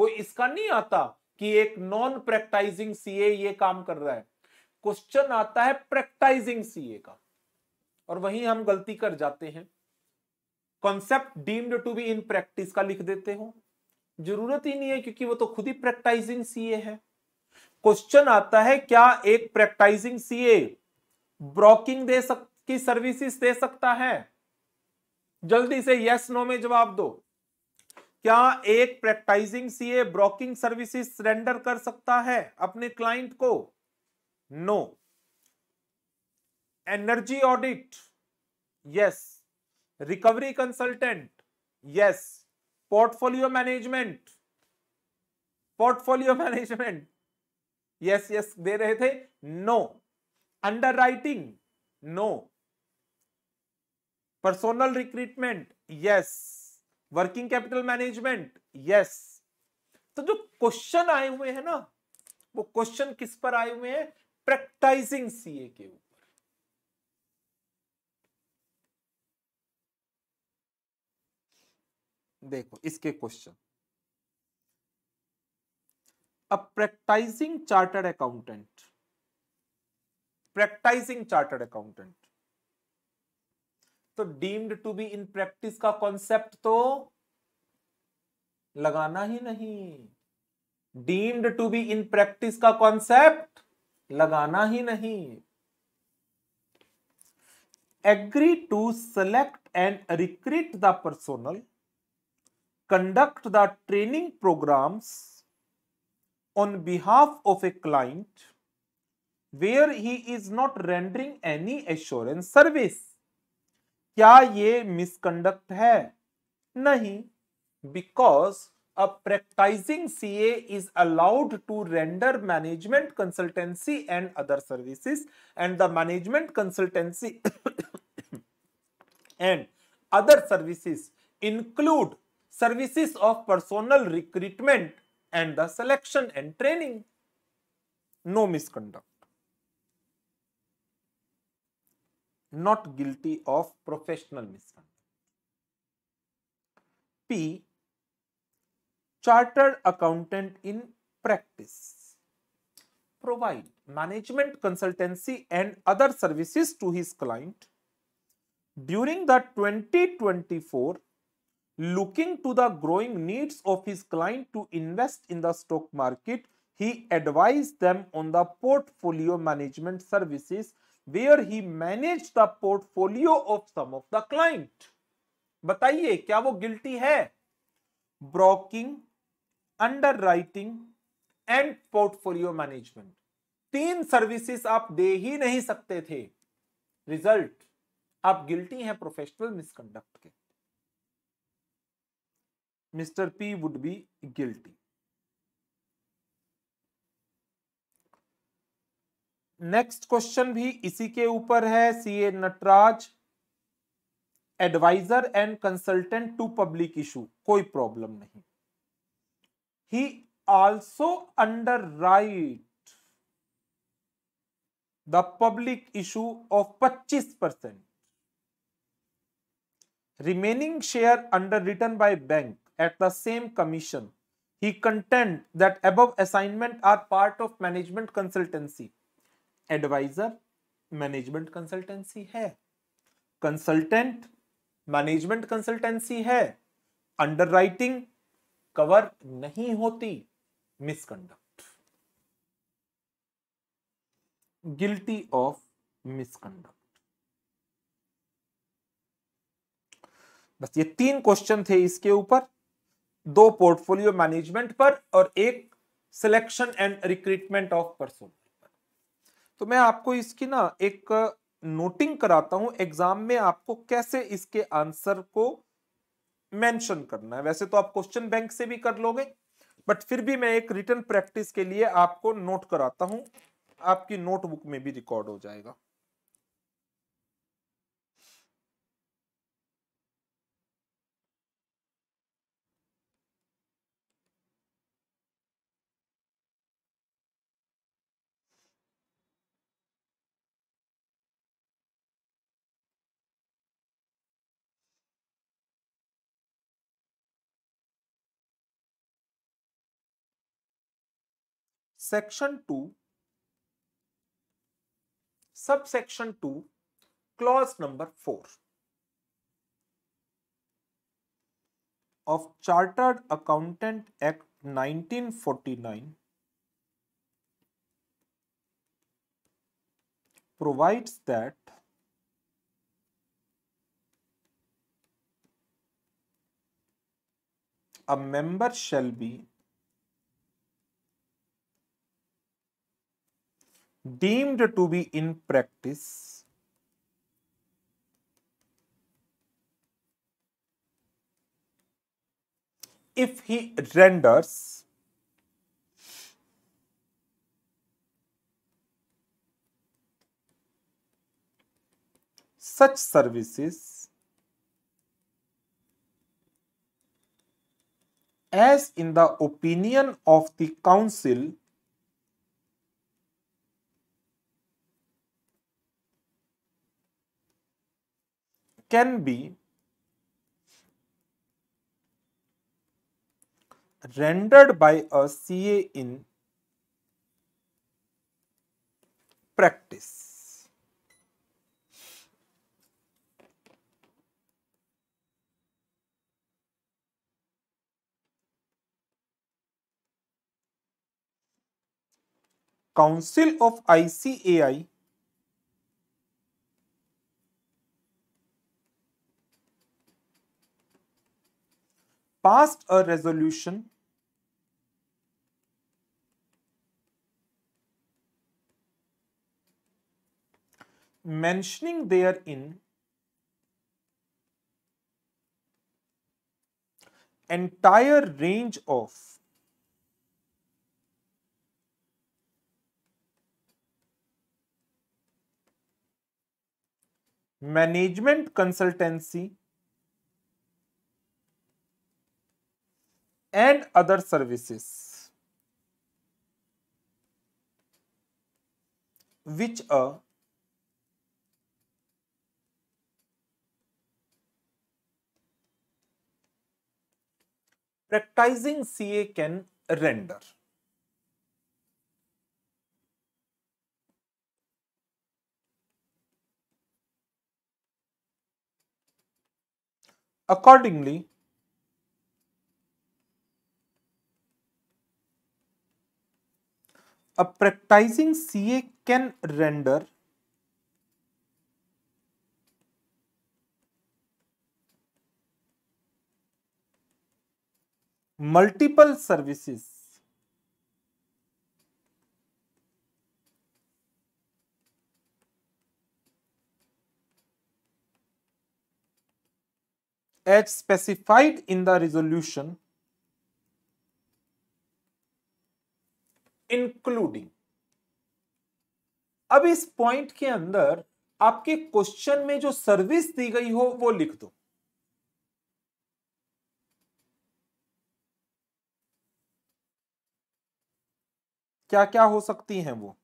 वो इसका नहीं आता कि एक नॉन प्रैक्टाइजिंग सीए ये काम कर रहा है क्वेश्चन आता है प्रैक्टाइजिंग सीए का और वहीं हम गलती कर जाते हैं concept deemed to be in practice का लिख देते हो जरूरत ही नहीं है क्योंकि वो तो खुद ही प्रैक्टाइजिंग सीए है क्वेश्चन आता है क्या एक प्रैक्टाइजिंग सीए ब्रोकिंग दे सक की सर्विसेज दे सकता है जल्दी से यस नो में जवाब दो क्या एक practising CA broking services surrender कर सकता है अपने क्लाइंट को no energy audit yes recovery consultant yes portfolio management portfolio management yes yes दे रहे थे no underwriting no personnel recruitment yes working capital management yes तो जो क्वेश्चन आए हुए हैं ना वो क्वेश्चन किस पर आए हुए हैं प्रैक्टाइजिंग सीए के ऊपर देखो इसके question a practising chartered accountant practising chartered accountant तो deemed to be in practice का कॉन्सेप्ट तो लगाना ही नहीं deemed to be in practice का कॉन्सेप्ट लगाना ही नहीं agree to select and recruit the personnel conduct the training programs on behalf of a client where he is not rendering any assurance service क्या ये misconduct है नहीं because a practicing CA is allowed to render management consultancy and other services and the management consultancy and other services include services of personal recruitment and the selection and training. No misconduct. Not guilty of professional misconduct. P. Chartered accountant in practice. Provide management consultancy and other services to his client during the 2024 looking to the growing needs of his client to invest in the stock market, he advised them on the portfolio management services where he managed the portfolio of some of the client. बताइए क्या वो guilty है broking underwriting and portfolio management तीन services आप दे ही नहीं सकते थे रिजल्ट आप गिल्टी हैं प्रोफेशनल मिसकंडक्ट के mister P would be guilty next question भी इसी के ऊपर है C A Nataraj adviser and consultant to public issue कोई प्रॉब्लम नहीं he also underwrite the public issue of 25 percent remaining share underwritten by bank at the same commission. He contend that above assignment are part of management consultancy. Advisor management consultancy hai. Consultant, management consultancy hai. Underwriting, cover nahi hoti. Misconduct. Guilty of misconduct. बस ये तीन question थे इसके ऊपर दो portfolio management पर और एक selection and recruitment of person तो मैं आपको इसकी ना एक नोटिंग कराता हूं एग्जाम में आपको कैसे इसके आंसर को मेंशन करना है वैसे तो आप क्वेश्चन बैंक से भी कर लोगे बट फिर भी मैं एक रिटर्न प्रैक्टिस के लिए आपको नोट कराता हूं आपकी नोटबुक में भी रिकॉर्ड हो जाएगा section 2 subsection 2 clause number 4 of Chartered Accountant Act 1949 provides that a member shall be deemed to be in practice if he renders such services as in the opinion of the council can be rendered by a CA in practice. Council of ICAI passed a resolution mentioning therein entire range of management consultancy and other services which a practicing CA can render. Accordingly, a practicing CA can render multiple services as specified in the resolution including अब इस point के अंदर आपके question में जो service दी गई हो वो लिख दो क्या क्या हो सकती हैं वो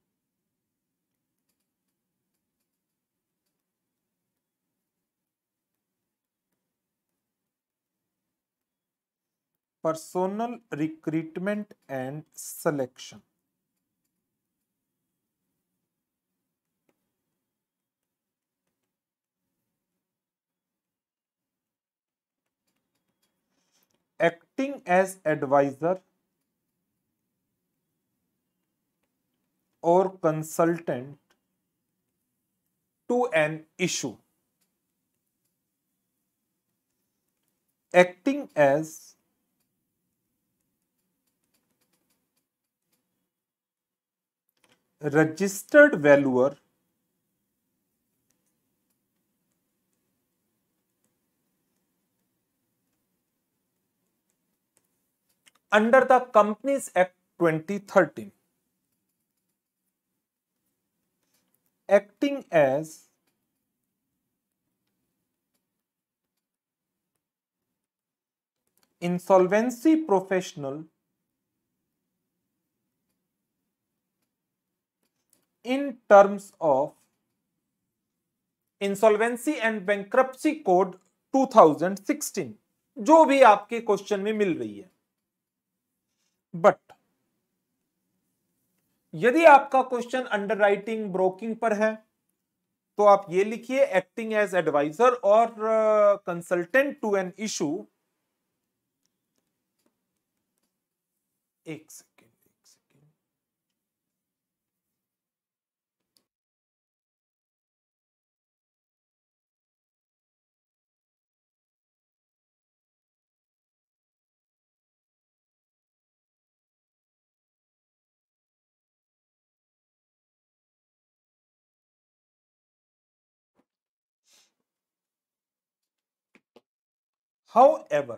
personal recruitment and selection acting as advisor or consultant to an issue. Acting as registered valuer under the companies act twenty thirteen acting as insolvency professional in terms of insolvency and bankruptcy code 2016 जो भी आपके question में मिल रही है but यदि आपका question under writing broking पर है तो आप ये लिखिए एक्टिंग एज एडवाइजर और कंसल्टेंट टू एन इशू एक से However,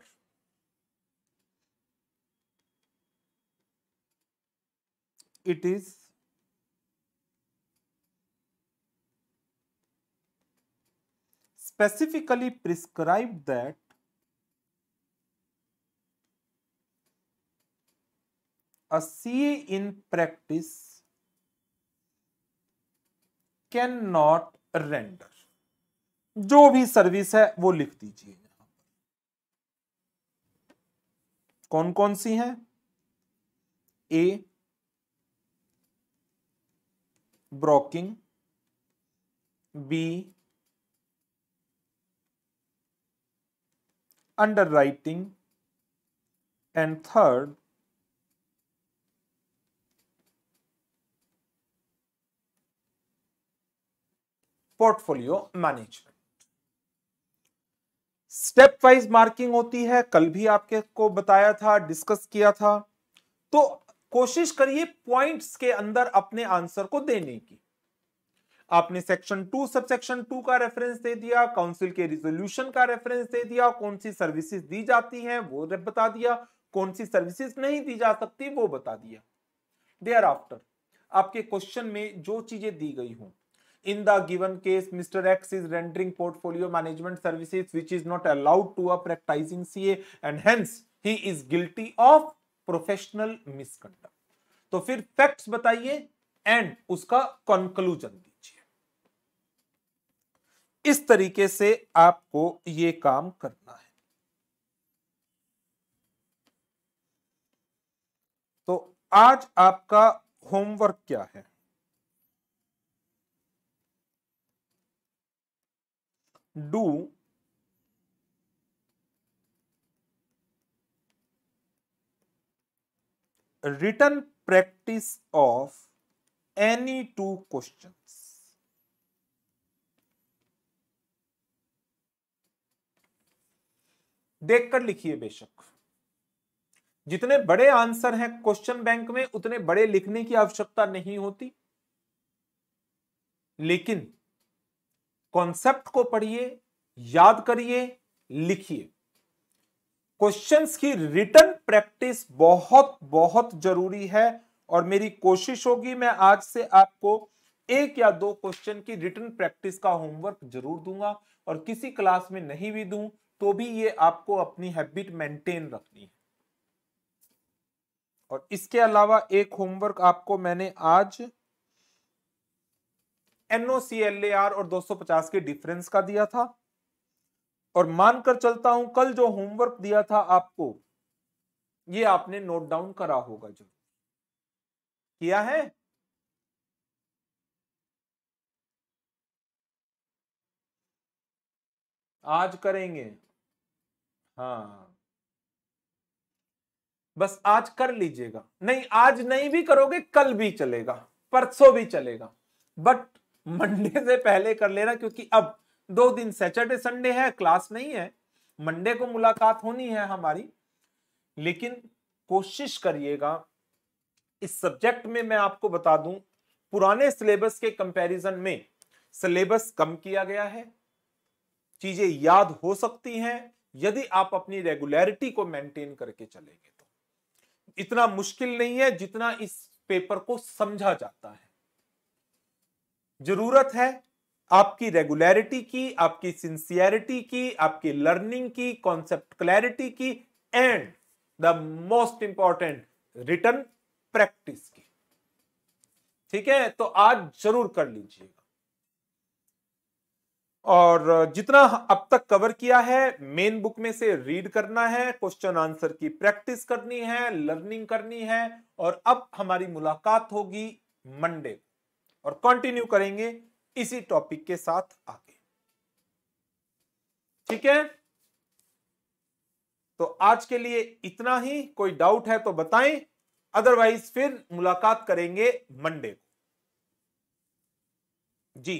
it is specifically prescribed that a CA in practice cannot render जो भी सर्विस है वो लिख दीजिए कौन कौन सी हैं A broking B underwriting and third portfolio management stepwise marking होती है कल भी आपके को बताया था डिस्कस किया था तो कोशिश करिए पॉइंट्स के अंदर अपने आंसर को देने की आपने section two subsection two का रेफरेंस दे दिया काउंसिल के रिजोल्यूशन का रेफरेंस दे दिया कौन सी सर्विसेज दी जाती हैं वो बता दिया कौन सी सर्विसेज नहीं दी जा सकती वो बता दिया देयर आफ्टर आपके क्वेश्चन में जो चीजें दी गई हूं in the given case mr x is rendering portfolio management services which is not allowed to a practicing ca and hence he is guilty of professional misconduct तो फिर फैक्ट्स बताइए and उसका कंक्लूजन दीजिए इस तरीके से आपको ये काम करना है तो आज आपका होमवर्क क्या है do written practice of any two questions. देखकर लिखिए बेशक जितने बड़े आंसर हैं क्वेश्चन बैंक में उतने बड़े लिखने की आवश्यकता नहीं होती लेकिन कॉन्सेप्ट को पढ़िए याद करिए लिखिए क्वेश्चंस की रिटर्न प्रैक्टिस बहुत बहुत जरूरी है और मेरी कोशिश होगी मैं आज से आपको एक या दो क्वेश्चन की रिटर्न प्रैक्टिस का होमवर्क जरूर दूंगा और किसी क्लास में नहीं भी दूं तो भी ये आपको अपनी हैबिट मेंटेन रखनी है और इसके अलावा एक होमवर्क आपको मैंने आज NO C L A NOCLAR और 250 के डिफरेंस का दिया था और मानकर चलता हूं कल जो होमवर्क दिया था आपको ये आपने नोट डाउन करा होगा जो किया है आज करेंगे हाँ बस आज कर लीजिएगा नहीं आज नहीं भी करोगे कल भी चलेगा परसों भी चलेगा बट मंडे <laughs> से पहले कर लेना क्योंकि अब दो दिन सैटरडे संडे है क्लास नहीं है मंडे को मुलाकात होनी है हमारी लेकिन कोशिश करिएगा इस सब्जेक्ट में मैं आपको बता दूं पुराने सिलेबस के कंपैरिजन में सिलेबस कम किया गया है चीजें याद हो सकती हैं यदि आप अपनी रेगुलरिटी को मेंटेन करके चलेंगे तो इतना मुश्किल नहीं है जितना इस पेपर को समझा जाता है जरूरत है आपकी रेगुलरिटी की आपकी सिंसियरिटी की आपकी लर्निंग की कॉन्सेप्ट क्लैरिटी की and the most important return practice की ठीक है तो आज जरूर कर लीजिएगा और जितना अब तक कवर किया है मेन बुक में से रीड करना है क्वेश्चन आंसर की प्रैक्टिस करनी है लर्निंग करनी है और अब हमारी मुलाकात होगी मंडे को और कंटिन्यू करेंगे इसी टॉपिक के साथ आगे ठीक है तो आज के लिए इतना ही कोई डाउट है तो बताएं अदरवाइज फिर मुलाकात करेंगे मंडे को जी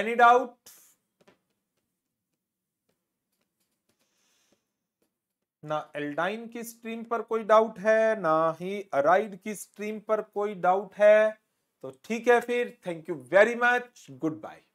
एनी डाउट ना एल्डाइन की स्ट्रीम पर कोई डाउट है ना ही अराइड की स्ट्रीम पर कोई डाउट है तो ठीक है फिर thank you very much good bye